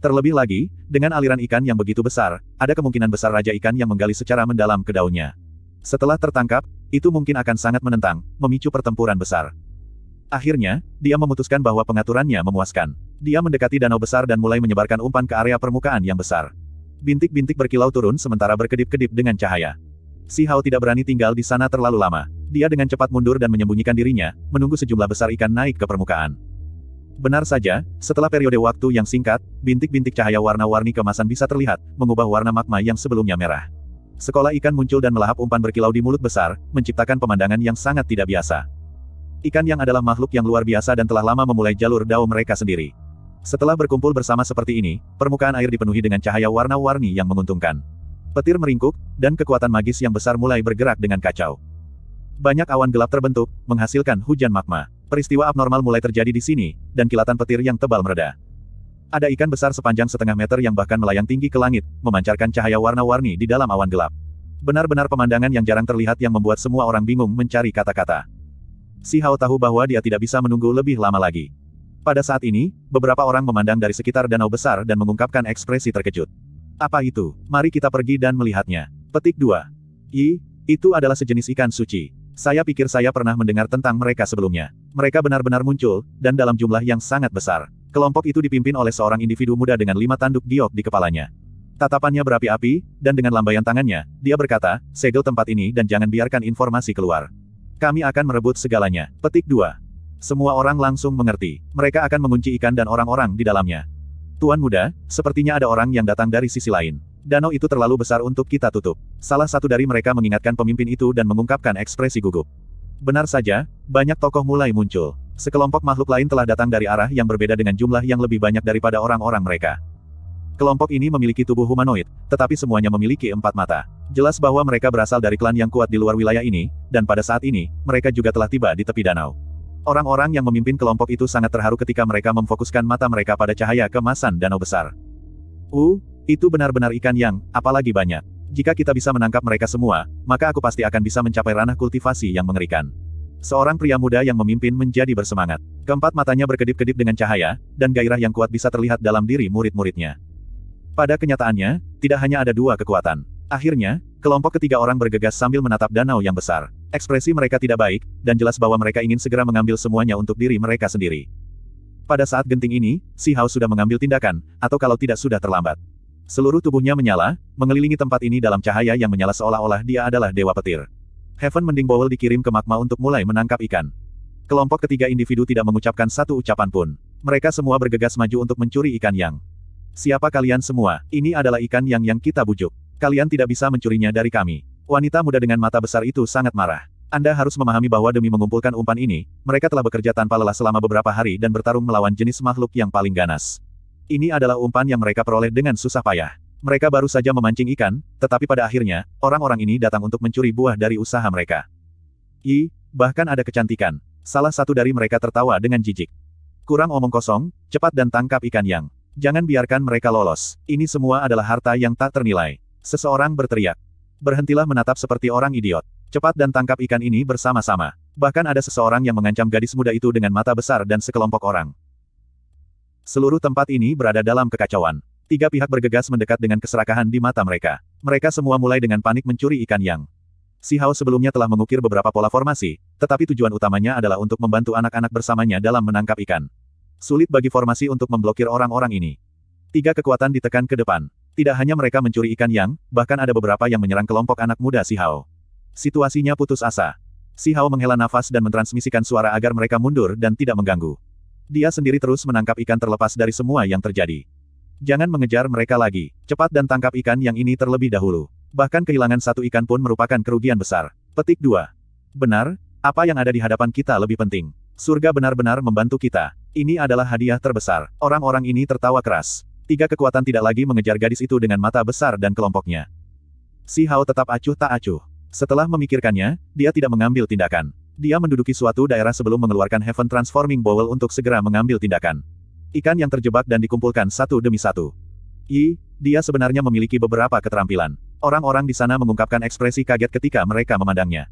Terlebih lagi, dengan aliran ikan yang begitu besar, ada kemungkinan besar Raja Ikan yang menggali secara mendalam ke daunnya. Setelah tertangkap, itu mungkin akan sangat menentang, memicu pertempuran besar. Akhirnya, dia memutuskan bahwa pengaturannya memuaskan. Dia mendekati danau besar dan mulai menyebarkan umpan ke area permukaan yang besar. Bintik-bintik berkilau turun sementara berkedip-kedip dengan cahaya. Si Hao tidak berani tinggal di sana terlalu lama. Dia dengan cepat mundur dan menyembunyikan dirinya, menunggu sejumlah besar ikan naik ke permukaan. Benar saja, setelah periode waktu yang singkat, bintik-bintik cahaya warna-warni kemasan bisa terlihat, mengubah warna magma yang sebelumnya merah. Sekolah ikan muncul dan melahap umpan berkilau di mulut besar, menciptakan pemandangan yang sangat tidak biasa. Ikan yang adalah makhluk yang luar biasa dan telah lama memulai jalur dao mereka sendiri. Setelah berkumpul bersama seperti ini, permukaan air dipenuhi dengan cahaya warna-warni yang menguntungkan. Petir meringkuk, dan kekuatan magis yang besar mulai bergerak dengan kacau. Banyak awan gelap terbentuk, menghasilkan hujan magma. Peristiwa abnormal mulai terjadi di sini, dan kilatan petir yang tebal mereda. Ada ikan besar sepanjang setengah meter yang bahkan melayang tinggi ke langit, memancarkan cahaya warna-warni di dalam awan gelap. Benar-benar pemandangan yang jarang terlihat yang membuat semua orang bingung mencari kata-kata. Si Hao tahu bahwa dia tidak bisa menunggu lebih lama lagi. Pada saat ini, beberapa orang memandang dari sekitar danau besar dan mengungkapkan ekspresi terkejut. Apa itu? Mari kita pergi dan melihatnya. Petik 2. I, itu adalah sejenis ikan suci. Saya pikir saya pernah mendengar tentang mereka sebelumnya. Mereka benar-benar muncul, dan dalam jumlah yang sangat besar. Kelompok itu dipimpin oleh seorang individu muda dengan lima tanduk giok di kepalanya. Tatapannya berapi-api, dan dengan lambaian tangannya, dia berkata, segel tempat ini dan jangan biarkan informasi keluar. Kami akan merebut segalanya. Petik 2. Semua orang langsung mengerti. Mereka akan mengunci ikan dan orang-orang di dalamnya. Tuan muda, sepertinya ada orang yang datang dari sisi lain. Danau itu terlalu besar untuk kita tutup. Salah satu dari mereka mengingatkan pemimpin itu dan mengungkapkan ekspresi gugup. Benar saja, banyak tokoh mulai muncul. Sekelompok makhluk lain telah datang dari arah yang berbeda dengan jumlah yang lebih banyak daripada orang-orang mereka. Kelompok ini memiliki tubuh humanoid, tetapi semuanya memiliki empat mata. Jelas bahwa mereka berasal dari klan yang kuat di luar wilayah ini, dan pada saat ini, mereka juga telah tiba di tepi danau. Orang-orang yang memimpin kelompok itu sangat terharu ketika mereka memfokuskan mata mereka pada cahaya kemasan danau besar. Uh, itu benar-benar ikan yang, apalagi banyak. Jika kita bisa menangkap mereka semua, maka aku pasti akan bisa mencapai ranah kultivasi yang mengerikan. Seorang pria muda yang memimpin menjadi bersemangat. Keempat matanya berkedip-kedip dengan cahaya, dan gairah yang kuat bisa terlihat dalam diri murid-muridnya. Pada kenyataannya, tidak hanya ada dua kekuatan. Akhirnya, kelompok ketiga orang bergegas sambil menatap danau yang besar. Ekspresi mereka tidak baik, dan jelas bahwa mereka ingin segera mengambil semuanya untuk diri mereka sendiri. Pada saat genting ini, Si Hao sudah mengambil tindakan, atau kalau tidak sudah terlambat. Seluruh tubuhnya menyala, mengelilingi tempat ini dalam cahaya yang menyala seolah-olah dia adalah dewa petir. Heaven Mending Bowl dikirim ke magma untuk mulai menangkap ikan. Kelompok ketiga individu tidak mengucapkan satu ucapan pun. Mereka semua bergegas maju untuk mencuri ikan yang. Siapa kalian semua? Ini adalah ikan yang yang kita bujuk. Kalian tidak bisa mencurinya dari kami. Wanita muda dengan mata besar itu sangat marah. Anda harus memahami bahwa demi mengumpulkan umpan ini, mereka telah bekerja tanpa lelah selama beberapa hari dan bertarung melawan jenis makhluk yang paling ganas. Ini adalah umpan yang mereka peroleh dengan susah payah. Mereka baru saja memancing ikan, tetapi pada akhirnya, orang-orang ini datang untuk mencuri buah dari usaha mereka. I, bahkan ada kecantikan. Salah satu dari mereka tertawa dengan jijik. Kurang omong kosong, cepat dan tangkap ikan yang. Jangan biarkan mereka lolos. Ini semua adalah harta yang tak ternilai. Seseorang berteriak. Berhentilah menatap seperti orang idiot. Cepat dan tangkap ikan ini bersama-sama. Bahkan ada seseorang yang mengancam gadis muda itu dengan mata besar dan sekelompok orang. Seluruh tempat ini berada dalam kekacauan. Tiga pihak bergegas mendekat dengan keserakahan di mata mereka. Mereka semua mulai dengan panik mencuri ikan yang. Si Hao sebelumnya telah mengukir beberapa pola formasi, tetapi tujuan utamanya adalah untuk membantu anak-anak bersamanya dalam menangkap ikan. Sulit bagi formasi untuk memblokir orang-orang ini. Tiga kekuatan ditekan ke depan. Tidak hanya mereka mencuri ikan yang, bahkan ada beberapa yang menyerang kelompok anak muda Si Hao. Situasinya putus asa. Si Hao menghela nafas dan mentransmisikan suara agar mereka mundur dan tidak mengganggu. Dia sendiri terus menangkap ikan terlepas dari semua yang terjadi. Jangan mengejar mereka lagi. Cepat dan tangkap ikan yang ini terlebih dahulu. Bahkan kehilangan satu ikan pun merupakan kerugian besar. Petik 2. Benar, apa yang ada di hadapan kita lebih penting. Surga benar-benar membantu kita. Ini adalah hadiah terbesar. Orang-orang ini tertawa keras. Tiga kekuatan tidak lagi mengejar gadis itu dengan mata besar dan kelompoknya. Si Hao tetap acuh tak acuh. Setelah memikirkannya, dia tidak mengambil tindakan. Dia menduduki suatu daerah sebelum mengeluarkan Heaven Transforming Bowl untuk segera mengambil tindakan. Ikan yang terjebak dan dikumpulkan satu demi satu. I, dia sebenarnya memiliki beberapa keterampilan. Orang-orang di sana mengungkapkan ekspresi kaget ketika mereka memandangnya.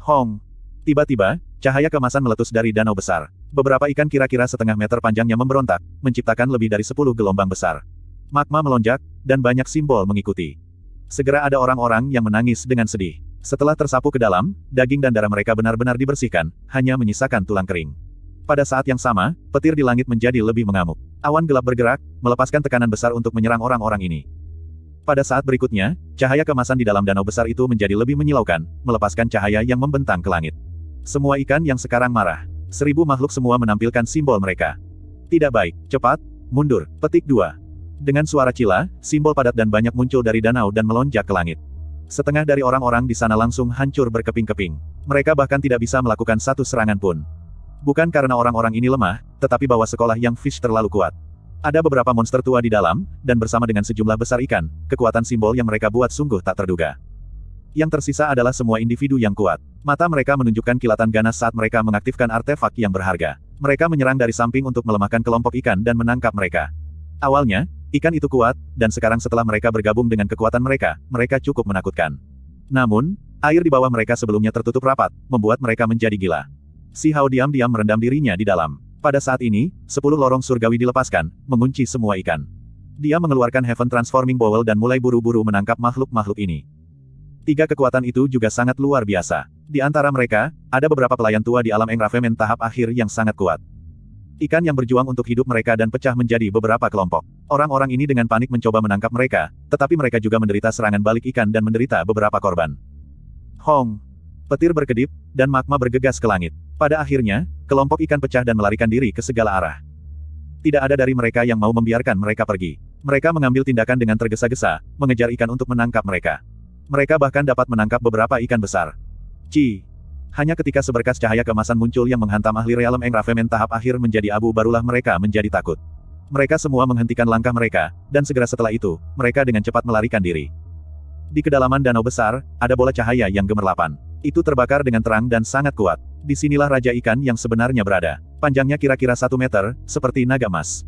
Hong, Tiba-tiba, cahaya kemasan meletus dari danau besar. Beberapa ikan kira-kira setengah meter panjangnya memberontak, menciptakan lebih dari sepuluh gelombang besar. Magma melonjak, dan banyak simbol mengikuti. Segera ada orang-orang yang menangis dengan sedih. Setelah tersapu ke dalam, daging dan darah mereka benar-benar dibersihkan, hanya menyisakan tulang kering. Pada saat yang sama, petir di langit menjadi lebih mengamuk. Awan gelap bergerak, melepaskan tekanan besar untuk menyerang orang-orang ini. Pada saat berikutnya, cahaya kemasan di dalam danau besar itu menjadi lebih menyilaukan, melepaskan cahaya yang membentang ke langit. Semua ikan yang sekarang marah. Seribu makhluk semua menampilkan simbol mereka. Tidak baik, cepat, mundur, petik dua. Dengan suara cila, simbol padat dan banyak muncul dari danau dan melonjak ke langit. Setengah dari orang-orang di sana langsung hancur berkeping-keping. Mereka bahkan tidak bisa melakukan satu serangan pun. Bukan karena orang-orang ini lemah, tetapi bahwa sekolah yang fish terlalu kuat. Ada beberapa monster tua di dalam, dan bersama dengan sejumlah besar ikan, kekuatan simbol yang mereka buat sungguh tak terduga. Yang tersisa adalah semua individu yang kuat. Mata mereka menunjukkan kilatan ganas saat mereka mengaktifkan artefak yang berharga. Mereka menyerang dari samping untuk melemahkan kelompok ikan dan menangkap mereka. Awalnya, ikan itu kuat, dan sekarang setelah mereka bergabung dengan kekuatan mereka, mereka cukup menakutkan. Namun, air di bawah mereka sebelumnya tertutup rapat, membuat mereka menjadi gila. Si Hao diam-diam merendam dirinya di dalam. Pada saat ini, sepuluh lorong surgawi dilepaskan, mengunci semua ikan. Dia mengeluarkan Heaven Transforming Bowl dan mulai buru-buru menangkap makhluk-makhluk ini. Tiga kekuatan itu juga sangat luar biasa. Di antara mereka, ada beberapa pelayan tua di alam Engravemen tahap akhir yang sangat kuat. Ikan yang berjuang untuk hidup mereka dan pecah menjadi beberapa kelompok. Orang-orang ini dengan panik mencoba menangkap mereka, tetapi mereka juga menderita serangan balik ikan dan menderita beberapa korban. Hong! Petir berkedip, dan magma bergegas ke langit. Pada akhirnya, kelompok ikan pecah dan melarikan diri ke segala arah. Tidak ada dari mereka yang mau membiarkan mereka pergi. Mereka mengambil tindakan dengan tergesa-gesa, mengejar ikan untuk menangkap mereka. Mereka bahkan dapat menangkap beberapa ikan besar. Ci. Hanya ketika seberkas cahaya kemasan muncul yang menghantam ahli realem Engravemen tahap akhir menjadi abu barulah mereka menjadi takut. Mereka semua menghentikan langkah mereka, dan segera setelah itu, mereka dengan cepat melarikan diri. Di kedalaman danau besar, ada bola cahaya yang gemerlapan. Itu terbakar dengan terang dan sangat kuat. Disinilah Raja Ikan yang sebenarnya berada. Panjangnya kira-kira satu meter, seperti naga emas.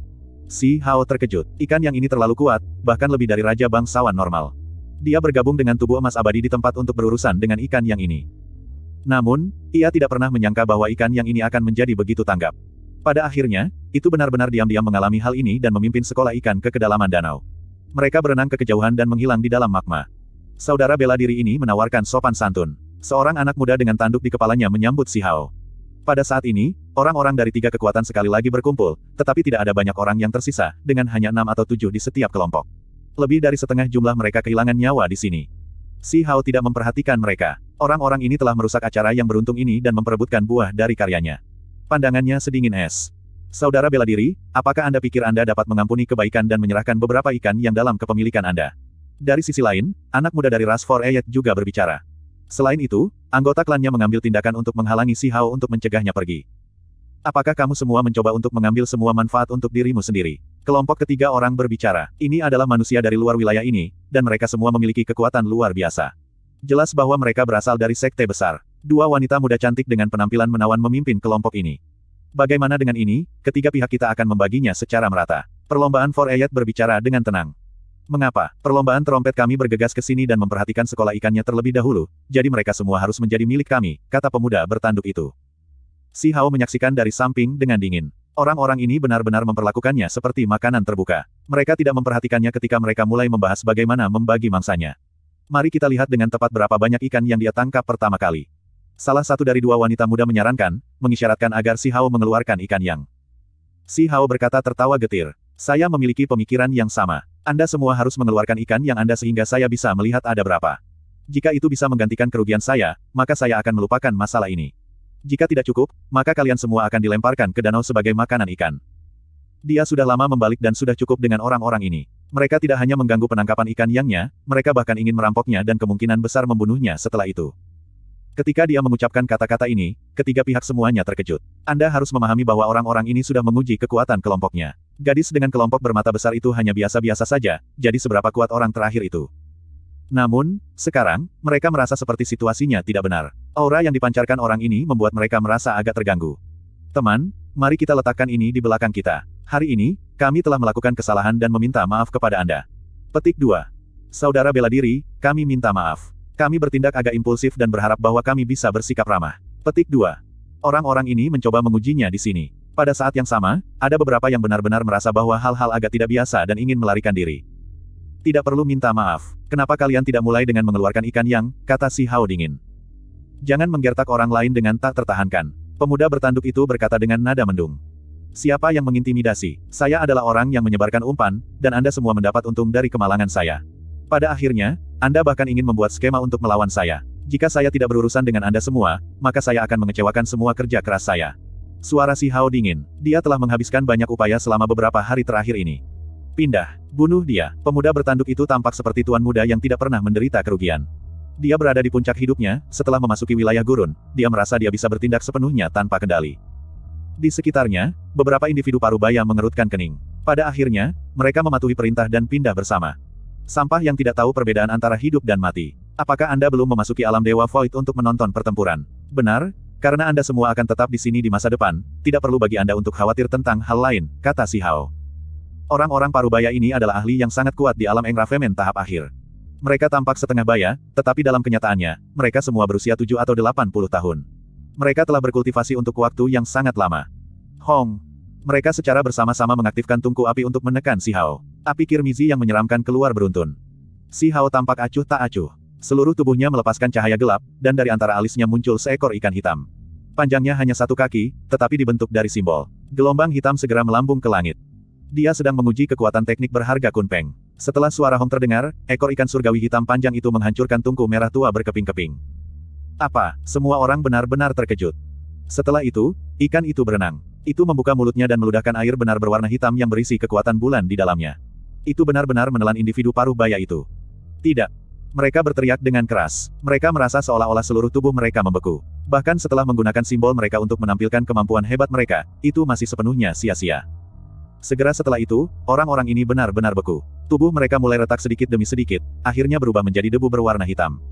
Si Hao terkejut. Ikan yang ini terlalu kuat, bahkan lebih dari Raja Bangsawan normal dia bergabung dengan tubuh emas abadi di tempat untuk berurusan dengan ikan yang ini. Namun, ia tidak pernah menyangka bahwa ikan yang ini akan menjadi begitu tanggap. Pada akhirnya, itu benar-benar diam-diam mengalami hal ini dan memimpin sekolah ikan ke kedalaman danau. Mereka berenang ke kejauhan dan menghilang di dalam magma. Saudara bela diri ini menawarkan sopan santun. Seorang anak muda dengan tanduk di kepalanya menyambut si Hao. Pada saat ini, orang-orang dari tiga kekuatan sekali lagi berkumpul, tetapi tidak ada banyak orang yang tersisa, dengan hanya enam atau tujuh di setiap kelompok. Lebih dari setengah jumlah mereka kehilangan nyawa di sini. Si Hao tidak memperhatikan mereka. Orang-orang ini telah merusak acara yang beruntung ini dan memperebutkan buah dari karyanya. Pandangannya sedingin es. Saudara bela diri, apakah Anda pikir Anda dapat mengampuni kebaikan dan menyerahkan beberapa ikan yang dalam kepemilikan Anda? Dari sisi lain, anak muda dari ras For Ayat juga berbicara. Selain itu, anggota klannya mengambil tindakan untuk menghalangi Si Hao untuk mencegahnya pergi. Apakah kamu semua mencoba untuk mengambil semua manfaat untuk dirimu sendiri? Kelompok ketiga orang berbicara, ini adalah manusia dari luar wilayah ini, dan mereka semua memiliki kekuatan luar biasa. Jelas bahwa mereka berasal dari sekte besar. Dua wanita muda cantik dengan penampilan menawan memimpin kelompok ini. Bagaimana dengan ini, ketiga pihak kita akan membaginya secara merata. Perlombaan For Ayat berbicara dengan tenang. Mengapa? Perlombaan trompet kami bergegas ke sini dan memperhatikan sekolah ikannya terlebih dahulu, jadi mereka semua harus menjadi milik kami, kata pemuda bertanduk itu. Si Hao menyaksikan dari samping dengan dingin. Orang-orang ini benar-benar memperlakukannya seperti makanan terbuka. Mereka tidak memperhatikannya ketika mereka mulai membahas bagaimana membagi mangsanya. Mari kita lihat dengan tepat berapa banyak ikan yang dia tangkap pertama kali. Salah satu dari dua wanita muda menyarankan, mengisyaratkan agar si Hao mengeluarkan ikan yang. Si Hao berkata tertawa getir. Saya memiliki pemikiran yang sama. Anda semua harus mengeluarkan ikan yang Anda sehingga saya bisa melihat ada berapa. Jika itu bisa menggantikan kerugian saya, maka saya akan melupakan masalah ini. Jika tidak cukup, maka kalian semua akan dilemparkan ke danau sebagai makanan ikan. Dia sudah lama membalik dan sudah cukup dengan orang-orang ini. Mereka tidak hanya mengganggu penangkapan ikan yangnya, mereka bahkan ingin merampoknya dan kemungkinan besar membunuhnya setelah itu. Ketika dia mengucapkan kata-kata ini, ketiga pihak semuanya terkejut. Anda harus memahami bahwa orang-orang ini sudah menguji kekuatan kelompoknya. Gadis dengan kelompok bermata besar itu hanya biasa-biasa saja, jadi seberapa kuat orang terakhir itu. Namun, sekarang, mereka merasa seperti situasinya tidak benar. Aura yang dipancarkan orang ini membuat mereka merasa agak terganggu. Teman, mari kita letakkan ini di belakang kita. Hari ini, kami telah melakukan kesalahan dan meminta maaf kepada Anda. Petik 2. Saudara bela diri, kami minta maaf. Kami bertindak agak impulsif dan berharap bahwa kami bisa bersikap ramah. Petik 2. Orang-orang ini mencoba mengujinya di sini. Pada saat yang sama, ada beberapa yang benar-benar merasa bahwa hal-hal agak tidak biasa dan ingin melarikan diri. Tidak perlu minta maaf. Kenapa kalian tidak mulai dengan mengeluarkan ikan yang, kata si Hao dingin. Jangan menggertak orang lain dengan tak tertahankan. Pemuda bertanduk itu berkata dengan nada mendung. Siapa yang mengintimidasi? Saya adalah orang yang menyebarkan umpan, dan Anda semua mendapat untung dari kemalangan saya. Pada akhirnya, Anda bahkan ingin membuat skema untuk melawan saya. Jika saya tidak berurusan dengan Anda semua, maka saya akan mengecewakan semua kerja keras saya. Suara si Hao dingin. Dia telah menghabiskan banyak upaya selama beberapa hari terakhir ini. Pindah. Bunuh dia. Pemuda bertanduk itu tampak seperti tuan muda yang tidak pernah menderita kerugian. Dia berada di puncak hidupnya, setelah memasuki wilayah gurun, dia merasa dia bisa bertindak sepenuhnya tanpa kendali. Di sekitarnya, beberapa individu parubaya mengerutkan kening. Pada akhirnya, mereka mematuhi perintah dan pindah bersama. Sampah yang tidak tahu perbedaan antara hidup dan mati. Apakah Anda belum memasuki alam Dewa Void untuk menonton pertempuran? Benar, karena Anda semua akan tetap di sini di masa depan, tidak perlu bagi Anda untuk khawatir tentang hal lain, kata Si Hao. Orang-orang parubaya ini adalah ahli yang sangat kuat di alam Engravement tahap akhir. Mereka tampak setengah baya, tetapi dalam kenyataannya, mereka semua berusia 7 atau 80 tahun. Mereka telah berkultivasi untuk waktu yang sangat lama. Hong. Mereka secara bersama-sama mengaktifkan tungku api untuk menekan Si Hao. Api kirmizi yang menyeramkan keluar beruntun. Si Hao tampak acuh tak acuh. Seluruh tubuhnya melepaskan cahaya gelap, dan dari antara alisnya muncul seekor ikan hitam. Panjangnya hanya satu kaki, tetapi dibentuk dari simbol. Gelombang hitam segera melambung ke langit. Dia sedang menguji kekuatan teknik berharga Kunpeng. Setelah suara Hong terdengar, ekor ikan surgawi hitam panjang itu menghancurkan tungku merah tua berkeping-keping. Apa? Semua orang benar-benar terkejut. Setelah itu, ikan itu berenang. Itu membuka mulutnya dan meludahkan air benar berwarna hitam yang berisi kekuatan bulan di dalamnya. Itu benar-benar menelan individu paruh baya itu. Tidak. Mereka berteriak dengan keras. Mereka merasa seolah-olah seluruh tubuh mereka membeku. Bahkan setelah menggunakan simbol mereka untuk menampilkan kemampuan hebat mereka, itu masih sepenuhnya sia-sia. Segera setelah itu, orang-orang ini benar-benar beku. Tubuh mereka mulai retak sedikit demi sedikit, akhirnya berubah menjadi debu berwarna hitam.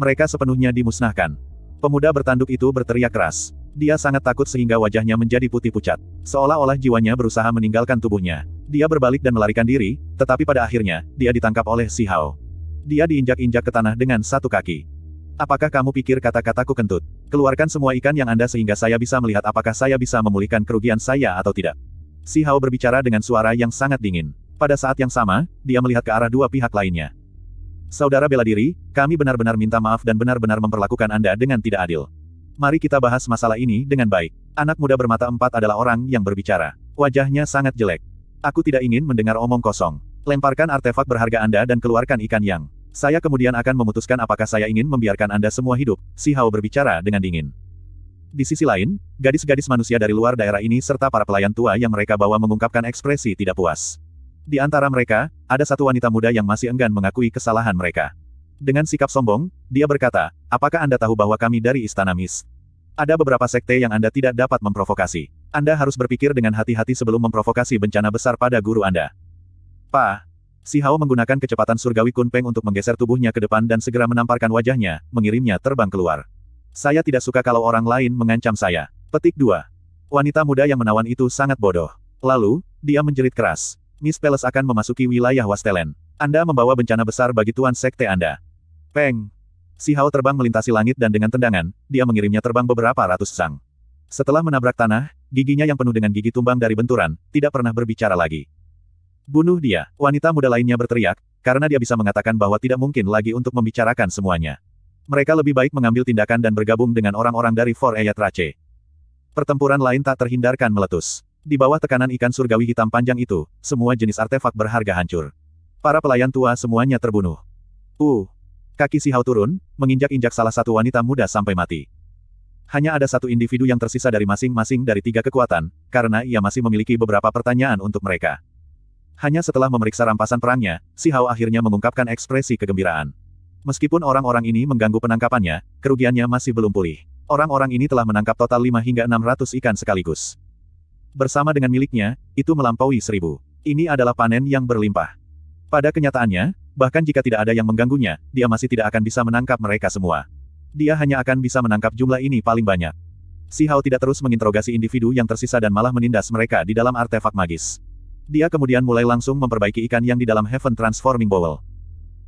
Mereka sepenuhnya dimusnahkan. Pemuda bertanduk itu berteriak keras. Dia sangat takut sehingga wajahnya menjadi putih pucat. Seolah-olah jiwanya berusaha meninggalkan tubuhnya. Dia berbalik dan melarikan diri, tetapi pada akhirnya, dia ditangkap oleh Si Hao. Dia diinjak-injak ke tanah dengan satu kaki. Apakah kamu pikir kata-kataku kentut? Keluarkan semua ikan yang Anda sehingga saya bisa melihat apakah saya bisa memulihkan kerugian saya atau tidak. Si Hao berbicara dengan suara yang sangat dingin. Pada saat yang sama, dia melihat ke arah dua pihak lainnya. Saudara bela diri, kami benar-benar minta maaf dan benar-benar memperlakukan Anda dengan tidak adil. Mari kita bahas masalah ini dengan baik. Anak muda bermata empat adalah orang yang berbicara. Wajahnya sangat jelek. Aku tidak ingin mendengar omong kosong. Lemparkan artefak berharga Anda dan keluarkan ikan yang. Saya kemudian akan memutuskan apakah saya ingin membiarkan Anda semua hidup, si Hao berbicara dengan dingin. Di sisi lain, gadis-gadis manusia dari luar daerah ini serta para pelayan tua yang mereka bawa mengungkapkan ekspresi tidak puas. Di antara mereka, ada satu wanita muda yang masih enggan mengakui kesalahan mereka. Dengan sikap sombong, dia berkata, apakah Anda tahu bahwa kami dari Istana Mis? Ada beberapa sekte yang Anda tidak dapat memprovokasi. Anda harus berpikir dengan hati-hati sebelum memprovokasi bencana besar pada guru Anda. Pa. Si Hao menggunakan kecepatan surgawi Kunpeng untuk menggeser tubuhnya ke depan dan segera menamparkan wajahnya, mengirimnya terbang keluar. Saya tidak suka kalau orang lain mengancam saya. Petik 2. Wanita muda yang menawan itu sangat bodoh. Lalu, dia menjerit keras. Miss Peles akan memasuki wilayah Wastelen. Anda membawa bencana besar bagi Tuan Sekte Anda. Peng. Si Hao terbang melintasi langit dan dengan tendangan, dia mengirimnya terbang beberapa ratus sang. Setelah menabrak tanah, giginya yang penuh dengan gigi tumbang dari benturan, tidak pernah berbicara lagi. Bunuh dia, wanita muda lainnya berteriak, karena dia bisa mengatakan bahwa tidak mungkin lagi untuk membicarakan semuanya. Mereka lebih baik mengambil tindakan dan bergabung dengan orang-orang dari For Rache. Pertempuran lain tak terhindarkan meletus. Di bawah tekanan ikan surgawi hitam panjang itu, semua jenis artefak berharga hancur. Para pelayan tua semuanya terbunuh. Uh, kaki Sihau turun, menginjak-injak salah satu wanita muda sampai mati. Hanya ada satu individu yang tersisa dari masing-masing dari tiga kekuatan, karena ia masih memiliki beberapa pertanyaan untuk mereka. Hanya setelah memeriksa rampasan perangnya, Sihau akhirnya mengungkapkan ekspresi kegembiraan. Meskipun orang-orang ini mengganggu penangkapannya, kerugiannya masih belum pulih. Orang-orang ini telah menangkap total 5 hingga 600 ikan sekaligus. Bersama dengan miliknya, itu melampaui seribu. Ini adalah panen yang berlimpah. Pada kenyataannya, bahkan jika tidak ada yang mengganggunya, dia masih tidak akan bisa menangkap mereka semua. Dia hanya akan bisa menangkap jumlah ini paling banyak. Si Hao tidak terus menginterogasi individu yang tersisa dan malah menindas mereka di dalam artefak magis. Dia kemudian mulai langsung memperbaiki ikan yang di dalam Heaven Transforming Bowl.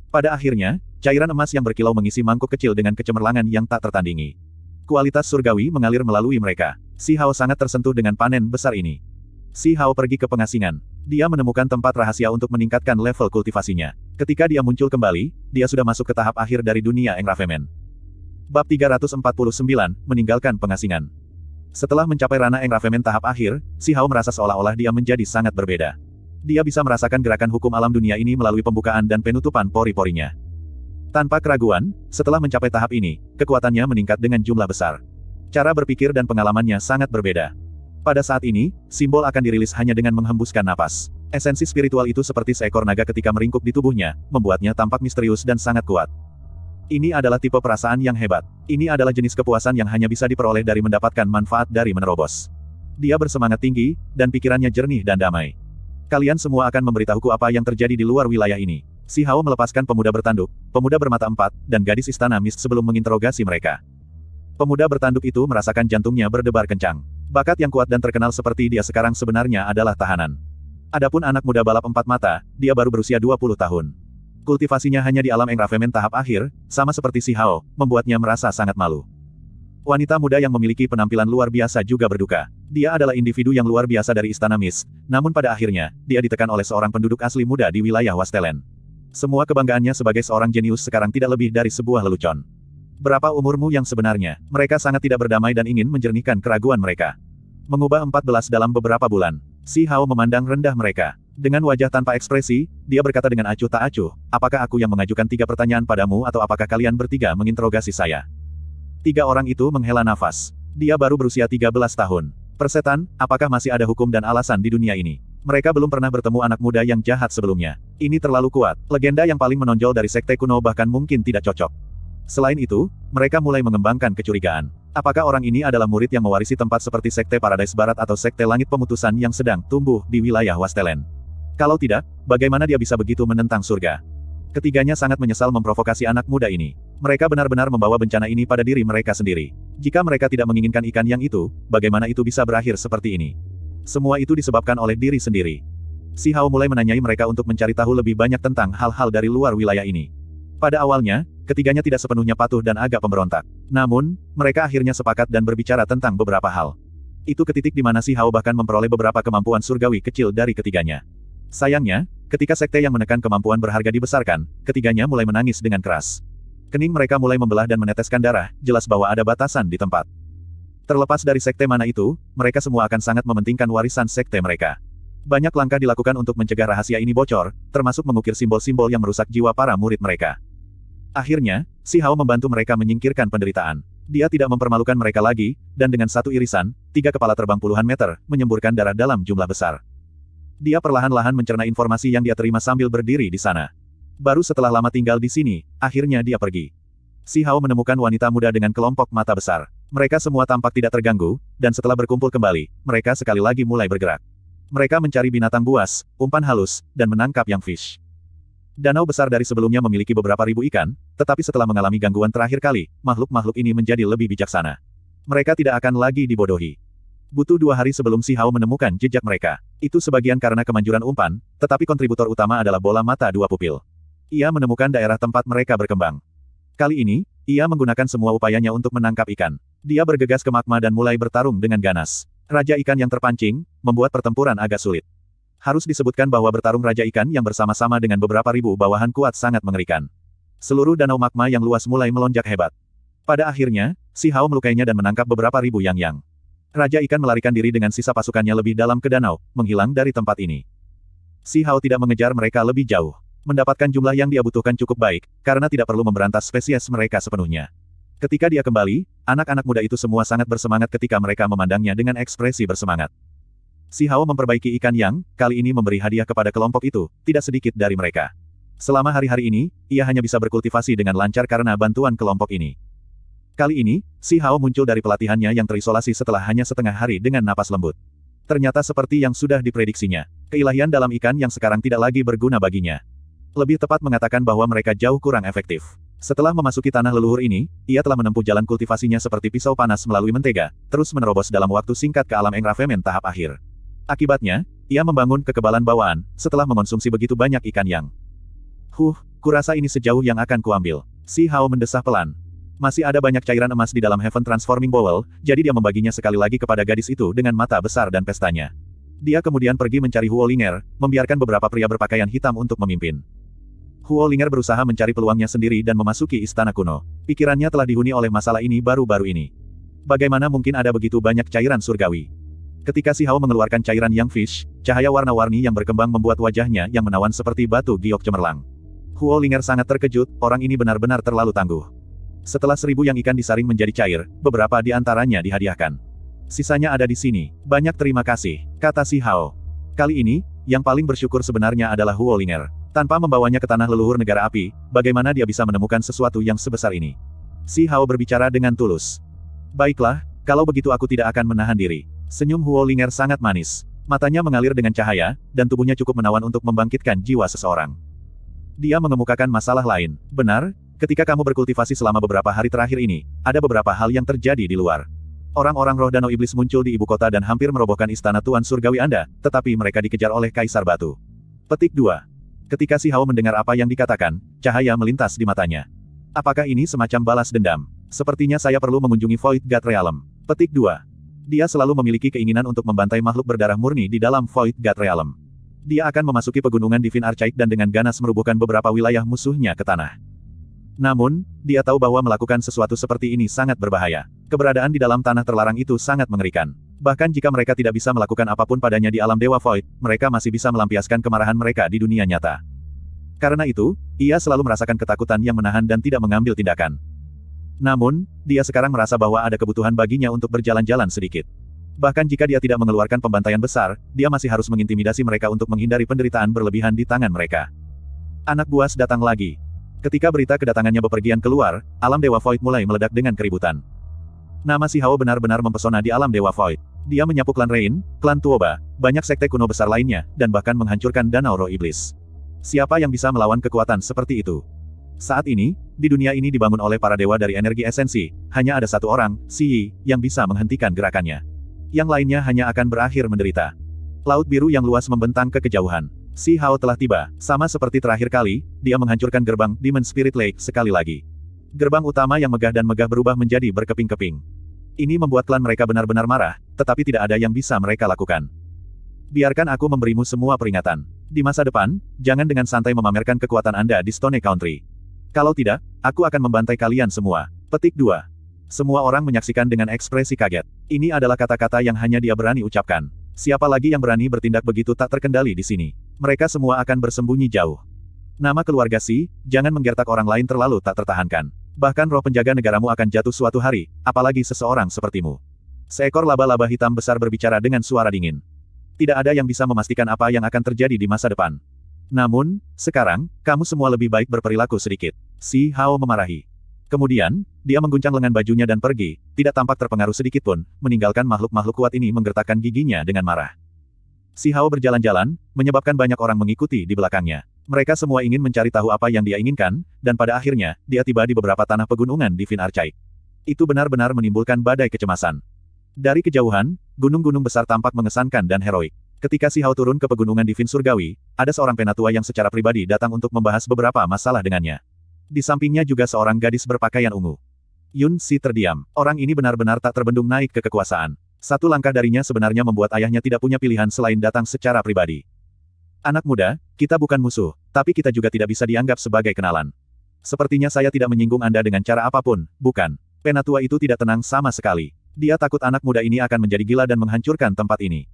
Pada akhirnya, Cairan emas yang berkilau mengisi mangkuk kecil dengan kecemerlangan yang tak tertandingi. Kualitas surgawi mengalir melalui mereka. Si Hao sangat tersentuh dengan panen besar ini. Si Hao pergi ke pengasingan. Dia menemukan tempat rahasia untuk meningkatkan level kultivasinya. Ketika dia muncul kembali, dia sudah masuk ke tahap akhir dari dunia Engravemen. Bab 349, meninggalkan pengasingan. Setelah mencapai ranah Engravemen tahap akhir, Si Hao merasa seolah-olah dia menjadi sangat berbeda. Dia bisa merasakan gerakan hukum alam dunia ini melalui pembukaan dan penutupan pori-porinya. Tanpa keraguan, setelah mencapai tahap ini, kekuatannya meningkat dengan jumlah besar. Cara berpikir dan pengalamannya sangat berbeda. Pada saat ini, simbol akan dirilis hanya dengan menghembuskan napas. Esensi spiritual itu seperti seekor naga ketika meringkuk di tubuhnya, membuatnya tampak misterius dan sangat kuat. Ini adalah tipe perasaan yang hebat. Ini adalah jenis kepuasan yang hanya bisa diperoleh dari mendapatkan manfaat dari menerobos. Dia bersemangat tinggi, dan pikirannya jernih dan damai. Kalian semua akan memberitahuku apa yang terjadi di luar wilayah ini. Si Hao melepaskan pemuda bertanduk, pemuda bermata empat, dan gadis istana mist sebelum menginterogasi mereka. Pemuda bertanduk itu merasakan jantungnya berdebar kencang. Bakat yang kuat dan terkenal seperti dia sekarang sebenarnya adalah tahanan. Adapun anak muda balap empat mata, dia baru berusia 20 tahun. Kultivasinya hanya di alam engravemen tahap akhir, sama seperti si Hao, membuatnya merasa sangat malu. Wanita muda yang memiliki penampilan luar biasa juga berduka. Dia adalah individu yang luar biasa dari Istana Mist, namun pada akhirnya, dia ditekan oleh seorang penduduk asli muda di wilayah Wastelen. Semua kebanggaannya sebagai seorang jenius sekarang tidak lebih dari sebuah lelucon. Berapa umurmu yang sebenarnya? Mereka sangat tidak berdamai dan ingin menjernihkan keraguan mereka. Mengubah 14 dalam beberapa bulan. Si Hao memandang rendah mereka. Dengan wajah tanpa ekspresi, dia berkata dengan acuh tak acuh, apakah aku yang mengajukan tiga pertanyaan padamu atau apakah kalian bertiga menginterogasi saya? Tiga orang itu menghela nafas. Dia baru berusia 13 tahun. Persetan, apakah masih ada hukum dan alasan di dunia ini? Mereka belum pernah bertemu anak muda yang jahat sebelumnya. Ini terlalu kuat. Legenda yang paling menonjol dari sekte kuno bahkan mungkin tidak cocok. Selain itu, mereka mulai mengembangkan kecurigaan. Apakah orang ini adalah murid yang mewarisi tempat seperti Sekte Paradise Barat atau Sekte Langit Pemutusan yang sedang tumbuh di wilayah Wastelen? Kalau tidak, bagaimana dia bisa begitu menentang surga? Ketiganya sangat menyesal memprovokasi anak muda ini. Mereka benar-benar membawa bencana ini pada diri mereka sendiri. Jika mereka tidak menginginkan ikan yang itu, bagaimana itu bisa berakhir seperti ini? Semua itu disebabkan oleh diri sendiri. Si Hao mulai menanyai mereka untuk mencari tahu lebih banyak tentang hal-hal dari luar wilayah ini. Pada awalnya, ketiganya tidak sepenuhnya patuh dan agak pemberontak. Namun, mereka akhirnya sepakat dan berbicara tentang beberapa hal. Itu ke titik di mana si Hao bahkan memperoleh beberapa kemampuan surgawi kecil dari ketiganya. Sayangnya, ketika sekte yang menekan kemampuan berharga dibesarkan, ketiganya mulai menangis dengan keras. Kening mereka mulai membelah dan meneteskan darah, jelas bahwa ada batasan di tempat. Terlepas dari sekte mana itu, mereka semua akan sangat mementingkan warisan sekte mereka. Banyak langkah dilakukan untuk mencegah rahasia ini bocor, termasuk mengukir simbol-simbol yang merusak jiwa para murid mereka. Akhirnya, Si Hao membantu mereka menyingkirkan penderitaan. Dia tidak mempermalukan mereka lagi, dan dengan satu irisan, tiga kepala terbang puluhan meter, menyemburkan darah dalam jumlah besar. Dia perlahan-lahan mencerna informasi yang dia terima sambil berdiri di sana. Baru setelah lama tinggal di sini, akhirnya dia pergi. Si Hao menemukan wanita muda dengan kelompok mata besar. Mereka semua tampak tidak terganggu, dan setelah berkumpul kembali, mereka sekali lagi mulai bergerak. Mereka mencari binatang buas, umpan halus, dan menangkap yang fish. Danau besar dari sebelumnya memiliki beberapa ribu ikan, tetapi setelah mengalami gangguan terakhir kali, makhluk-makhluk ini menjadi lebih bijaksana. Mereka tidak akan lagi dibodohi. Butuh dua hari sebelum Si Hao menemukan jejak mereka. Itu sebagian karena kemanjuran umpan, tetapi kontributor utama adalah bola mata dua pupil. Ia menemukan daerah tempat mereka berkembang. Kali ini, ia menggunakan semua upayanya untuk menangkap ikan. Dia bergegas ke magma dan mulai bertarung dengan ganas. Raja ikan yang terpancing, membuat pertempuran agak sulit. Harus disebutkan bahwa bertarung raja ikan yang bersama-sama dengan beberapa ribu bawahan kuat sangat mengerikan. Seluruh danau magma yang luas mulai melonjak hebat. Pada akhirnya, si Hao melukainya dan menangkap beberapa ribu yang-yang. Raja ikan melarikan diri dengan sisa pasukannya lebih dalam ke danau, menghilang dari tempat ini. Si Hao tidak mengejar mereka lebih jauh. Mendapatkan jumlah yang dia butuhkan cukup baik, karena tidak perlu memberantas spesies mereka sepenuhnya. Ketika dia kembali, anak-anak muda itu semua sangat bersemangat ketika mereka memandangnya dengan ekspresi bersemangat. Si Hao memperbaiki ikan yang, kali ini memberi hadiah kepada kelompok itu, tidak sedikit dari mereka. Selama hari-hari ini, ia hanya bisa berkultivasi dengan lancar karena bantuan kelompok ini. Kali ini, si Hao muncul dari pelatihannya yang terisolasi setelah hanya setengah hari dengan napas lembut. Ternyata seperti yang sudah diprediksinya, keilahian dalam ikan yang sekarang tidak lagi berguna baginya. Lebih tepat mengatakan bahwa mereka jauh kurang efektif. Setelah memasuki tanah leluhur ini, ia telah menempuh jalan kultivasinya seperti pisau panas melalui mentega, terus menerobos dalam waktu singkat ke alam engravemen tahap akhir. Akibatnya, ia membangun kekebalan bawaan, setelah mengonsumsi begitu banyak ikan yang. Huh, kurasa ini sejauh yang akan kuambil. Si Hao mendesah pelan. Masih ada banyak cairan emas di dalam Heaven Transforming Bowl, jadi dia membaginya sekali lagi kepada gadis itu dengan mata besar dan pestanya. Dia kemudian pergi mencari Huolinger, membiarkan beberapa pria berpakaian hitam untuk memimpin. Huo Lingar berusaha mencari peluangnya sendiri dan memasuki istana kuno. Pikirannya telah dihuni oleh masalah ini baru-baru ini. Bagaimana mungkin ada begitu banyak cairan surgawi? Ketika si Hao mengeluarkan cairan yang fish, cahaya warna-warni yang berkembang membuat wajahnya yang menawan seperti batu giok cemerlang. Huo Lingar sangat terkejut, orang ini benar-benar terlalu tangguh. Setelah seribu yang ikan disaring menjadi cair, beberapa di antaranya dihadiahkan. Sisanya ada di sini. Banyak terima kasih, kata si Hao. Kali ini, yang paling bersyukur sebenarnya adalah Huo Linger. Tanpa membawanya ke tanah leluhur negara api, bagaimana dia bisa menemukan sesuatu yang sebesar ini? Si Hao berbicara dengan tulus. Baiklah, kalau begitu aku tidak akan menahan diri. Senyum Huo Linger sangat manis. Matanya mengalir dengan cahaya, dan tubuhnya cukup menawan untuk membangkitkan jiwa seseorang. Dia mengemukakan masalah lain. Benar, ketika kamu berkultivasi selama beberapa hari terakhir ini, ada beberapa hal yang terjadi di luar. Orang-orang roh danau iblis muncul di ibu kota dan hampir merobohkan istana Tuan Surgawi Anda, tetapi mereka dikejar oleh Kaisar Batu. Petik 2. Ketika si Hao mendengar apa yang dikatakan, cahaya melintas di matanya. Apakah ini semacam balas dendam? Sepertinya saya perlu mengunjungi Void God Realm. Petik 2. Dia selalu memiliki keinginan untuk membantai makhluk berdarah murni di dalam Void God Realm. Dia akan memasuki pegunungan Divin Archaic dan dengan ganas merubuhkan beberapa wilayah musuhnya ke tanah. Namun, dia tahu bahwa melakukan sesuatu seperti ini sangat berbahaya. Keberadaan di dalam tanah terlarang itu sangat mengerikan. Bahkan jika mereka tidak bisa melakukan apapun padanya di alam Dewa Void, mereka masih bisa melampiaskan kemarahan mereka di dunia nyata. Karena itu, ia selalu merasakan ketakutan yang menahan dan tidak mengambil tindakan. Namun, dia sekarang merasa bahwa ada kebutuhan baginya untuk berjalan-jalan sedikit. Bahkan jika dia tidak mengeluarkan pembantaian besar, dia masih harus mengintimidasi mereka untuk menghindari penderitaan berlebihan di tangan mereka. Anak buas datang lagi. Ketika berita kedatangannya bepergian keluar, alam Dewa Void mulai meledak dengan keributan. Nama si Hao benar-benar mempesona di alam Dewa Void. Dia menyapu klan Rain, klan Tuoba, banyak sekte kuno besar lainnya, dan bahkan menghancurkan danau roh iblis. Siapa yang bisa melawan kekuatan seperti itu? Saat ini, di dunia ini dibangun oleh para dewa dari energi esensi, hanya ada satu orang, Si Yi, yang bisa menghentikan gerakannya. Yang lainnya hanya akan berakhir menderita. Laut biru yang luas membentang ke kejauhan. Si Hao telah tiba, sama seperti terakhir kali, dia menghancurkan gerbang Demon Spirit Lake sekali lagi. Gerbang utama yang megah dan megah berubah menjadi berkeping-keping. Ini membuat klan mereka benar-benar marah, tetapi tidak ada yang bisa mereka lakukan. Biarkan aku memberimu semua peringatan. Di masa depan, jangan dengan santai memamerkan kekuatan Anda di Stone Country. Kalau tidak, aku akan membantai kalian semua. Petik 2. Semua orang menyaksikan dengan ekspresi kaget. Ini adalah kata-kata yang hanya dia berani ucapkan. Siapa lagi yang berani bertindak begitu tak terkendali di sini? Mereka semua akan bersembunyi jauh. Nama keluarga Si, jangan menggertak orang lain terlalu tak tertahankan. Bahkan roh penjaga negaramu akan jatuh suatu hari, apalagi seseorang sepertimu. Seekor laba-laba hitam besar berbicara dengan suara dingin. Tidak ada yang bisa memastikan apa yang akan terjadi di masa depan. Namun, sekarang, kamu semua lebih baik berperilaku sedikit. Si Hao memarahi. Kemudian, dia mengguncang lengan bajunya dan pergi, tidak tampak terpengaruh sedikit pun, meninggalkan makhluk-makhluk kuat ini menggertakkan giginya dengan marah. Si Hao berjalan-jalan, menyebabkan banyak orang mengikuti di belakangnya. Mereka semua ingin mencari tahu apa yang dia inginkan, dan pada akhirnya, dia tiba di beberapa tanah pegunungan di Vin Archaik. Itu benar-benar menimbulkan badai kecemasan. Dari kejauhan, gunung-gunung besar tampak mengesankan dan heroik. Ketika Si Hao turun ke pegunungan di Vin Surgawi, ada seorang penatua yang secara pribadi datang untuk membahas beberapa masalah dengannya. Di sampingnya juga seorang gadis berpakaian ungu. Yun Si terdiam. Orang ini benar-benar tak terbendung naik ke kekuasaan. Satu langkah darinya sebenarnya membuat ayahnya tidak punya pilihan selain datang secara pribadi. Anak muda, kita bukan musuh, tapi kita juga tidak bisa dianggap sebagai kenalan. Sepertinya saya tidak menyinggung Anda dengan cara apapun, bukan. Penatua itu tidak tenang sama sekali. Dia takut anak muda ini akan menjadi gila dan menghancurkan tempat ini.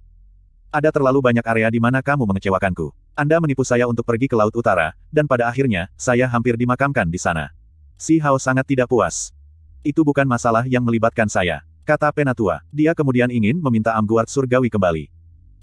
Ada terlalu banyak area di mana kamu mengecewakanku. Anda menipu saya untuk pergi ke Laut Utara, dan pada akhirnya, saya hampir dimakamkan di sana. Si Hao sangat tidak puas. Itu bukan masalah yang melibatkan saya, kata Penatua. Dia kemudian ingin meminta Amguard Surgawi kembali.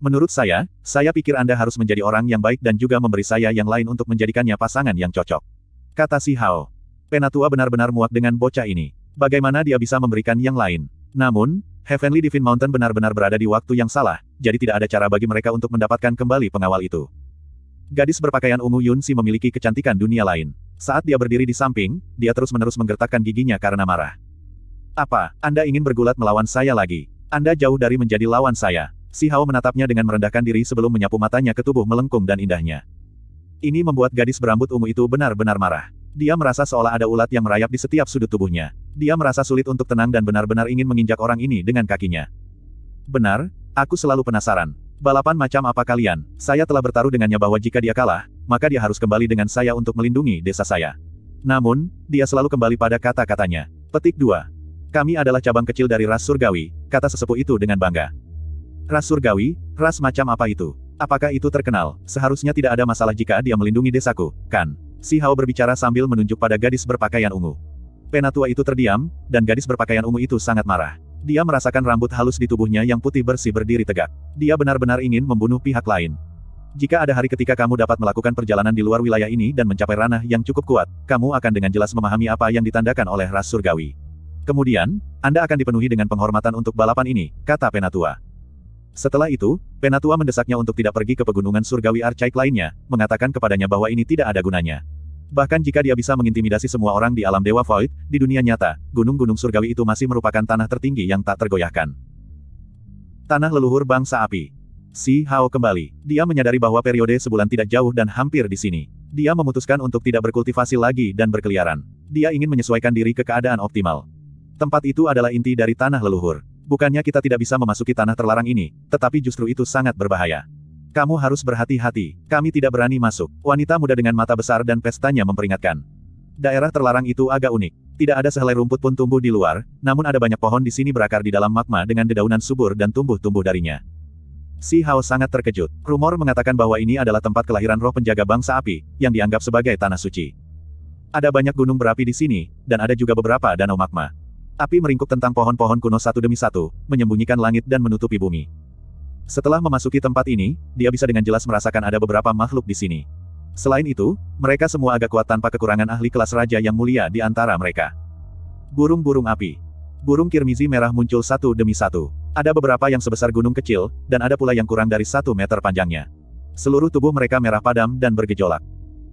Menurut saya, saya pikir Anda harus menjadi orang yang baik dan juga memberi saya yang lain untuk menjadikannya pasangan yang cocok. Kata si Hao. Penatua benar-benar muak dengan bocah ini. Bagaimana dia bisa memberikan yang lain? Namun, Heavenly Divine Mountain benar-benar berada di waktu yang salah, jadi tidak ada cara bagi mereka untuk mendapatkan kembali pengawal itu. Gadis berpakaian ungu Yun Si memiliki kecantikan dunia lain. Saat dia berdiri di samping, dia terus-menerus menggertakkan giginya karena marah. Apa, Anda ingin bergulat melawan saya lagi? Anda jauh dari menjadi lawan saya. Si Hao menatapnya dengan merendahkan diri sebelum menyapu matanya ke tubuh melengkung dan indahnya. Ini membuat gadis berambut ungu itu benar-benar marah. Dia merasa seolah ada ulat yang merayap di setiap sudut tubuhnya. Dia merasa sulit untuk tenang dan benar-benar ingin menginjak orang ini dengan kakinya. Benar, aku selalu penasaran. Balapan macam apa kalian? Saya telah bertaruh dengannya bahwa jika dia kalah, maka dia harus kembali dengan saya untuk melindungi desa saya. Namun, dia selalu kembali pada kata-katanya. Petik 2. Kami adalah cabang kecil dari ras surgawi, kata sesepuh itu dengan bangga. Ras surgawi, ras macam apa itu? Apakah itu terkenal? Seharusnya tidak ada masalah jika dia melindungi desaku, kan? Si Hao berbicara sambil menunjuk pada gadis berpakaian ungu. Penatua itu terdiam, dan gadis berpakaian ungu itu sangat marah. Dia merasakan rambut halus di tubuhnya yang putih bersih berdiri tegak. Dia benar-benar ingin membunuh pihak lain. Jika ada hari ketika kamu dapat melakukan perjalanan di luar wilayah ini dan mencapai ranah yang cukup kuat, kamu akan dengan jelas memahami apa yang ditandakan oleh ras surgawi. Kemudian, Anda akan dipenuhi dengan penghormatan untuk balapan ini, kata Penatua. Setelah itu, Penatua mendesaknya untuk tidak pergi ke pegunungan surgawi arcaik lainnya, mengatakan kepadanya bahwa ini tidak ada gunanya. Bahkan jika dia bisa mengintimidasi semua orang di alam Dewa Void, di dunia nyata, gunung-gunung surgawi itu masih merupakan tanah tertinggi yang tak tergoyahkan. Tanah leluhur bangsa api. Si Hao kembali. Dia menyadari bahwa periode sebulan tidak jauh dan hampir di sini. Dia memutuskan untuk tidak berkultivasi lagi dan berkeliaran. Dia ingin menyesuaikan diri ke keadaan optimal. Tempat itu adalah inti dari tanah leluhur. Bukannya kita tidak bisa memasuki tanah terlarang ini, tetapi justru itu sangat berbahaya. Kamu harus berhati-hati, kami tidak berani masuk. Wanita muda dengan mata besar dan pestanya memperingatkan. Daerah terlarang itu agak unik. Tidak ada sehelai rumput pun tumbuh di luar, namun ada banyak pohon di sini berakar di dalam magma dengan dedaunan subur dan tumbuh-tumbuh darinya. Si Hao sangat terkejut. Rumor mengatakan bahwa ini adalah tempat kelahiran roh penjaga bangsa api, yang dianggap sebagai tanah suci. Ada banyak gunung berapi di sini, dan ada juga beberapa danau magma. Api meringkuk tentang pohon-pohon kuno satu demi satu, menyembunyikan langit dan menutupi bumi. Setelah memasuki tempat ini, dia bisa dengan jelas merasakan ada beberapa makhluk di sini. Selain itu, mereka semua agak kuat tanpa kekurangan ahli kelas raja yang mulia di antara mereka. Burung-burung api. Burung kirmizi merah muncul satu demi satu. Ada beberapa yang sebesar gunung kecil, dan ada pula yang kurang dari satu meter panjangnya. Seluruh tubuh mereka merah padam dan bergejolak.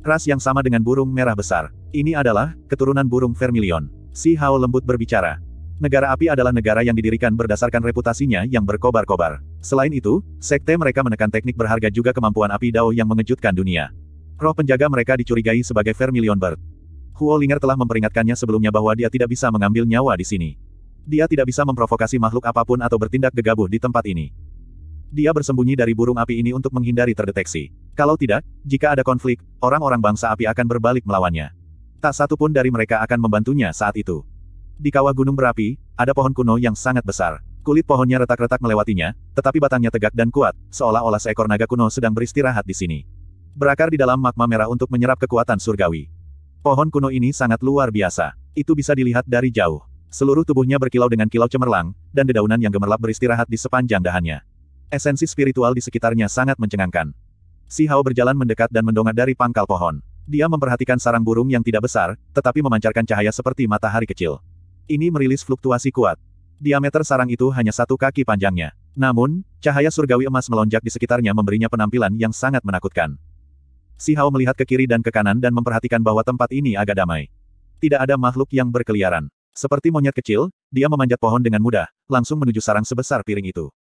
Ras yang sama dengan burung merah besar. Ini adalah keturunan burung vermilion. Si Hao lembut berbicara. Negara api adalah negara yang didirikan berdasarkan reputasinya yang berkobar-kobar. Selain itu, sekte mereka menekan teknik berharga juga kemampuan api Dao yang mengejutkan dunia. Roh penjaga mereka dicurigai sebagai Vermilion Bird. Huo Linger telah memperingatkannya sebelumnya bahwa dia tidak bisa mengambil nyawa di sini. Dia tidak bisa memprovokasi makhluk apapun atau bertindak gegabah di tempat ini. Dia bersembunyi dari burung api ini untuk menghindari terdeteksi. Kalau tidak, jika ada konflik, orang-orang bangsa api akan berbalik melawannya. Tak satu pun dari mereka akan membantunya saat itu. Di kawah gunung berapi, ada pohon kuno yang sangat besar. Kulit pohonnya retak-retak melewatinya, tetapi batangnya tegak dan kuat, seolah-olah seekor naga kuno sedang beristirahat di sini. Berakar di dalam magma merah untuk menyerap kekuatan surgawi. Pohon kuno ini sangat luar biasa. Itu bisa dilihat dari jauh. Seluruh tubuhnya berkilau dengan kilau cemerlang, dan dedaunan yang gemerlap beristirahat di sepanjang dahannya. Esensi spiritual di sekitarnya sangat mencengangkan. Si Hao berjalan mendekat dan mendongak dari pangkal pohon. Dia memperhatikan sarang burung yang tidak besar, tetapi memancarkan cahaya seperti matahari kecil. Ini merilis fluktuasi kuat. Diameter sarang itu hanya satu kaki panjangnya. Namun, cahaya surgawi emas melonjak di sekitarnya memberinya penampilan yang sangat menakutkan. Si Hao melihat ke kiri dan ke kanan dan memperhatikan bahwa tempat ini agak damai. Tidak ada makhluk yang berkeliaran. Seperti monyet kecil, dia memanjat pohon dengan mudah, langsung menuju sarang sebesar piring itu.